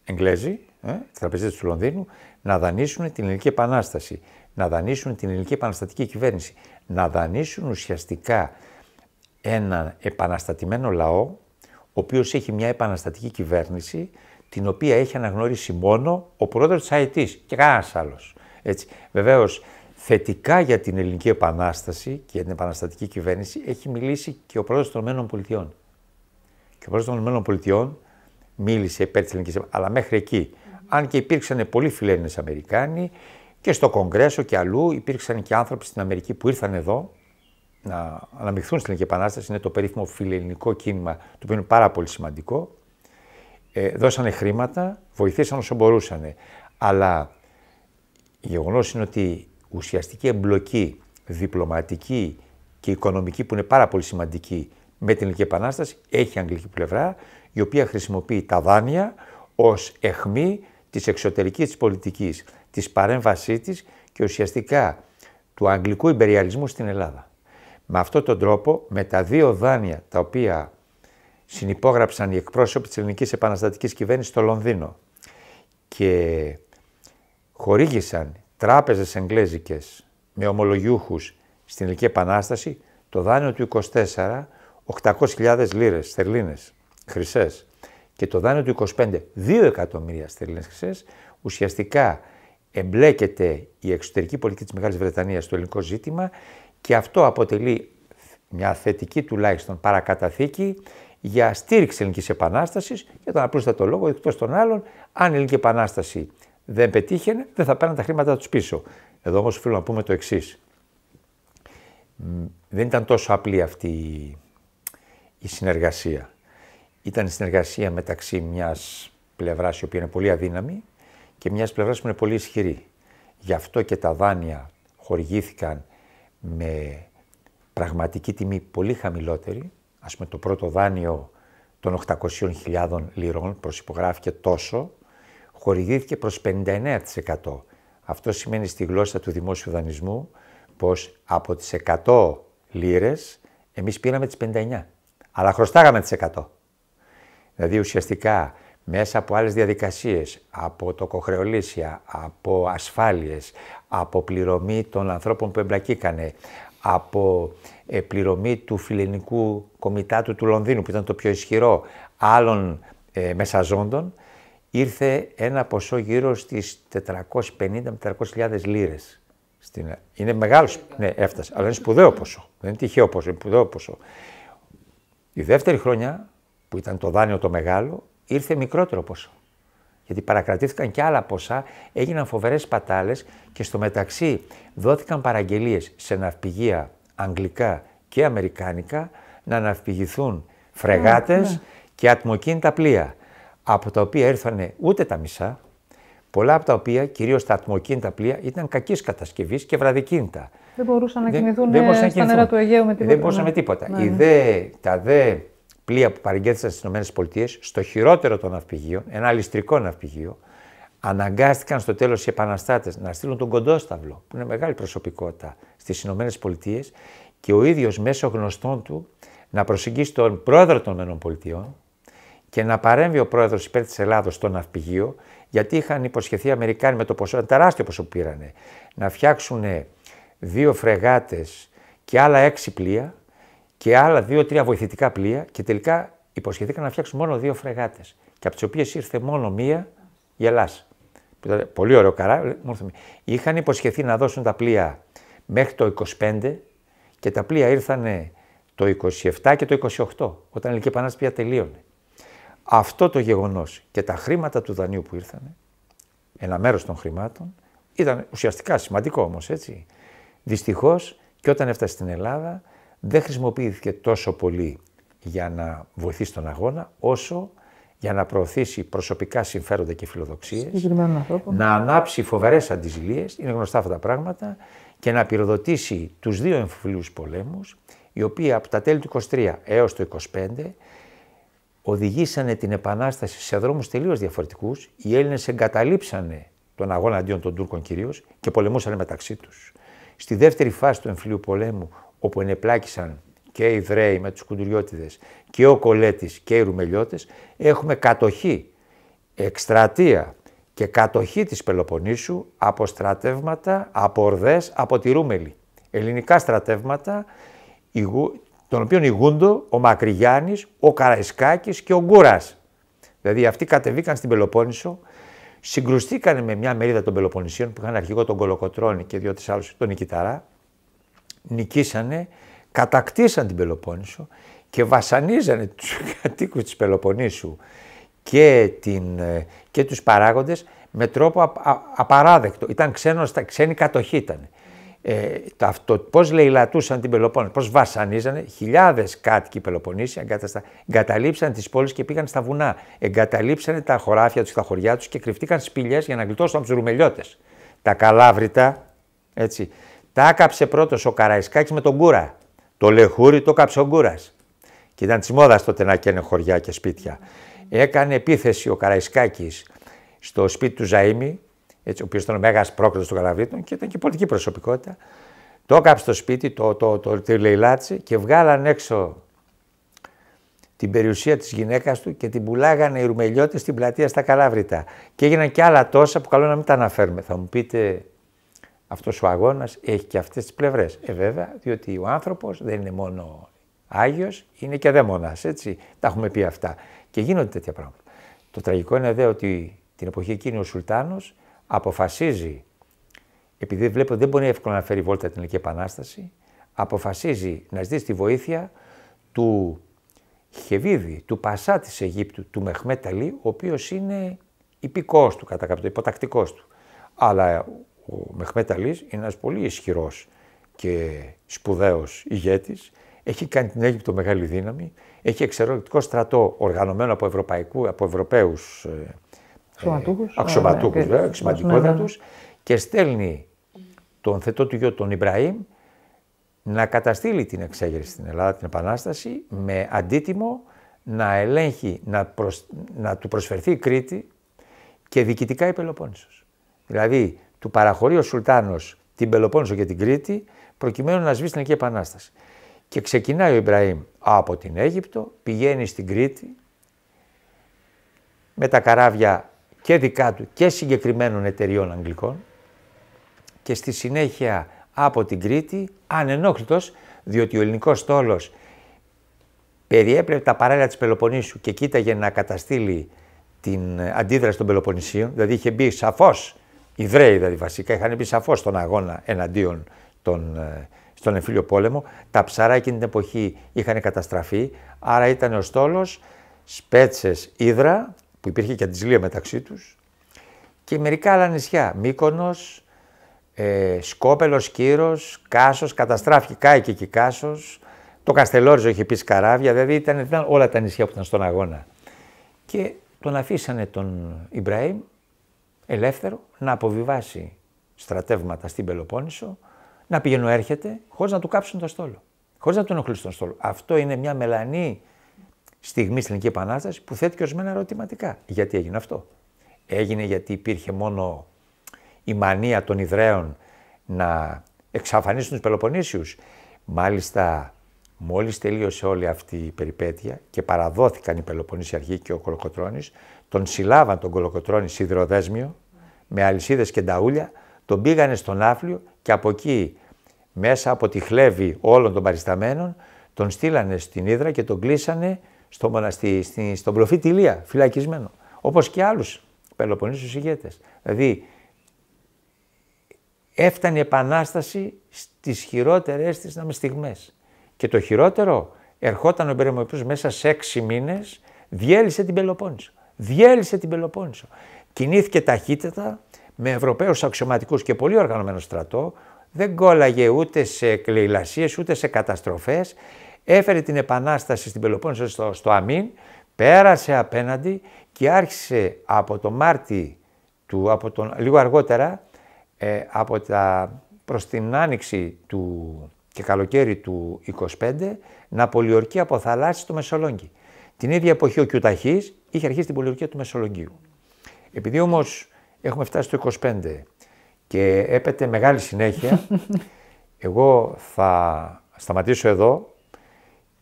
Εγγλέζοι, ε, τραπεζίτες του Λονδίνου, να δανείσουν την Ελληνική Επανάσταση, να δανείσουν την Ελληνική Επαναστατική Κυβέρνηση, να δανείσουν ουσιαστικά ένα επαναστατημένο λαό, ο οποίος έχει μια επαναστατική κυβέρνηση, την οποία έχει αναγνώρισει μόνο ο πρόεδρος της ΑΕΤΗΣ και κανένας άλλος. Έτσι. Βεβαίως, θετικά για την ελληνική επανάσταση και την επαναστατική κυβέρνηση έχει μιλήσει και ο πρόεδρος των ΗΠΑ. Και ο πρόεδρος των ΗΠΑ μίλησε υπέρ της ελληνικής αλλά μέχρι εκεί. Αν και υπήρξαν πολλοί φιλέλληνες Αμερικάνοι και στο Κογκρέσο και αλλού υπήρξαν και άνθρωποι στην Αμερική που ήρθαν εδώ να αναμειχθούν στην Ελληνική Επανάσταση. Είναι το περίφημο φιλελληνικό κίνημα, το οποίο είναι πάρα πολύ σημαντικό. Ε, δώσανε χρήματα, βοηθήσαν όσο μπορούσαν. Αλλά γεγονός είναι ότι ουσιαστική εμπλοκή διπλωματική και οικονομική που είναι πάρα πολύ σημαντική με την Ελληνική Επανάσταση έχει η Αγγλική πλευρά η οποία χρησιμοποιεί τα δάνεια ως εχμή της εξωτερικής της πολιτικής, της παρέμβασής της και ουσιαστικά του αγγλικού υπεριαλισμού στην Ελλάδα. Με αυτόν τον τρόπο, με τα δύο δάνεια τα οποία συνυπόγραψαν οι εκπρόσωποι της ελληνικής επαναστατικής κυβέρνησης στο Λονδίνο και χορήγησαν τράπεζες εγγλέζικες με ομολογιούχους στην Ελληνική Επανάσταση το δάνειο του 24 800.000 λίρες στερλίνες χρυσές και το δάνειο του 25 2 εκατομμύρια στερλίνες χρυσές ουσιαστικά εμπλέκεται η εξωτερική πολιτική της Μεγάλης Βρετανίας στο ελληνικό ζήτημα και αυτό αποτελεί μια θετική τουλάχιστον παρακαταθήκη για στήριξη ελληνικής επανάστασης για τον απλούστατο λόγο, εκτός των άλλων, αν η Ελληνική Επανάσταση δεν πετύχαινε, δεν θα παίρναν τα χρήματα τους πίσω. Εδώ όμως οφείλω να πούμε το εξής. Δεν ήταν τόσο απλή αυτή η συνεργασία. Ήταν η συνεργασία μεταξύ μιας πλευράς η οποία είναι πολύ αδύναμη και μιας πλευράς που είναι πολύ ισχυρή. Γι' αυτό και τα δάνεια χορηγήθηκαν με πραγματική τιμή πολύ χαμηλότερη, ας πούμε το πρώτο δάνειο των 800.000 λιρών προσυπογράφηκε τόσο, χορηγήθηκε προς 59%. Αυτό σημαίνει στη γλώσσα του δημόσιου δανεισμού πως από τις 100 λίρες εμείς πήραμε τις 59, αλλά χρωστάγαμε τις 100. Δηλαδή ουσιαστικά μέσα από άλλες διαδικασίες, από το τοκοχρεωλήσια, από ασφάλειες, από πληρωμή των ανθρώπων που εμπλακήκανε, από ε, πληρωμή του φιλενικού κομιτάτου του Λονδίνου, που ήταν το πιο ισχυρό, άλλων ε, μεσαζόντων, ήρθε ένα ποσό γύρω στις 450-400.000 λίρες. Στην... Είναι μεγάλο, ναι, έφτασε, αλλά είναι σπουδαίο ποσό. Δεν είναι τυχαίο ποσό, είναι σπουδαίο ποσό. Η δεύτερη χρονιά, που ήταν το δάνειο το μεγάλο, ήρθε μικρότερο ποσό. Γιατί παρακρατήθηκαν και άλλα ποσά, έγιναν φοβερές πατάλες και στο μεταξύ δόθηκαν παραγγελίες σε ναυπηγεία αγγλικά και αμερικάνικα να ναυπηγηθούν φρεγάτες ναι, ναι. και ατμοκίνητα πλοία. Από τα οποία ήρθαν ούτε τα μισά, πολλά από τα οποία, κυρίως τα ατμοκίνητα πλοία, ήταν κακής κατασκευής και βραδικίνητα. Δεν μπορούσαν να κινηθούν δεν, στα νερά του Αιγαίου με τίποτα. Δεν μπορούσαν ναι. με τίποτα. Ναι, δε, τα δε πλοία που παρεγγέλθησαν στι ΗΠΑ, στο χειρότερο των ναυπηγείων, ένα ληστρικό ναυπηγείο, αναγκάστηκαν στο τέλος οι επαναστάτες να στείλουν τον Κοντόσταυλο, που είναι μεγάλη προσωπικότητα, στις ΗΠΑ και ο ίδιος μέσω γνωστών του να προσεγγίσει τον πρόεδρο των ΗΠΑ και να παρέμβει ο πρόεδρος υπέρ της Ελλάδος στο ναυπηγείο, γιατί είχαν υποσχεθεί οι Αμερικάνοι με το ποσό, τεράστιο ποσό που πήρανε, να φτιάξουν δύο φρεγάτες και άλλα έξι πλοία και άλλα δύο-τρία βοηθητικά πλοία και τελικά υποσχεθήκαν να φτιάξουν μόνο δύο φρεγάτες. Και από τις οποίες ήρθε μόνο μία η Ελλάδα. Πολύ ωραίο καρά. Είχαν υποσχεθεί να δώσουν τα πλοία μέχρι το 25 και τα πλοία ήρθαν το 27 και το 28, όταν η Ελληνική Επανάσταση πια τελείωνε. Αυτό το γεγονός και τα χρήματα του δανείου που ήρθαν, ένα μέρος των χρημάτων, ήταν ουσιαστικά σημαντικό όμως έτσι. Δυστυχώς και όταν έφτασε στην Ελλάδα, δεν χρησιμοποιήθηκε τόσο πολύ για να βοηθήσει τον αγώνα, όσο για να προωθήσει προσωπικά συμφέροντα και φιλοδοξίες, να ανάψει φοβερές αντιζηλίες, είναι γνωστά αυτά τα πράγματα, και να πυροδοτήσει τους δύο εμφυλίους πολέμους, οι οποίοι από τα τέλη του 23 έως το 25 οδηγήσανε την επανάσταση σε δρόμους τελείως διαφορετικούς. Οι Έλληνες εγκαταλείψανε τον αγώνα αντίον των Τούρκων κυρίως και πολεμούσαν μεταξύ τους. Στη δεύτερη φάση του εμφυλίου πολέμου όπου ενεπλάκησαν και οι Ιδραίοι με τους Κουντουριώτιδες και ο Κολέτης και οι Ρουμελιώτες, έχουμε κατοχή, εκστρατεία και κατοχή της Πελοποννήσου από στρατεύματα, από ορδές, από τη Ρούμελη. Ελληνικά στρατεύματα, των οποίων ηγούντο ο Μακρυγιάννης, ο Καραϊσκάκης και ο Γκούρας. Δηλαδή αυτοί κατεβήκαν στην Πελοπόννησο, συγκρουστήκαν με μια μερίδα των Πελοποννησίων που είχαν αρχηγό τον Κολοκοτρώνη και δυο τη άλλους τον Νικηταρά νικήσανε, κατακτήσαν την Πελοπόννησο και βασανίζανε τους [laughs] κατοίκους της Πελοποννήσου και, την, ε, και τους παράγοντες με τρόπο α, α, απαράδεκτο. Ήταν ξένος, ξένη κατοχή ήταν. Ε, αυτό, πώς λαιλατούσαν την Πελοπόννησο, πώς βασανίζανε. Χιλιάδες κάτοικοι Πελοποννήσοι εγκαταστα... εγκαταλείψαν τις πόλεις και πήγαν στα βουνά. Εγκαταλείψανε τα χωράφια τους τα χωριά τους και κρυφτήκαν σπηλιές για να γλιτώσουν από τους ρουμελιώτες. Τα καλάβρητα, έτσι, τα άκαψε πρώτος ο Καραϊσκάκης με τον Κούρα. Το λεχούρι το κάψε ο Κούρας. Και ήταν της μόδας τότε να καίνε χωριά και σπίτια. Έκανε επίθεση ο Καραϊσκάκης στο σπίτι του Ζαΐμι, έτσι, ο οποίος ήταν ο μέγας πρόκλητος των Καραβίτων και ήταν και πολιτική προσωπικότητα. Το έκαψε το σπίτι, το, το, το, το και βγάλαν έξω την περιουσία της γυναίκας του και την πουλάγανε οι ρουμελιώτες στην πλατεία στα Καλάβρητα. Και έγιναν και άλλα τόσα που καλό να μην τα αναφέρουμε. Θα μου πείτε αυτός ο αγώνας έχει και αυτές τις πλευρές, Ε, βέβαια, διότι ο άνθρωπος δεν είναι μόνο Άγιος, είναι και δαίμονας, έτσι. Τα έχουμε πει αυτά. Και γίνονται τέτοια πράγματα. Το τραγικό είναι δε ότι την εποχή εκείνη ο Σουλτάνος αποφασίζει, επειδή βλέπω δεν μπορεί εύκολα να φέρει βόλτα την Ελληνική Επανάσταση, αποφασίζει να ζητήσει τη βοήθεια του Χεβίδη, του Πασά της Αιγύπτου, του Μεχμέταλη, ο οποίος είναι υπηκός του κατά κάποιο, υποτακτικός του. Αλλά ο Μεχμέταλης, είναι ένας πολύ ισχυρός και σπουδαίος ηγέτης. Έχει κάνει την Αίγυπτο μεγάλη δύναμη. Έχει εξαιρετικό στρατό οργανωμένο από, ευρωπαϊκού, από Ευρωπαίους ε, αξιωματούχους, ε, ναι, ναι. και στέλνει τον θετό του γιο τον Ιμπραήμ να καταστήλει την εξέγερση στην Ελλάδα, την Επανάσταση, με αντίτιμο να ελέγχει, να, να του προσφερθεί η Κρήτη και διοικητικά η Πελοπόννησος. Δηλαδή του παραχωρεί ο Σουλτάνος την Πελοπόννησο και την Κρήτη, προκειμένου να σβήσει την Εκεί Επανάσταση. Και ξεκινάει ο Ιμπραήμ από την Αίγυπτο, πηγαίνει στην Κρήτη με τα καράβια και δικά του και συγκεκριμένων εταιριών Αγγλικών και στη συνέχεια από την Κρήτη ανενόχλητος διότι ο ελληνικός στόλος περιέπλευε τα παράλια της Πελοποννήσου και κοίταγε να καταστήλει την αντίδραση των Πελοποννησίων, δηλαδή είχε μπει σαφώς οι Ιδραίοι δηλαδή βασικά είχαν πει σαφώς στον αγώνα εναντίον των, ε, στον εμφύλιο πόλεμο. Τα ψαρά εκείνη την εποχή είχαν καταστραφεί, άρα ήταν ο στόλος σπέτσες ύδρα που υπήρχε και αντισλία μεταξύ τους. και μερικά άλλα νησιά, Μύκονος, ε, Σκόπελος, Κύρος, Κάσος, καταστράφηκε κάηκε και Κάσος, το Καστελόριζο είχε πεις Σκαράβια, δηλαδή ήταν, ήταν όλα τα νησιά που ήταν στον αγώνα. Και τον αφήσανε τον Ιμπραήμ ελεύθερο να αποβιβάσει στρατεύματα στην Πελοπόννησο, να πηγαίνουν έρχεται χωρίς να του κάψουν το στόλο. Χωρίς να τον ενοχλήσουν τον στόλο. Αυτό είναι μια μελανή στιγμή στην Ελληνική Επανάσταση που θέτει και ορισμένα ερωτηματικά. Γιατί έγινε αυτό. Έγινε γιατί υπήρχε μόνο η μανία των Ιδραίων να εξαφανίσουν τους Πελοποννήσιους. Μάλιστα, μόλις τελείωσε όλη αυτή η περιπέτεια και παραδόθηκαν οι Πελοποννήσιοι αρχοί και ο Κολοκοτρόνη, τον συλλάβαν τον Κολοκοτρώνη σιδηροδέσμιο με αλυσίδες και νταούλια, τον πήγανε στον Άφλιο και από εκεί μέσα από τη χλέβη όλων των παρισταμένων τον στείλανε στην Ήδρα και τον κλείσανε στο μοναστή, στον προφήτη Ηλία, φυλακισμένο. Όπως και άλλους Πελοποννήσιους ηγέτες. Δηλαδή έφτανε η επανάσταση στις χειρότερες της να στιγμές. Και το χειρότερο ερχόταν ο μέσα σε έξι μήνες, διέλυσε την Πελοπόννησο διέλυσε την Πελοπόννησο. Κινήθηκε ταχύτητα με Ευρωπαίους αξιωματικούς και πολύ οργανωμένο στρατό, δεν κόλλαγε ούτε σε κλειλασίες ούτε σε καταστροφές, έφερε την επανάσταση στην Πελοπόννησο στο, στο πέρασε απέναντι και άρχισε από το Μάρτι του, από τον, λίγο αργότερα, ε, από τα, προς την άνοιξη του, και καλοκαίρι του 25, να πολιορκεί από θαλάσσι στο Μεσολόγγι. Την ίδια εποχή ο Κιουταχή είχε αρχίσει την πολιορκία του Μεσολογγίου. Επειδή όμως έχουμε φτάσει στο 25 και έπεται μεγάλη συνέχεια, [laughs] εγώ θα σταματήσω εδώ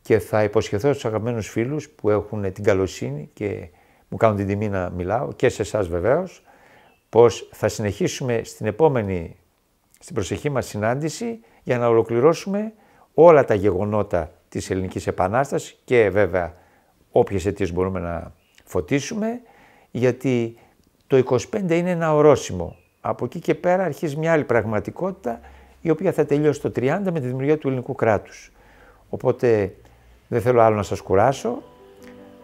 και θα υποσχεθώ στους αγαπημένους φίλους που έχουν την καλοσύνη και μου κάνουν την τιμή να μιλάω και σε εσάς βεβαίως. πως θα συνεχίσουμε στην επόμενη, στην προσεχή μας συνάντηση για να ολοκληρώσουμε όλα τα γεγονότα της Ελληνικής Επανάστασης και βέβαια όποιες αιτίες μπορούμε να φωτίσουμε, γιατί το 25 είναι ένα ορόσημο. Από εκεί και πέρα αρχίζει μια άλλη πραγματικότητα, η οποία θα τελειώσει το 30 με τη δημιουργία του ελληνικού κράτους. Οπότε δεν θέλω άλλο να σας κουράσω,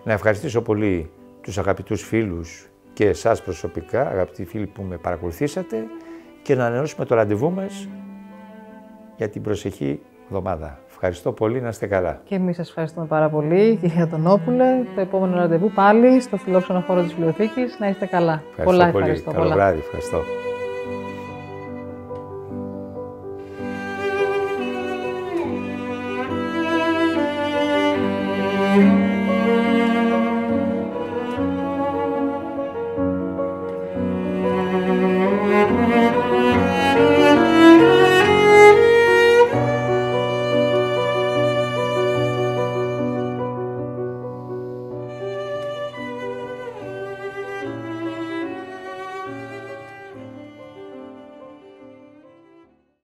να ευχαριστήσω πολύ τους αγαπητούς φίλους και εσάς προσωπικά, αγαπητοί φίλοι που με παρακολουθήσατε και να ανανεώσουμε το ραντεβού μας για την προσεχή εβδομάδα. Ευχαριστώ πολύ, να είστε καλά. Και εμείς σας ευχαριστούμε πάρα πολύ, κυρία Τονόπουλε. Το επόμενο ραντεβού πάλι στο φιλόξενο χώρο της Βιβλιοθήκης. Να είστε καλά. Ευχαριστώ πολλά πολύ. Ευχαριστώ, Καλό βράδυ.